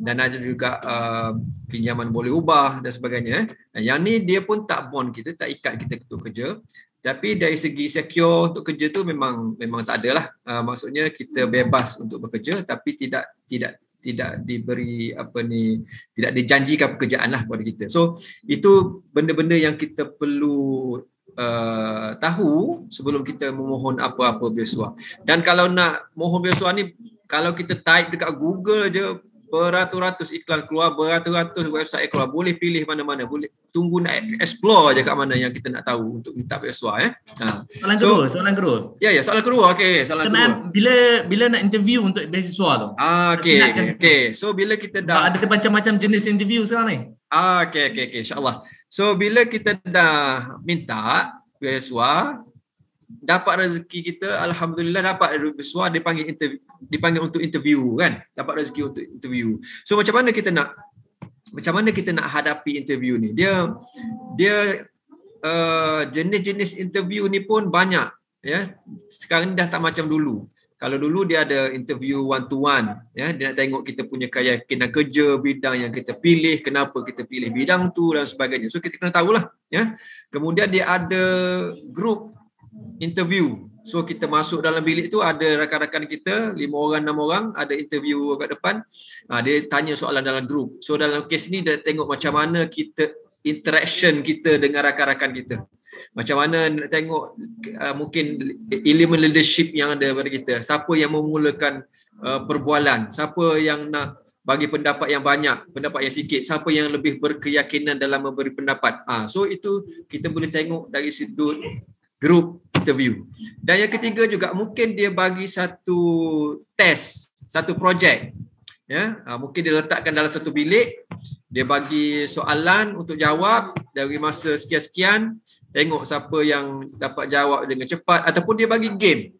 dan ada juga uh, pinjaman boleh ubah dan sebagainya. Eh. Yang ni dia pun tak bond kita, tak ikat kita untuk kerja. Tapi dari segi secure untuk kerja tu memang memang tak adalah. Uh, maksudnya kita bebas untuk bekerja tapi tidak tidak tidak diberi apa ni tidak dijanjikan pekerjaan lah kepada kita. So itu benda-benda yang kita perlu Uh, tahu sebelum kita memohon apa-apa biasuah. Dan kalau nak mohon biasuah ni kalau kita type dekat Google je beratus-ratus iklan keluar, beratus-ratus website keluar. Boleh pilih mana-mana. Boleh tunggu nak explore aja kat mana yang kita nak tahu untuk minta beasiswa eh. Ha. Soalan so, kedua, soalan kedua. Ya ya, yeah, soalan kedua. Okey, soalan kedua. bila bila nak interview untuk beasiswa tu? Ah, okey. Kan? Okey. So bila kita dah ada macam-macam jenis interview sekarang ni. Ah, okey okey okey, insya-Allah. So bila kita dah minta beasiswa, dapat rezeki kita alhamdulillah dapat ada suar dipanggil interview, dipanggil untuk interview kan dapat rezeki untuk interview so macam mana kita nak macam mana kita nak hadapi interview ni dia dia uh, jenis-jenis interview ni pun banyak ya sekarang ni dah tak macam dulu kalau dulu dia ada interview one to one ya dia nak tengok kita punya keyakinan kerja bidang yang kita pilih kenapa kita pilih bidang tu dan sebagainya so kita kena tahulah ya kemudian dia ada group interview. So kita masuk dalam bilik tu ada rakan-rakan kita, lima orang, enam orang, ada interview kat depan. Ah, dia tanya soalan dalam group. So dalam kes ni dia tengok macam mana kita interaction kita dengan rakan-rakan kita. Macam mana nak tengok uh, mungkin elemen leadership yang ada pada kita. Siapa yang memulakan uh, perbualan, siapa yang nak bagi pendapat yang banyak, pendapat yang sikit, siapa yang lebih berkeyakinan dalam memberi pendapat. Ah, uh, so itu kita boleh tengok dari sudut group interview. Dan yang ketiga juga mungkin dia bagi satu test, satu projek. Ya, ah, mungkin dia letakkan dalam satu bilik, dia bagi soalan untuk jawab dari masa sekian-sekian, tengok siapa yang dapat jawab dengan cepat ataupun dia bagi game.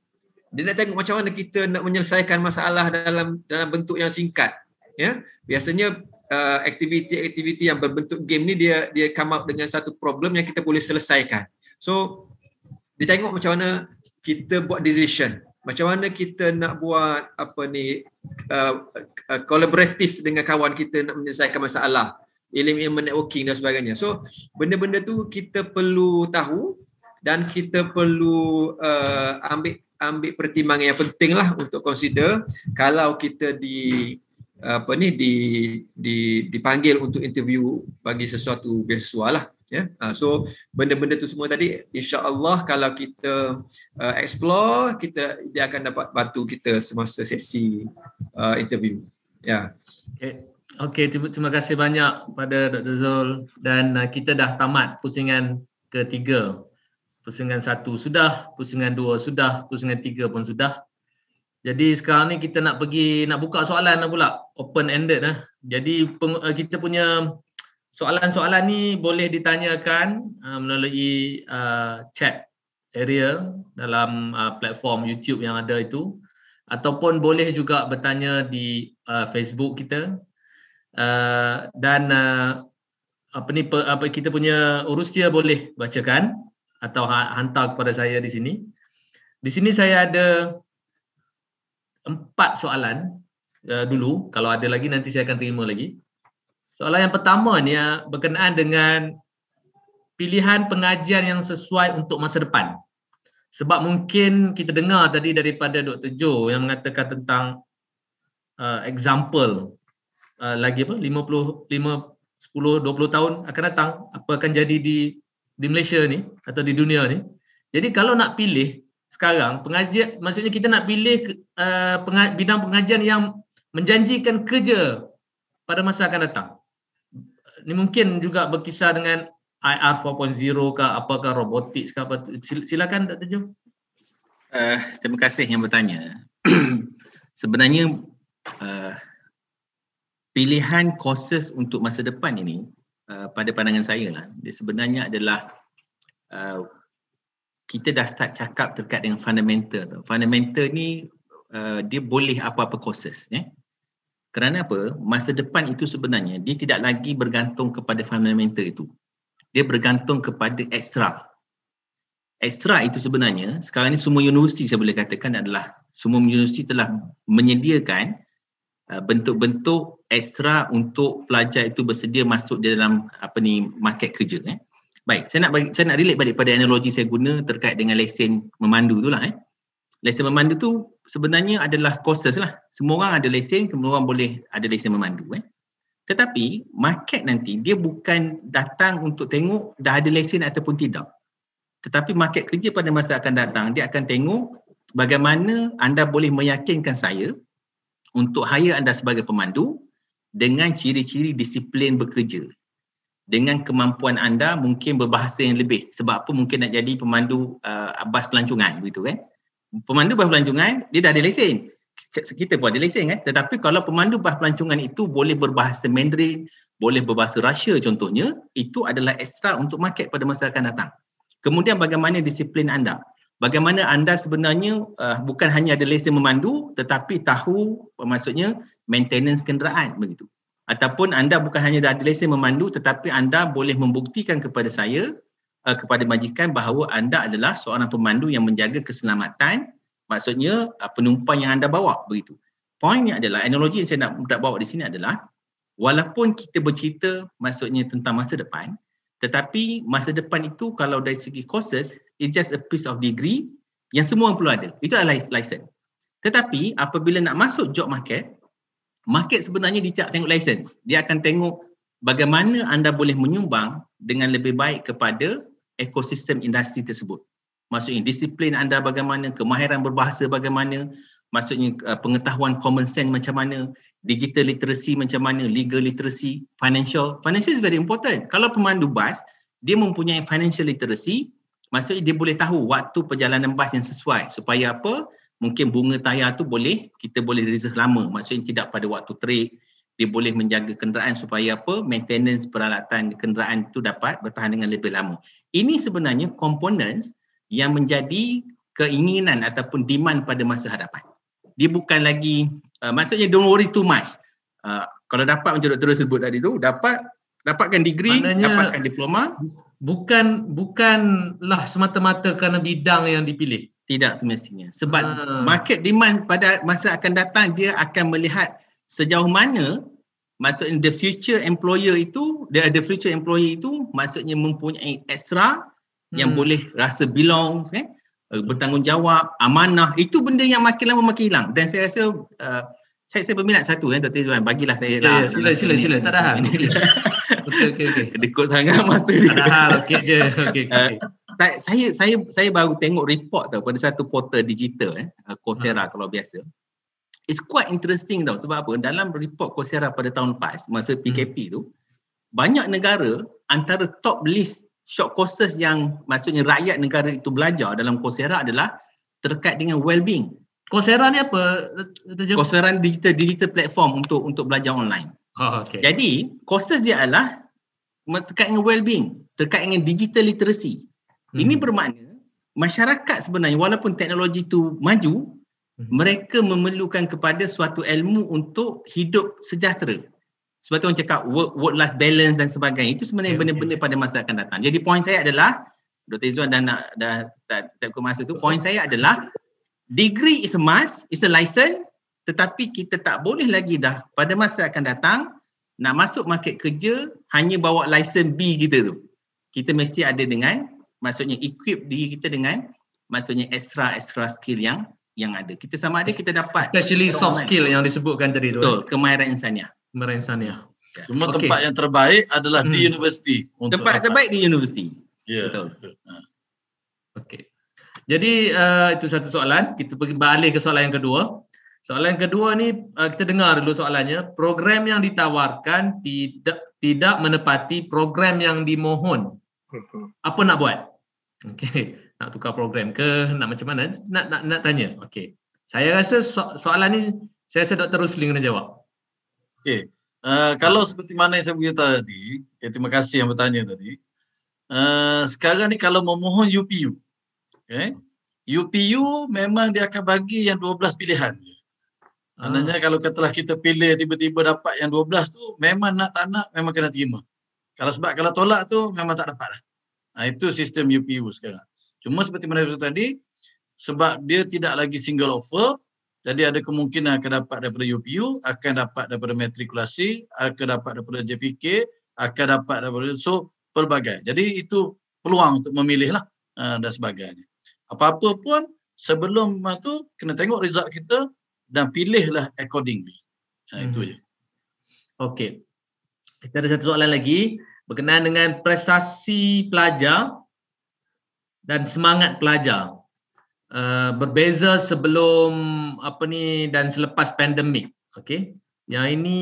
Dia nak tengok macam mana kita nak menyelesaikan masalah dalam dalam bentuk yang singkat. Ya, biasanya uh, aktiviti-aktiviti yang berbentuk game ni dia dia come up dengan satu problem yang kita boleh selesaikan. So dia tengok macam mana kita buat decision macam mana kita nak buat apa ni kolaboratif uh, uh, dengan kawan kita nak menyelesaikan masalah ilmu ilmu networking dan sebagainya so benda-benda tu kita perlu tahu dan kita perlu uh, ambil ambil pertimbangan yang penting lah untuk consider kalau kita di apa ni di di dipanggil untuk interview bagi sesuatu beasiswa lah. Ya, yeah. Ha, so benda-benda tu semua tadi insya-Allah kalau kita uh, explore kita dia akan dapat batu kita semasa sesi uh, interview. Ya. Yeah. Okay. Okey, terima, terima kasih banyak pada Dr. Zul dan uh, kita dah tamat pusingan ketiga. Pusingan satu sudah, pusingan dua sudah, pusingan tiga pun sudah. Jadi sekarang ni kita nak pergi nak buka soalan nak lah pula open ended eh. Jadi peng, uh, kita punya soalan-soalan ni boleh ditanyakan uh, melalui uh, chat area dalam uh, platform YouTube yang ada itu ataupun boleh juga bertanya di uh, Facebook kita uh, dan uh, apa ni apa kita punya urus dia boleh bacakan atau ha, hantar kepada saya di sini. Di sini saya ada empat soalan uh, dulu kalau ada lagi nanti saya akan terima lagi. Soalan yang pertama ni ah, berkenaan dengan pilihan pengajian yang sesuai untuk masa depan. Sebab mungkin kita dengar tadi daripada Dr. Joe yang mengatakan tentang uh, example uh, lagi apa 50 5 10 20 tahun akan datang apa akan jadi di di Malaysia ni atau di dunia ni. Jadi kalau nak pilih sekarang pengajian maksudnya kita nak pilih uh, pengaj- bidang pengajian yang menjanjikan kerja pada masa akan datang ni mungkin juga berkisar dengan IR 4.0 ke apakah robotik ke apa tu. Silakan Dr. Jo. Uh, eh, terima kasih yang bertanya. Sebenarnya uh, pilihan courses untuk masa depan ini uh, pada pandangan saya lah, dia sebenarnya adalah uh, kita dah start cakap terkait dengan fundamental. Fundamental ni uh, dia boleh apa-apa courses. Eh? Kerana apa? Masa depan itu sebenarnya dia tidak lagi bergantung kepada fundamental itu. Dia bergantung kepada ekstra. Ekstra itu sebenarnya sekarang ni semua universiti saya boleh katakan adalah semua universiti telah menyediakan uh, bentuk-bentuk ekstra untuk pelajar itu bersedia masuk di dalam apa ni market kerja eh. Baik, saya nak bagi, saya nak relate balik pada analogi saya guna terkait dengan lesen memandu itulah eh lesen memandu tu sebenarnya adalah courses lah. Semua orang ada lesen, semua orang boleh ada lesen memandu. Eh. Tetapi market nanti dia bukan datang untuk tengok dah ada lesen ataupun tidak. Tetapi market kerja pada masa akan datang, dia akan tengok bagaimana anda boleh meyakinkan saya untuk hire anda sebagai pemandu dengan ciri-ciri disiplin bekerja. Dengan kemampuan anda mungkin berbahasa yang lebih. Sebab apa mungkin nak jadi pemandu uh, bas pelancongan begitu kan. Eh? pemandu bas pelancongan dia dah ada lesen kita pun ada lesen kan tetapi kalau pemandu bas pelancongan itu boleh berbahasa Mandarin boleh berbahasa Rusia contohnya itu adalah ekstra untuk market pada masa akan datang kemudian bagaimana disiplin anda bagaimana anda sebenarnya uh, bukan hanya ada lesen memandu tetapi tahu uh, maksudnya maintenance kenderaan begitu ataupun anda bukan hanya ada lesen memandu tetapi anda boleh membuktikan kepada saya uh, kepada majikan bahawa anda adalah seorang pemandu yang menjaga keselamatan maksudnya uh, penumpang yang anda bawa begitu. Poinnya adalah analogi yang saya nak, nak bawa di sini adalah walaupun kita bercerita maksudnya tentang masa depan tetapi masa depan itu kalau dari segi courses it's just a piece of degree yang semua yang perlu ada. Itu adalah license. Tetapi apabila nak masuk job market, market sebenarnya dia tak tengok license. Dia akan tengok bagaimana anda boleh menyumbang dengan lebih baik kepada ekosistem industri tersebut. Maksudnya disiplin anda bagaimana, kemahiran berbahasa bagaimana, maksudnya uh, pengetahuan common sense macam mana, digital literacy macam mana, legal literacy, financial. Financial is very important. Kalau pemandu bas, dia mempunyai financial literacy, maksudnya dia boleh tahu waktu perjalanan bas yang sesuai supaya apa? Mungkin bunga tayar tu boleh, kita boleh reserve lama, maksudnya tidak pada waktu trek, dia boleh menjaga kenderaan supaya apa maintenance peralatan kenderaan itu dapat bertahan dengan lebih lama. Ini sebenarnya komponen yang menjadi keinginan ataupun demand pada masa hadapan. Dia bukan lagi, uh, maksudnya don't worry too much. Uh, kalau dapat macam Dr. sebut tadi tu, dapat dapatkan degree, Maknanya, dapatkan diploma. Bukan bukanlah semata-mata kerana bidang yang dipilih. Tidak semestinya. Sebab uh. market demand pada masa akan datang, dia akan melihat sejauh mana maksudnya the future employer itu the, the future employer itu maksudnya mempunyai extra hmm. yang boleh rasa belong eh, eh, bertanggungjawab amanah itu benda yang makin lama makin hilang dan saya rasa uh, saya saya berminat satu eh Dr. Zuan bagilah saya yeah, lah sila sila sila, sila. tak ada hal okey okey okey dekat sangat masa ni tak ada hal okey je okey okey uh, saya saya saya baru tengok report tau pada satu portal digital eh Coursera hmm. kalau biasa It's quite interesting tau sebab apa? Dalam report Coursera pada tahun lepas masa PKP hmm. tu, banyak negara antara top list short courses yang maksudnya rakyat negara itu belajar dalam Coursera adalah terkait dengan well-being. Coursera ni apa? Terjem- Coursera digital digital platform untuk untuk belajar online. Oh, okay. Jadi, courses dia adalah terkait dengan well-being, terkait dengan digital literacy. Hmm. Ini bermakna masyarakat sebenarnya walaupun teknologi itu maju, Mhm. mereka memerlukan kepada suatu ilmu untuk hidup sejahtera. Sebab tu orang cakap work life balance dan sebagainya. Itu sebenarnya okay, ya, ya. benda-benda okay. pada masa akan datang. Jadi poin saya adalah Dr. Izzuan dah nak dah tak tak masa tu. Poin saya adalah degree is a must, is a license tetapi kita tak boleh lagi dah pada masa akan datang nak masuk market kerja hanya bawa license B kita tu. Kita mesti ada dengan maksudnya equip diri kita dengan maksudnya extra extra skill yang yang ada. Kita sama ada kita dapat especially soft kemahiran. skill yang disebutkan tadi tu. Eh? Kemahiran insaniah. Kemahiran insaniah. Ya. Cuma okay. tempat yang terbaik adalah hmm. di universiti. tempat dapat. terbaik di universiti. Yeah, betul. betul. Ha. Okay. Jadi uh, itu satu soalan. Kita pergi balik ke soalan yang kedua. Soalan kedua ni uh, kita dengar dulu soalannya. Program yang ditawarkan tidak tidak menepati program yang dimohon. Hmm. Apa nak buat? Okay nak tukar program ke nak macam mana nak nak, nak tanya okey saya rasa so- soalan ni saya rasa Dr. Rusli kena jawab okey uh, kalau seperti mana yang saya beritahu tadi ya, terima kasih yang bertanya tadi uh, sekarang ni kalau memohon UPU okey UPU memang dia akan bagi yang 12 pilihan Maknanya ah. kalau katalah kita pilih tiba-tiba dapat yang 12 tu memang nak tak nak memang kena terima. Kalau sebab kalau tolak tu memang tak dapat lah. Ha, itu sistem UPU sekarang. Cuma seperti mana saya tadi, sebab dia tidak lagi single offer, jadi ada kemungkinan akan dapat daripada UPU, akan dapat daripada matrikulasi, akan dapat daripada JPK, akan dapat daripada so pelbagai. Jadi itu peluang untuk memilih lah eh, dan sebagainya. Apa-apa pun sebelum ah, tu kena tengok result kita dan pilihlah accordingly. Ha, itu hmm. je. Okey. Kita ada satu soalan lagi berkenaan dengan prestasi pelajar dan semangat pelajar uh, berbeza sebelum apa ni dan selepas pandemik okey yang ini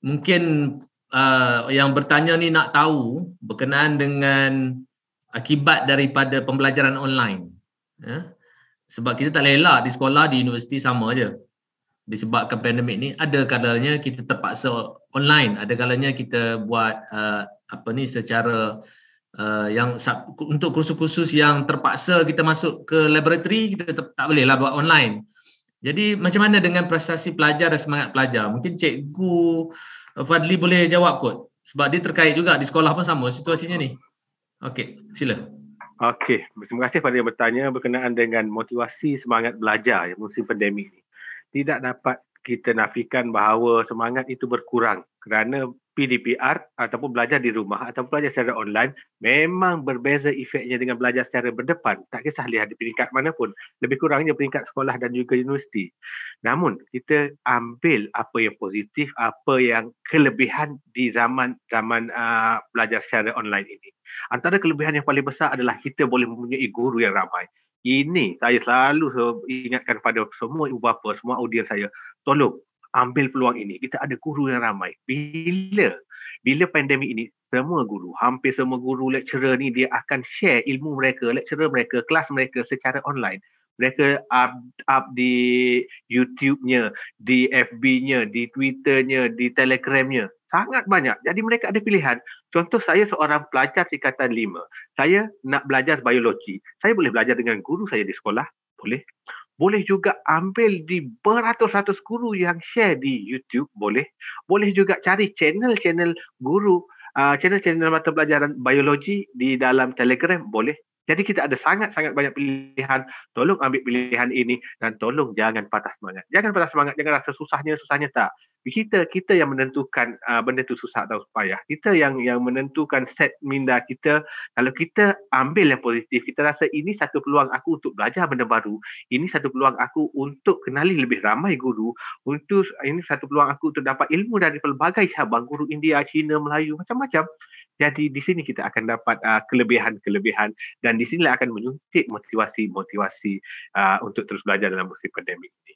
mungkin uh, yang bertanya ni nak tahu berkenaan dengan akibat daripada pembelajaran online ya sebab kita tak elak di sekolah di universiti sama aja disebabkan pandemik ni ada kadarnya kita terpaksa online ada kadarnya kita buat uh, apa ni secara uh, yang sub, untuk kursus-kursus yang terpaksa kita masuk ke laboratory kita tetap tak boleh lah buat online. Jadi macam mana dengan prestasi pelajar dan semangat pelajar? Mungkin cikgu uh, Fadli boleh jawab kot sebab dia terkait juga di sekolah pun sama situasinya ni. Okey, sila. Okey, terima kasih pada yang bertanya berkenaan dengan motivasi semangat belajar yang musim pandemik ni. Tidak dapat kita nafikan bahawa semangat itu berkurang kerana PDPR ataupun belajar di rumah ataupun belajar secara online memang berbeza efeknya dengan belajar secara berdepan. Tak kisah lihat di peringkat mana pun. Lebih kurangnya peringkat sekolah dan juga universiti. Namun, kita ambil apa yang positif, apa yang kelebihan di zaman zaman uh, belajar secara online ini. Antara kelebihan yang paling besar adalah kita boleh mempunyai guru yang ramai. Ini saya selalu ingatkan kepada semua ibu bapa, semua audiens saya tolong ambil peluang ini kita ada guru yang ramai bila bila pandemik ini semua guru hampir semua guru lecturer ni dia akan share ilmu mereka lecturer mereka kelas mereka secara online mereka up, up di YouTube-nya, di FB-nya, di Twitter-nya, di Telegram-nya. Sangat banyak. Jadi mereka ada pilihan. Contoh saya seorang pelajar tingkatan lima Saya nak belajar biologi. Saya boleh belajar dengan guru saya di sekolah? Boleh boleh juga ambil di beratus-ratus guru yang share di YouTube boleh boleh juga cari channel-channel guru uh, channel-channel mata pelajaran biologi di dalam Telegram boleh jadi kita ada sangat-sangat banyak pilihan tolong ambil pilihan ini dan tolong jangan patah semangat jangan patah semangat jangan rasa susahnya susahnya tak kita kita yang menentukan uh, benda tu susah atau payah kita yang yang menentukan set minda kita kalau kita ambil yang positif kita rasa ini satu peluang aku untuk belajar benda baru ini satu peluang aku untuk kenali lebih ramai guru untuk ah, ini satu peluang aku untuk dapat ilmu dari pelbagai cabang guru India Cina Melayu macam-macam jadi di sini kita akan dapat uh, kelebihan-kelebihan dan di sinilah akan menyuntik motivasi-motivasi uh, untuk terus belajar dalam musim pandemik ini.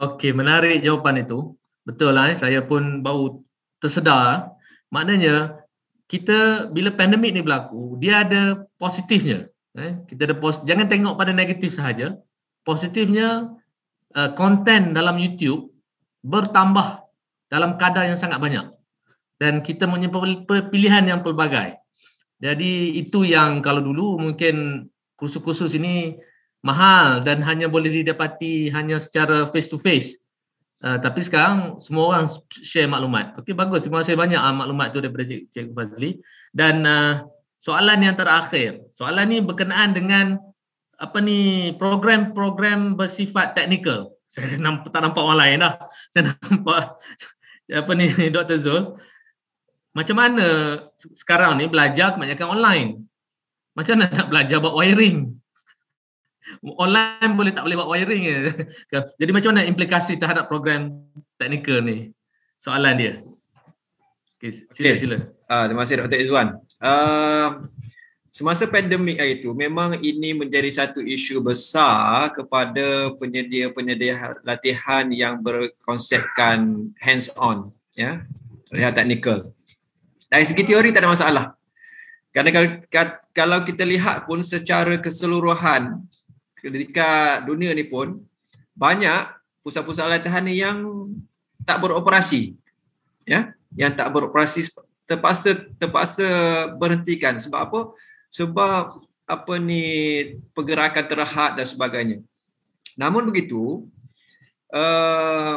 Okey, menarik jawapan itu. Betul lah, eh? saya pun baru tersedar. Maknanya, kita bila pandemik ni berlaku, dia ada positifnya. Eh? Kita ada pos- Jangan tengok pada negatif sahaja. Positifnya, eh, konten uh, dalam YouTube bertambah dalam kadar yang sangat banyak. Dan kita mempunyai pilihan yang pelbagai. Jadi itu yang kalau dulu mungkin kursus-kursus ini mahal dan hanya boleh didapati hanya secara face to face. Ah, tapi sekarang semua orang share maklumat. Okey bagus. semua saya banyak uh, maklumat tu daripada Cik, Cik Fazli. Dan uh, soalan yang terakhir. Soalan ni berkenaan dengan apa ni program-program bersifat teknikal. Saya namp- tak nampak orang lain dah. Saya nampak apa ni Dr. Zul. Macam mana sekarang ni belajar kebanyakan online? Macam mana nak belajar buat wiring? online boleh tak boleh buat wiring ke? Kan? Jadi macam mana implikasi terhadap program teknikal ni? Soalan dia. Okay, sila okay. sila. Ah, terima kasih Dr. Izwan. Uh, ah, semasa pandemik hari itu memang ini menjadi satu isu besar kepada penyedia-penyedia ha-, latihan yang berkonsepkan hands on ya lihat teknikal dari segi teori tak ada masalah kerana kalau kita lihat pun secara keseluruhan dekat dunia ni pun banyak pusat-pusat latihan ni yang tak beroperasi. Ya, yang tak beroperasi terpaksa terpaksa berhentikan sebab apa? Sebab apa ni pergerakan terhad dan sebagainya. Namun begitu, uh,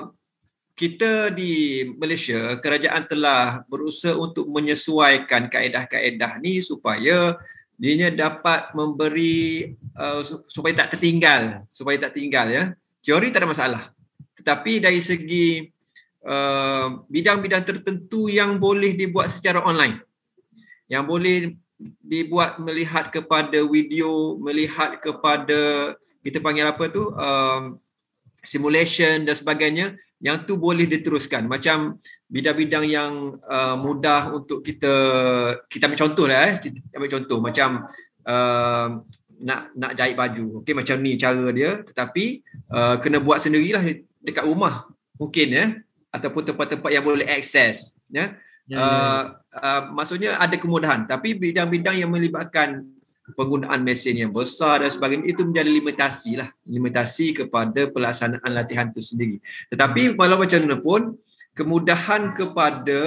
kita di Malaysia, kerajaan telah berusaha untuk menyesuaikan kaedah-kaedah ni supaya dia dapat memberi uh, supaya tak tertinggal supaya tak tinggal ya teori tak ada masalah tetapi dari segi uh, bidang-bidang tertentu yang boleh dibuat secara online yang boleh dibuat melihat kepada video melihat kepada kita panggil apa tu uh, simulation dan sebagainya yang tu boleh diteruskan macam bidang-bidang yang uh, mudah untuk kita kita ambil contoh lah eh kita ambil contoh macam uh, nak nak jahit baju okey macam ni cara dia tetapi uh, kena buat sendirilah dekat rumah mungkin ya eh? ataupun tempat-tempat yang boleh akses ya yeah? Ya, ya. uh, uh, maksudnya ada kemudahan tapi bidang-bidang yang melibatkan penggunaan mesin yang besar dan sebagainya itu menjadi limitasi lah limitasi kepada pelaksanaan latihan itu sendiri tetapi walau macam mana pun kemudahan kepada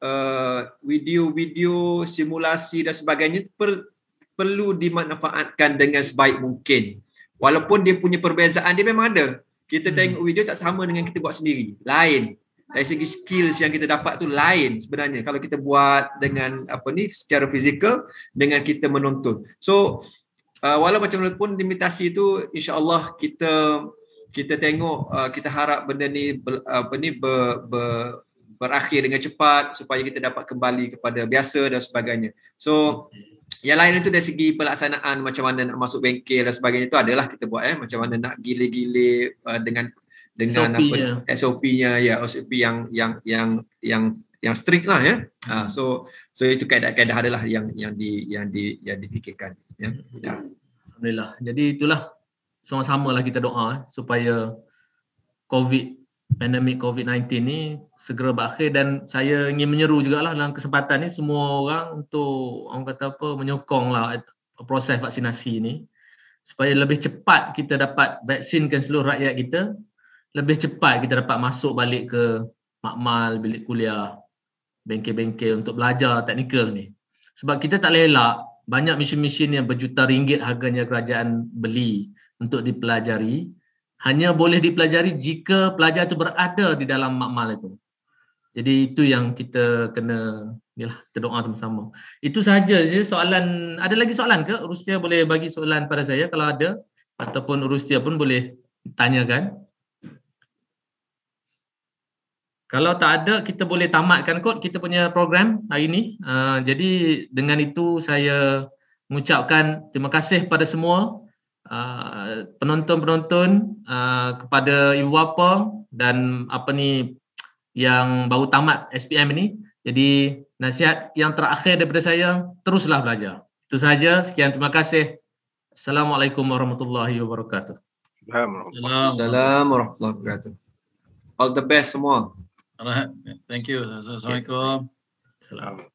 uh, video-video simulasi dan sebagainya per, perlu dimanfaatkan dengan sebaik mungkin walaupun dia punya perbezaan dia memang ada kita tengok hmm. video tak sama dengan kita buat sendiri lain dari segi skills yang kita dapat tu lain sebenarnya kalau kita buat dengan apa ni secara fizikal dengan kita menonton so uh, walau macam mana pun limitasi tu Allah kita kita tengok uh, kita harap benda ni ber, apa ni ber, ber, berakhir dengan cepat supaya kita dapat kembali kepada biasa dan sebagainya so yang lain itu dari segi pelaksanaan macam mana nak masuk bengkel dan sebagainya itu adalah kita buat eh macam mana nak gile-gile uh, dengan dengan SOP-nya. apa SOP-nya ya SOP yang yang yang yang yang strict lah ya. Ha, so so itu kaedah-kaedah adalah yang yang di yang di yang dipikirkan. ya. ya. Alhamdulillah. Jadi itulah sama-sama lah kita doa eh, supaya COVID pandemik COVID-19 ni segera berakhir dan saya ingin menyeru juga lah dalam kesempatan ni semua orang untuk orang kata apa menyokong lah proses vaksinasi ni supaya lebih cepat kita dapat vaksinkan seluruh rakyat kita lebih cepat kita dapat masuk balik ke makmal, bilik kuliah, bengkel-bengkel untuk belajar teknikal ni. Sebab kita tak lelak banyak mesin-mesin yang berjuta ringgit harganya kerajaan beli untuk dipelajari hanya boleh dipelajari jika pelajar itu berada di dalam makmal itu. Jadi itu yang kita kena yalah kita doa sama-sama. Itu sahaja je soalan ada lagi soalan ke? Rusia boleh bagi soalan pada saya kalau ada ataupun Rusia pun boleh tanyakan. Kalau tak ada, kita boleh tamatkan kot kita punya program hari ini. Uh, ah, jadi dengan itu saya mengucapkan terima kasih kepada semua ah, penonton-penonton uh, kepada ibu bapa dan apa ni yang baru tamat SPM ini. Jadi nasihat yang terakhir daripada saya, teruslah belajar. Itu sahaja. Sekian terima kasih. Assalamualaikum warahmatullahi wabarakatuh. Assalamualaikum warahmatullahi wabarakatuh. All the best semua. Alright, thank you. Assalamualaikum. Salam.